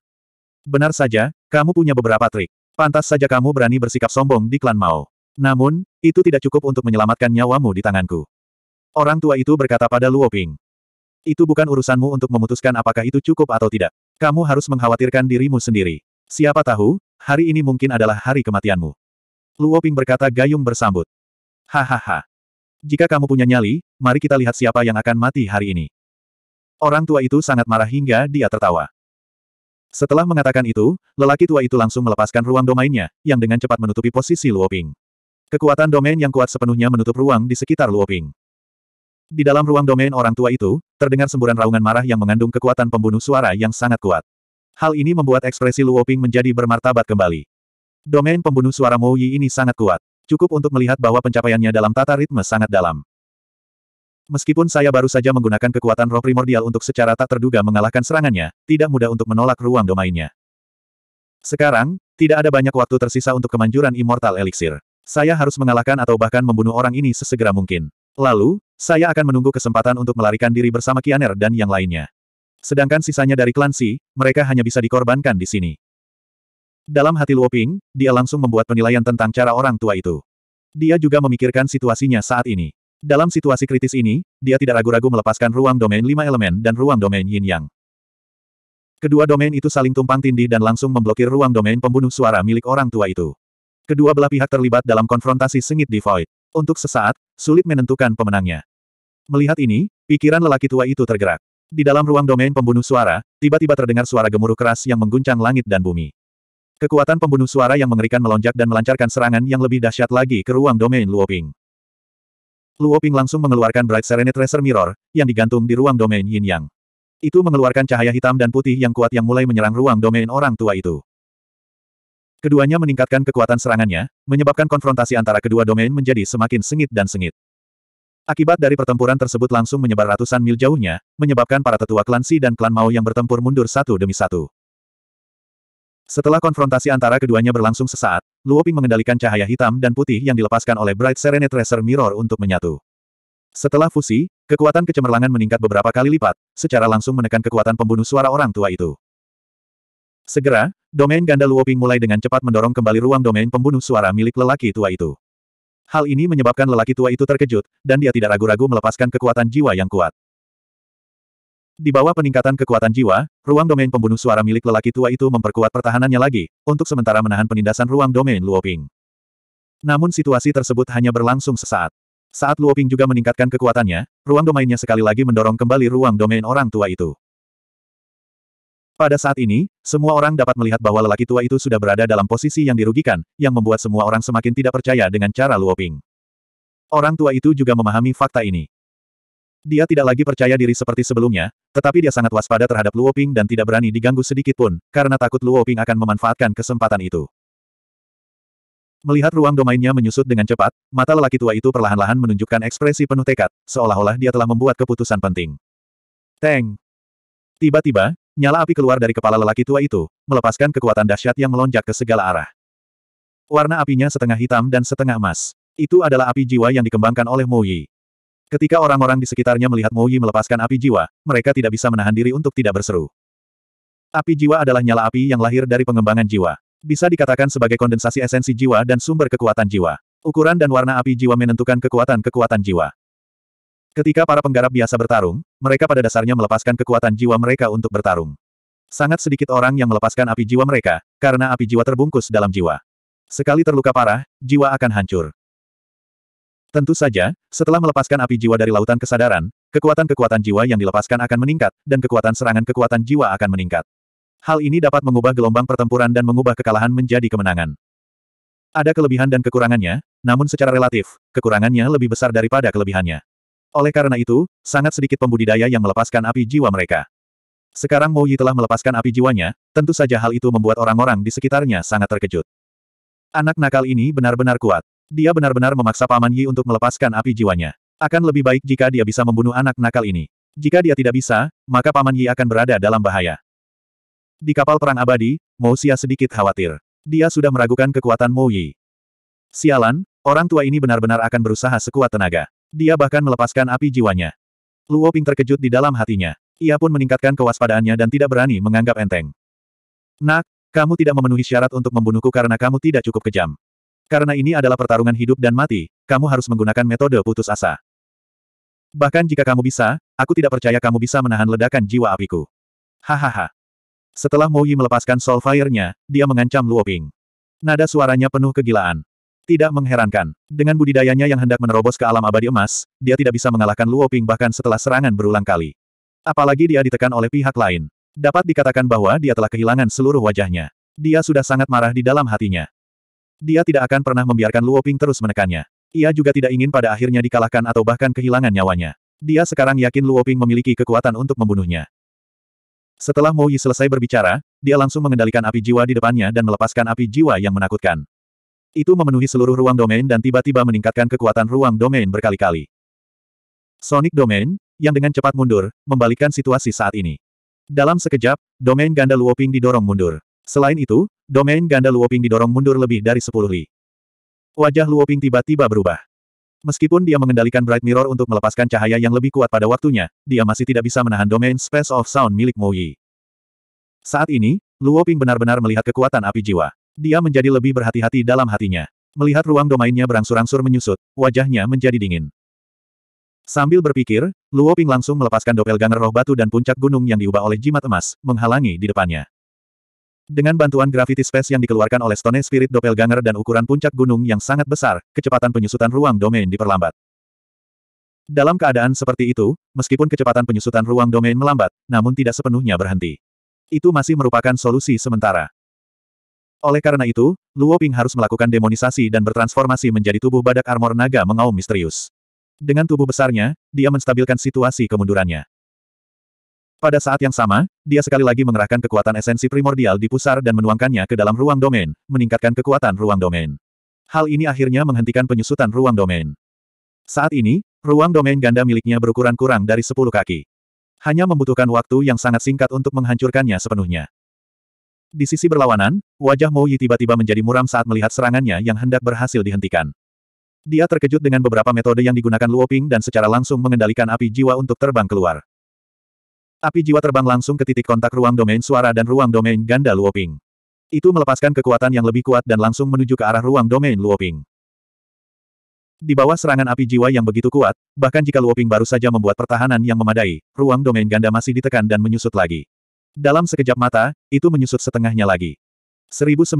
A: Benar saja, kamu punya beberapa trik. Pantas saja kamu berani bersikap sombong di klan Mao. Namun, itu tidak cukup untuk menyelamatkan nyawamu di tanganku. Orang tua itu berkata pada Luo Ping. Itu bukan urusanmu untuk memutuskan apakah itu cukup atau tidak. Kamu harus mengkhawatirkan dirimu sendiri. Siapa tahu, hari ini mungkin adalah hari kematianmu. Luo Ping berkata gayung bersambut. Hahaha. Jika kamu punya nyali, mari kita lihat siapa yang akan mati hari ini. Orang tua itu sangat marah hingga dia tertawa. Setelah mengatakan itu, lelaki tua itu langsung melepaskan ruang domainnya, yang dengan cepat menutupi posisi Luoping. Kekuatan domain yang kuat sepenuhnya menutup ruang di sekitar Luoping. Di dalam ruang domain orang tua itu, terdengar semburan raungan marah yang mengandung kekuatan pembunuh suara yang sangat kuat. Hal ini membuat ekspresi Luoping menjadi bermartabat kembali. Domain pembunuh suara Mou Yi ini sangat kuat. Cukup untuk melihat bahwa pencapaiannya dalam tata ritme sangat dalam. Meskipun saya baru saja menggunakan kekuatan roh primordial untuk secara tak terduga mengalahkan serangannya, tidak mudah untuk menolak ruang domainnya. Sekarang, tidak ada banyak waktu tersisa untuk kemanjuran Immortal Elixir. Saya harus mengalahkan atau bahkan membunuh orang ini sesegera mungkin. Lalu, saya akan menunggu kesempatan untuk melarikan diri bersama Kianer dan yang lainnya. Sedangkan sisanya dari klan Si, mereka hanya bisa dikorbankan di sini. Dalam hati Luoping, dia langsung membuat penilaian tentang cara orang tua itu. Dia juga memikirkan situasinya saat ini. Dalam situasi kritis ini, dia tidak ragu-ragu melepaskan ruang domain lima elemen dan ruang domain yin-yang. Kedua domain itu saling tumpang tindih dan langsung memblokir ruang domain pembunuh suara milik orang tua itu. Kedua belah pihak terlibat dalam konfrontasi sengit di Void. Untuk sesaat, sulit menentukan pemenangnya. Melihat ini, pikiran lelaki tua itu tergerak. Di dalam ruang domain pembunuh suara, tiba-tiba terdengar suara gemuruh keras yang mengguncang langit dan bumi. Kekuatan pembunuh suara yang mengerikan melonjak dan melancarkan serangan yang lebih dahsyat lagi ke ruang domain Luoping. Luo Ping langsung mengeluarkan Bright Serenity Tracer Mirror, yang digantung di ruang domain Yin Yang. Itu mengeluarkan cahaya hitam dan putih yang kuat yang mulai menyerang ruang domain orang tua itu. Keduanya meningkatkan kekuatan serangannya, menyebabkan konfrontasi antara kedua domain menjadi semakin sengit dan sengit. Akibat dari pertempuran tersebut langsung menyebar ratusan mil jauhnya, menyebabkan para tetua klan Si dan klan Mao yang bertempur mundur satu demi satu. Setelah konfrontasi antara keduanya berlangsung sesaat, Luo Ping mengendalikan cahaya hitam dan putih yang dilepaskan oleh Bright Serenade Tracer Mirror untuk menyatu. Setelah fusi, kekuatan kecemerlangan meningkat beberapa kali lipat, secara langsung menekan kekuatan pembunuh suara orang tua itu. Segera, domain ganda Luo Ping mulai dengan cepat mendorong kembali ruang domain pembunuh suara milik lelaki tua itu. Hal ini menyebabkan lelaki tua itu terkejut, dan dia tidak ragu-ragu melepaskan kekuatan jiwa yang kuat. Di bawah peningkatan kekuatan jiwa, ruang domain pembunuh suara milik lelaki tua itu memperkuat pertahanannya lagi, untuk sementara menahan penindasan ruang domain Luoping. Namun situasi tersebut hanya berlangsung sesaat. Saat Luoping juga meningkatkan kekuatannya, ruang domainnya sekali lagi mendorong kembali ruang domain orang tua itu. Pada saat ini, semua orang dapat melihat bahwa lelaki tua itu sudah berada dalam posisi yang dirugikan, yang membuat semua orang semakin tidak percaya dengan cara Luoping. Orang tua itu juga memahami fakta ini. Dia tidak lagi percaya diri seperti sebelumnya, tetapi dia sangat waspada terhadap Luo Ping dan tidak berani diganggu sedikit pun, karena takut Luo Ping akan memanfaatkan kesempatan itu. Melihat ruang domainnya menyusut dengan cepat, mata lelaki tua itu perlahan-lahan menunjukkan ekspresi penuh tekad, seolah-olah dia telah membuat keputusan penting. Teng! Tiba-tiba, nyala api keluar dari kepala lelaki tua itu, melepaskan kekuatan dahsyat yang melonjak ke segala arah. Warna apinya setengah hitam dan setengah emas. Itu adalah api jiwa yang dikembangkan oleh Mo Yi. Ketika orang-orang di sekitarnya melihat Yi melepaskan api jiwa, mereka tidak bisa menahan diri untuk tidak berseru. Api jiwa adalah nyala api yang lahir dari pengembangan jiwa. Bisa dikatakan sebagai kondensasi esensi jiwa dan sumber kekuatan jiwa. Ukuran dan warna api jiwa menentukan kekuatan-kekuatan jiwa. Ketika para penggarap biasa bertarung, mereka pada dasarnya melepaskan kekuatan jiwa mereka untuk bertarung. Sangat sedikit orang yang melepaskan api jiwa mereka, karena api jiwa terbungkus dalam jiwa. Sekali terluka parah, jiwa akan hancur. Tentu saja, setelah melepaskan api jiwa dari lautan kesadaran, kekuatan-kekuatan jiwa yang dilepaskan akan meningkat, dan kekuatan serangan kekuatan jiwa akan meningkat. Hal ini dapat mengubah gelombang pertempuran dan mengubah kekalahan menjadi kemenangan. Ada kelebihan dan kekurangannya, namun secara relatif, kekurangannya lebih besar daripada kelebihannya. Oleh karena itu, sangat sedikit pembudidaya yang melepaskan api jiwa mereka. Sekarang Mo Yi telah melepaskan api jiwanya, tentu saja hal itu membuat orang-orang di sekitarnya sangat terkejut. Anak nakal ini benar-benar kuat. Dia benar-benar memaksa Paman Yi untuk melepaskan api jiwanya. Akan lebih baik jika dia bisa membunuh anak nakal ini. Jika dia tidak bisa, maka Paman Yi akan berada dalam bahaya. Di kapal perang abadi, Mo Xia sedikit khawatir. Dia sudah meragukan kekuatan Mo Yi. Sialan, orang tua ini benar-benar akan berusaha sekuat tenaga. Dia bahkan melepaskan api jiwanya. Luo Ping terkejut di dalam hatinya. Ia pun meningkatkan kewaspadaannya dan tidak berani menganggap enteng. Nak, kamu tidak memenuhi syarat untuk membunuhku karena kamu tidak cukup kejam. Karena ini adalah pertarungan hidup dan mati, kamu harus menggunakan metode putus asa. Bahkan jika kamu bisa, aku tidak percaya kamu bisa menahan ledakan jiwa apiku. Hahaha. Setelah Mouyi melepaskan soul fire-nya, dia mengancam Luo Ping. Nada suaranya penuh kegilaan. Tidak mengherankan. Dengan budidayanya yang hendak menerobos ke alam abadi emas, dia tidak bisa mengalahkan Luo Ping bahkan setelah serangan berulang kali. Apalagi dia ditekan oleh pihak lain. Dapat dikatakan bahwa dia telah kehilangan seluruh wajahnya. Dia sudah sangat marah di dalam hatinya. Dia tidak akan pernah membiarkan Luoping terus menekannya. Ia juga tidak ingin pada akhirnya dikalahkan atau bahkan kehilangan nyawanya. Dia sekarang yakin Luoping memiliki kekuatan untuk membunuhnya. Setelah Mo Yi selesai berbicara, dia langsung mengendalikan api jiwa di depannya dan melepaskan api jiwa yang menakutkan. Itu memenuhi seluruh ruang domain dan tiba-tiba meningkatkan kekuatan ruang domain berkali-kali. Sonic Domain, yang dengan cepat mundur, membalikkan situasi saat ini. Dalam sekejap, domain ganda Luoping didorong mundur. Selain itu, domain ganda Luoping didorong mundur lebih dari 10 li. Wajah Luoping tiba-tiba berubah. Meskipun dia mengendalikan Bright Mirror untuk melepaskan cahaya yang lebih kuat pada waktunya, dia masih tidak bisa menahan domain Space of Sound milik Mo Yi. Saat ini, Luoping benar-benar melihat kekuatan api jiwa. Dia menjadi lebih berhati-hati dalam hatinya. Melihat ruang domainnya berangsur-angsur menyusut, wajahnya menjadi dingin. Sambil berpikir, Luoping langsung melepaskan doppelganger roh batu dan puncak gunung yang diubah oleh jimat emas, menghalangi di depannya. Dengan bantuan gravity space yang dikeluarkan oleh Stone Spirit Doppelganger dan ukuran puncak gunung yang sangat besar, kecepatan penyusutan ruang domain diperlambat. Dalam keadaan seperti itu, meskipun kecepatan penyusutan ruang domain melambat, namun tidak sepenuhnya berhenti. Itu masih merupakan solusi sementara. Oleh karena itu, Luo Ping harus melakukan demonisasi dan bertransformasi menjadi tubuh badak armor naga mengaum misterius. Dengan tubuh besarnya, dia menstabilkan situasi kemundurannya. Pada saat yang sama, dia sekali lagi mengerahkan kekuatan esensi primordial di pusar dan menuangkannya ke dalam ruang domain, meningkatkan kekuatan ruang domain. Hal ini akhirnya menghentikan penyusutan ruang domain. Saat ini, ruang domain ganda miliknya berukuran kurang dari 10 kaki. Hanya membutuhkan waktu yang sangat singkat untuk menghancurkannya sepenuhnya. Di sisi berlawanan, wajah Mou Yi tiba-tiba menjadi muram saat melihat serangannya yang hendak berhasil dihentikan. Dia terkejut dengan beberapa metode yang digunakan Luoping dan secara langsung mengendalikan api jiwa untuk terbang keluar. Api jiwa terbang langsung ke titik kontak ruang domain suara dan ruang domain ganda Luoping. Itu melepaskan kekuatan yang lebih kuat dan langsung menuju ke arah ruang domain Luoping. Di bawah serangan api jiwa yang begitu kuat, bahkan jika Luoping baru saja membuat pertahanan yang memadai, ruang domain ganda masih ditekan dan menyusut lagi. Dalam sekejap mata, itu menyusut setengahnya lagi. 1090.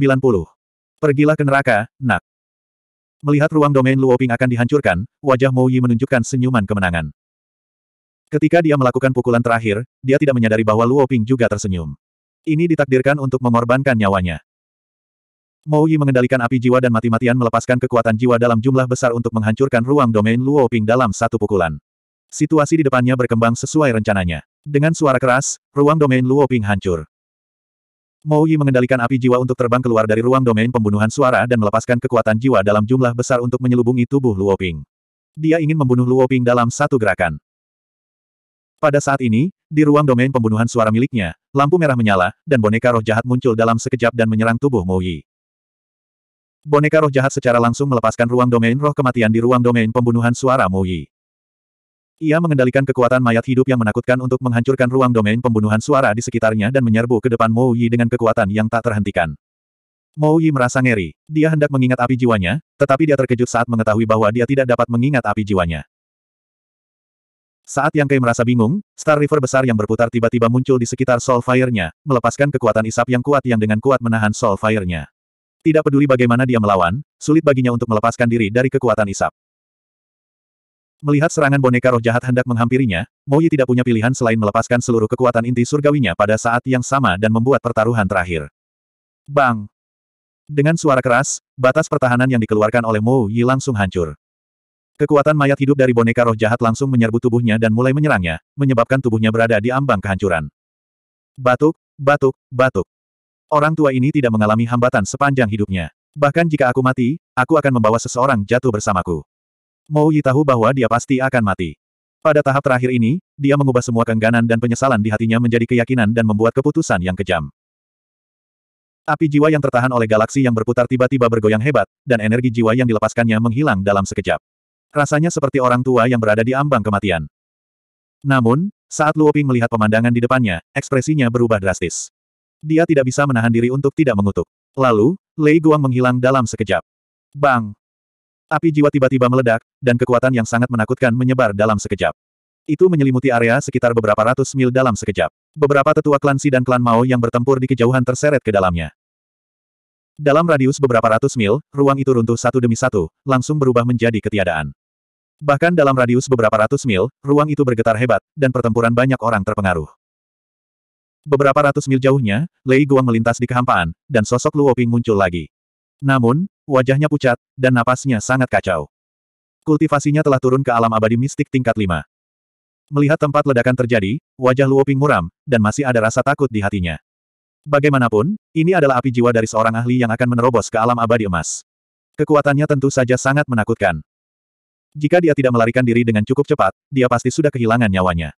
A: Pergilah ke neraka, nak. Melihat ruang domain Luoping akan dihancurkan, wajah Mou Yi menunjukkan senyuman kemenangan. Ketika dia melakukan pukulan terakhir, dia tidak menyadari bahwa Luo Ping juga tersenyum. Ini ditakdirkan untuk mengorbankan nyawanya. Mou Yi mengendalikan api jiwa dan mati-matian melepaskan kekuatan jiwa dalam jumlah besar untuk menghancurkan ruang domain Luo Ping dalam satu pukulan. Situasi di depannya berkembang sesuai rencananya. Dengan suara keras, ruang domain Luo Ping hancur. Mou Yi mengendalikan api jiwa untuk terbang keluar dari ruang domain pembunuhan suara dan melepaskan kekuatan jiwa dalam jumlah besar untuk menyelubungi tubuh Luo Ping. Dia ingin membunuh Luo Ping dalam satu gerakan. Pada saat ini, di ruang domain pembunuhan suara miliknya, lampu merah menyala, dan boneka roh jahat muncul dalam sekejap dan menyerang tubuh Mo Boneka roh jahat secara langsung melepaskan ruang domain roh kematian di ruang domain pembunuhan suara Mo Ia mengendalikan kekuatan mayat hidup yang menakutkan untuk menghancurkan ruang domain pembunuhan suara di sekitarnya dan menyerbu ke depan Mo dengan kekuatan yang tak terhentikan. Mo merasa ngeri. Dia hendak mengingat api jiwanya, tetapi dia terkejut saat mengetahui bahwa dia tidak dapat mengingat api jiwanya. Saat Yang Kei merasa bingung, Star River besar yang berputar tiba-tiba muncul di sekitar Soul Fire-nya, melepaskan kekuatan isap yang kuat yang dengan kuat menahan Soul Fire-nya. Tidak peduli bagaimana dia melawan, sulit baginya untuk melepaskan diri dari kekuatan isap. Melihat serangan boneka roh jahat hendak menghampirinya, Moyi tidak punya pilihan selain melepaskan seluruh kekuatan inti surgawinya pada saat yang sama dan membuat pertaruhan terakhir. Bang! Dengan suara keras, batas pertahanan yang dikeluarkan oleh Mo Yi langsung hancur. Kekuatan mayat hidup dari boneka roh jahat langsung menyerbu tubuhnya dan mulai menyerangnya, menyebabkan tubuhnya berada di ambang kehancuran. Batuk, batuk, batuk. Orang tua ini tidak mengalami hambatan sepanjang hidupnya. Bahkan jika aku mati, aku akan membawa seseorang jatuh bersamaku. Mou Yi tahu bahwa dia pasti akan mati. Pada tahap terakhir ini, dia mengubah semua keengganan dan penyesalan di hatinya menjadi keyakinan dan membuat keputusan yang kejam. Api jiwa yang tertahan oleh galaksi yang berputar tiba-tiba bergoyang hebat, dan energi jiwa yang dilepaskannya menghilang dalam sekejap. Rasanya seperti orang tua yang berada di ambang kematian. Namun, saat Luoping melihat pemandangan di depannya, ekspresinya berubah drastis. Dia tidak bisa menahan diri untuk tidak mengutuk. Lalu, Lei Guang menghilang dalam sekejap. Bang! Api jiwa tiba-tiba meledak, dan kekuatan yang sangat menakutkan menyebar dalam sekejap. Itu menyelimuti area sekitar beberapa ratus mil dalam sekejap. Beberapa tetua klan Si dan klan Mao yang bertempur di kejauhan terseret ke dalamnya. Dalam radius beberapa ratus mil, ruang itu runtuh satu demi satu, langsung berubah menjadi ketiadaan. Bahkan dalam radius beberapa ratus mil, ruang itu bergetar hebat, dan pertempuran banyak orang terpengaruh. Beberapa ratus mil jauhnya, Lei Guang melintas di kehampaan, dan sosok Luoping muncul lagi. Namun, wajahnya pucat, dan napasnya sangat kacau. Kultivasinya telah turun ke alam abadi mistik tingkat 5. Melihat tempat ledakan terjadi, wajah Luoping muram, dan masih ada rasa takut di hatinya. Bagaimanapun, ini adalah api jiwa dari seorang ahli yang akan menerobos ke alam abadi emas. Kekuatannya tentu saja sangat menakutkan. Jika dia tidak melarikan diri dengan cukup cepat, dia pasti sudah kehilangan nyawanya.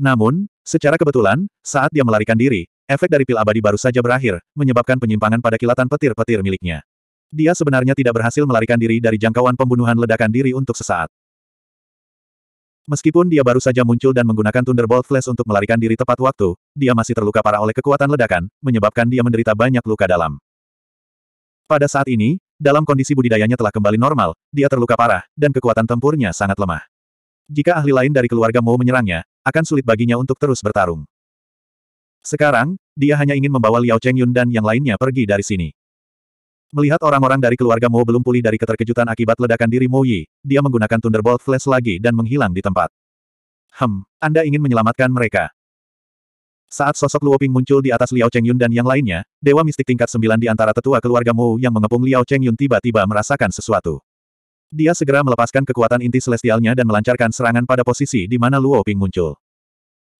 A: Namun, secara kebetulan, saat dia melarikan diri, efek dari pil abadi baru saja berakhir, menyebabkan penyimpangan pada kilatan petir-petir miliknya. Dia sebenarnya tidak berhasil melarikan diri dari jangkauan pembunuhan ledakan diri untuk sesaat. Meskipun dia baru saja muncul dan menggunakan Thunderbolt Flash untuk melarikan diri tepat waktu, dia masih terluka parah oleh kekuatan ledakan, menyebabkan dia menderita banyak luka dalam. Pada saat ini, dalam kondisi budidayanya telah kembali normal, dia terluka parah, dan kekuatan tempurnya sangat lemah. Jika ahli lain dari keluarga mau menyerangnya, akan sulit baginya untuk terus bertarung. Sekarang, dia hanya ingin membawa Liao Chengyun dan yang lainnya pergi dari sini. Melihat orang-orang dari keluarga Mo belum pulih dari keterkejutan akibat ledakan diri Mo Yi, dia menggunakan Thunderbolt Flash lagi dan menghilang di tempat. Hem, Anda ingin menyelamatkan mereka. Saat sosok Ping muncul di atas Liao Chengyun dan yang lainnya, Dewa Mistik tingkat sembilan di antara tetua keluarga Mu yang mengepung Liao Chengyun tiba-tiba merasakan sesuatu. Dia segera melepaskan kekuatan inti celestialnya dan melancarkan serangan pada posisi di mana Ping muncul.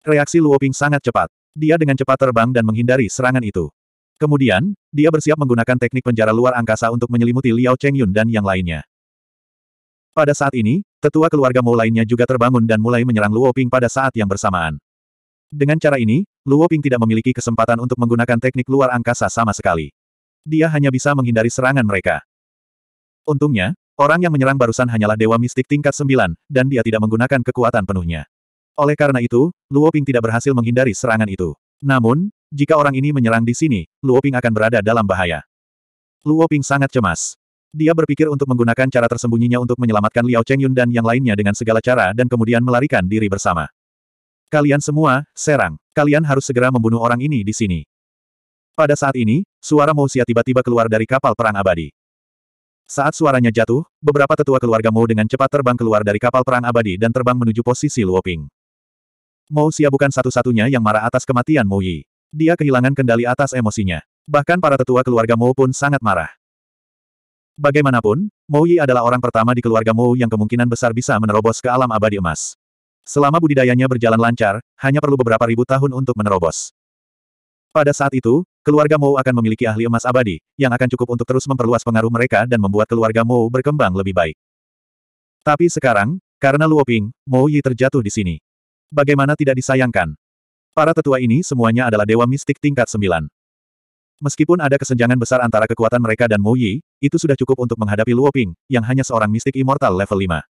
A: Reaksi Ping sangat cepat. Dia dengan cepat terbang dan menghindari serangan itu. Kemudian, dia bersiap menggunakan teknik penjara luar angkasa untuk menyelimuti Liao Chengyun dan yang lainnya. Pada saat ini, tetua keluarga Mu lainnya juga terbangun dan mulai menyerang Ping pada saat yang bersamaan. Dengan cara ini, Luo Ping tidak memiliki kesempatan untuk menggunakan teknik luar angkasa sama sekali. Dia hanya bisa menghindari serangan mereka. Untungnya, orang yang menyerang barusan hanyalah Dewa Mistik tingkat 9, dan dia tidak menggunakan kekuatan penuhnya. Oleh karena itu, Luo Ping tidak berhasil menghindari serangan itu. Namun, jika orang ini menyerang di sini, Luo Ping akan berada dalam bahaya. Luo Ping sangat cemas. Dia berpikir untuk menggunakan cara tersembunyinya untuk menyelamatkan Liao Chengyun dan yang lainnya dengan segala cara dan kemudian melarikan diri bersama. Kalian semua, serang. Kalian harus segera membunuh orang ini di sini. Pada saat ini, suara Mousia tiba-tiba keluar dari kapal perang abadi. Saat suaranya jatuh, beberapa tetua keluarga Mou dengan cepat terbang keluar dari kapal perang abadi dan terbang menuju posisi Luoping. Mousia bukan satu-satunya yang marah atas kematian Mou Yi. Dia kehilangan kendali atas emosinya. Bahkan para tetua keluarga Mou pun sangat marah. Bagaimanapun, Mou Yi adalah orang pertama di keluarga Mou yang kemungkinan besar bisa menerobos ke alam abadi emas. Selama budidayanya berjalan lancar, hanya perlu beberapa ribu tahun untuk menerobos. Pada saat itu, keluarga Mou akan memiliki ahli emas abadi, yang akan cukup untuk terus memperluas pengaruh mereka dan membuat keluarga Mou berkembang lebih baik. Tapi sekarang, karena Luoping, Mou Yi terjatuh di sini. Bagaimana tidak disayangkan? Para tetua ini semuanya adalah dewa mistik tingkat sembilan. Meskipun ada kesenjangan besar antara kekuatan mereka dan Mou Yi, itu sudah cukup untuk menghadapi Luoping, yang hanya seorang mistik immortal level 5.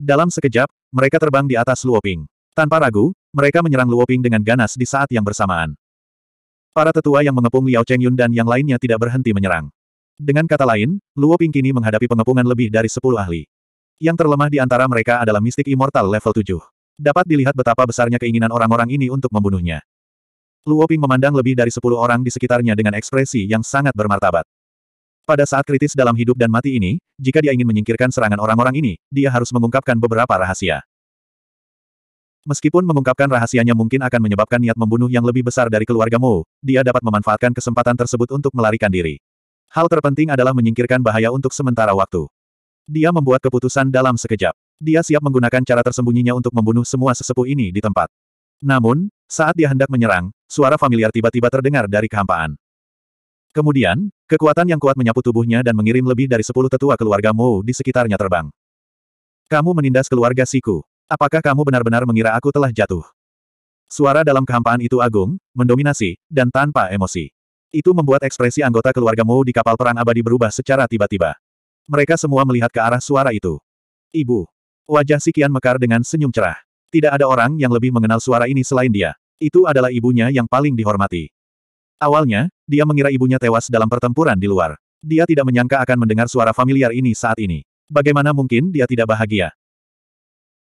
A: Dalam sekejap, mereka terbang di atas Luoping. Tanpa ragu, mereka menyerang Luoping dengan ganas di saat yang bersamaan. Para tetua yang mengepung Liao Chengyun dan yang lainnya tidak berhenti menyerang. Dengan kata lain, Luoping kini menghadapi pengepungan lebih dari 10 ahli. Yang terlemah di antara mereka adalah mistik immortal level 7. Dapat dilihat betapa besarnya keinginan orang-orang ini untuk membunuhnya. Luoping memandang lebih dari 10 orang di sekitarnya dengan ekspresi yang sangat bermartabat. Pada saat kritis dalam hidup dan mati ini, jika dia ingin menyingkirkan serangan orang-orang ini, dia harus mengungkapkan beberapa rahasia. Meskipun mengungkapkan rahasianya mungkin akan menyebabkan niat membunuh yang lebih besar dari keluarga Mu, dia dapat memanfaatkan kesempatan tersebut untuk melarikan diri. Hal terpenting adalah menyingkirkan bahaya untuk sementara waktu. Dia membuat keputusan dalam sekejap. Dia siap menggunakan cara tersembunyinya untuk membunuh semua sesepuh ini di tempat. Namun, saat dia hendak menyerang, suara familiar tiba-tiba terdengar dari kehampaan. Kemudian, kekuatan yang kuat menyapu tubuhnya dan mengirim lebih dari sepuluh tetua keluarga Mo di sekitarnya terbang. Kamu menindas keluarga Siku. Apakah kamu benar-benar mengira aku telah jatuh? Suara dalam kehampaan itu agung, mendominasi, dan tanpa emosi. Itu membuat ekspresi anggota keluarga Mo di kapal perang abadi berubah secara tiba-tiba. Mereka semua melihat ke arah suara itu. Ibu. Wajah Sikian mekar dengan senyum cerah. Tidak ada orang yang lebih mengenal suara ini selain dia. Itu adalah ibunya yang paling dihormati. Awalnya, dia mengira ibunya tewas dalam pertempuran di luar. Dia tidak menyangka akan mendengar suara familiar ini saat ini. Bagaimana mungkin dia tidak bahagia?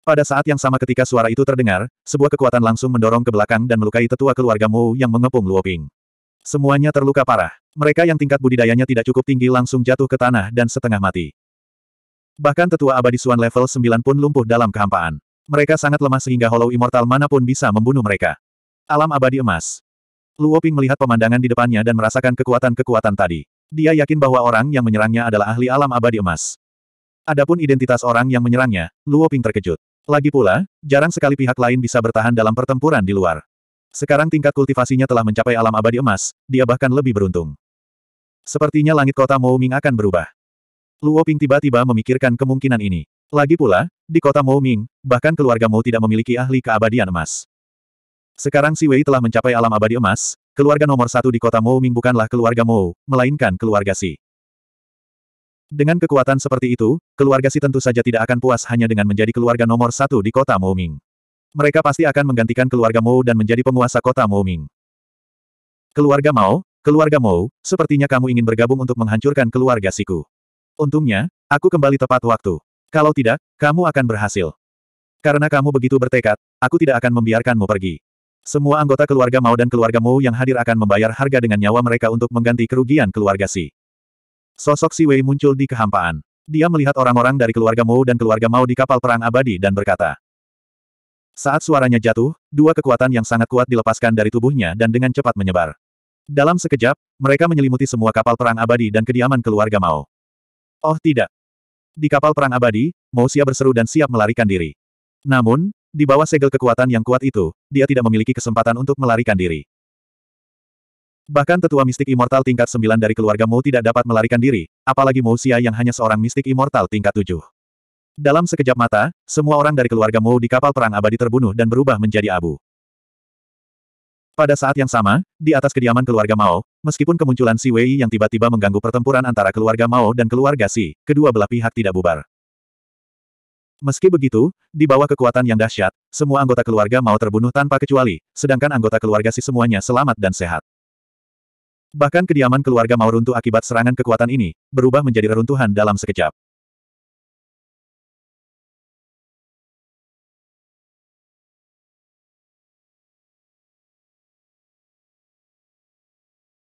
A: Pada saat yang sama ketika suara itu terdengar, sebuah kekuatan langsung mendorong ke belakang dan melukai tetua keluarga Mou yang mengepung Luoping. Semuanya terluka parah. Mereka yang tingkat budidayanya tidak cukup tinggi langsung jatuh ke tanah dan setengah mati. Bahkan tetua abadi Suan level 9 pun lumpuh dalam kehampaan. Mereka sangat lemah sehingga Hollow Immortal manapun bisa membunuh mereka. Alam abadi emas. Luo Ping melihat pemandangan di depannya dan merasakan kekuatan-kekuatan tadi. Dia yakin bahwa orang yang menyerangnya adalah ahli alam abadi emas. Adapun identitas orang yang menyerangnya, Luo Ping terkejut. Lagi pula, jarang sekali pihak lain bisa bertahan dalam pertempuran di luar. Sekarang tingkat kultivasinya telah mencapai alam abadi emas, dia bahkan lebih beruntung. Sepertinya langit kota Ming akan berubah. Luo Ping tiba-tiba memikirkan kemungkinan ini. Lagi pula, di kota Ming, bahkan keluarga Mo tidak memiliki ahli keabadian emas. Sekarang Si Wei telah mencapai alam abadi emas, keluarga nomor satu di kota Mou Ming bukanlah keluarga Mou, melainkan keluarga Si. Dengan kekuatan seperti itu, keluarga Si tentu saja tidak akan puas hanya dengan menjadi keluarga nomor satu di kota Mou Ming. Mereka pasti akan menggantikan keluarga Mou dan menjadi penguasa kota Mou Ming. Keluarga Mao, keluarga Mou, sepertinya kamu ingin bergabung untuk menghancurkan keluarga Siku. Untungnya, aku kembali tepat waktu. Kalau tidak, kamu akan berhasil. Karena kamu begitu bertekad, aku tidak akan membiarkanmu pergi. Semua anggota keluarga Mao dan keluarga Mao yang hadir akan membayar harga dengan nyawa mereka untuk mengganti kerugian keluarga Si. Sosok Si Wei muncul di kehampaan. Dia melihat orang-orang dari keluarga Mao dan keluarga Mao di kapal perang abadi dan berkata. Saat suaranya jatuh, dua kekuatan yang sangat kuat dilepaskan dari tubuhnya dan dengan cepat menyebar. Dalam sekejap, mereka menyelimuti semua kapal perang abadi dan kediaman keluarga Mao. Oh tidak, di kapal perang abadi, Mao siap berseru dan siap melarikan diri. Namun, di bawah segel kekuatan yang kuat itu, dia tidak memiliki kesempatan untuk melarikan diri. Bahkan tetua mistik immortal tingkat 9 dari keluarga Mu tidak dapat melarikan diri, apalagi Mu Xia yang hanya seorang mistik immortal tingkat 7. Dalam sekejap mata, semua orang dari keluarga Mu di kapal perang abadi terbunuh dan berubah menjadi abu. Pada saat yang sama, di atas kediaman keluarga Mao, meskipun kemunculan Si Wei yang tiba-tiba mengganggu pertempuran antara keluarga Mao dan keluarga Si, kedua belah pihak tidak bubar. Meski begitu, di bawah kekuatan yang dahsyat, semua anggota keluarga mau terbunuh tanpa kecuali, sedangkan anggota keluarga si semuanya selamat dan sehat. Bahkan kediaman keluarga mau runtuh akibat serangan kekuatan ini, berubah menjadi reruntuhan dalam sekejap.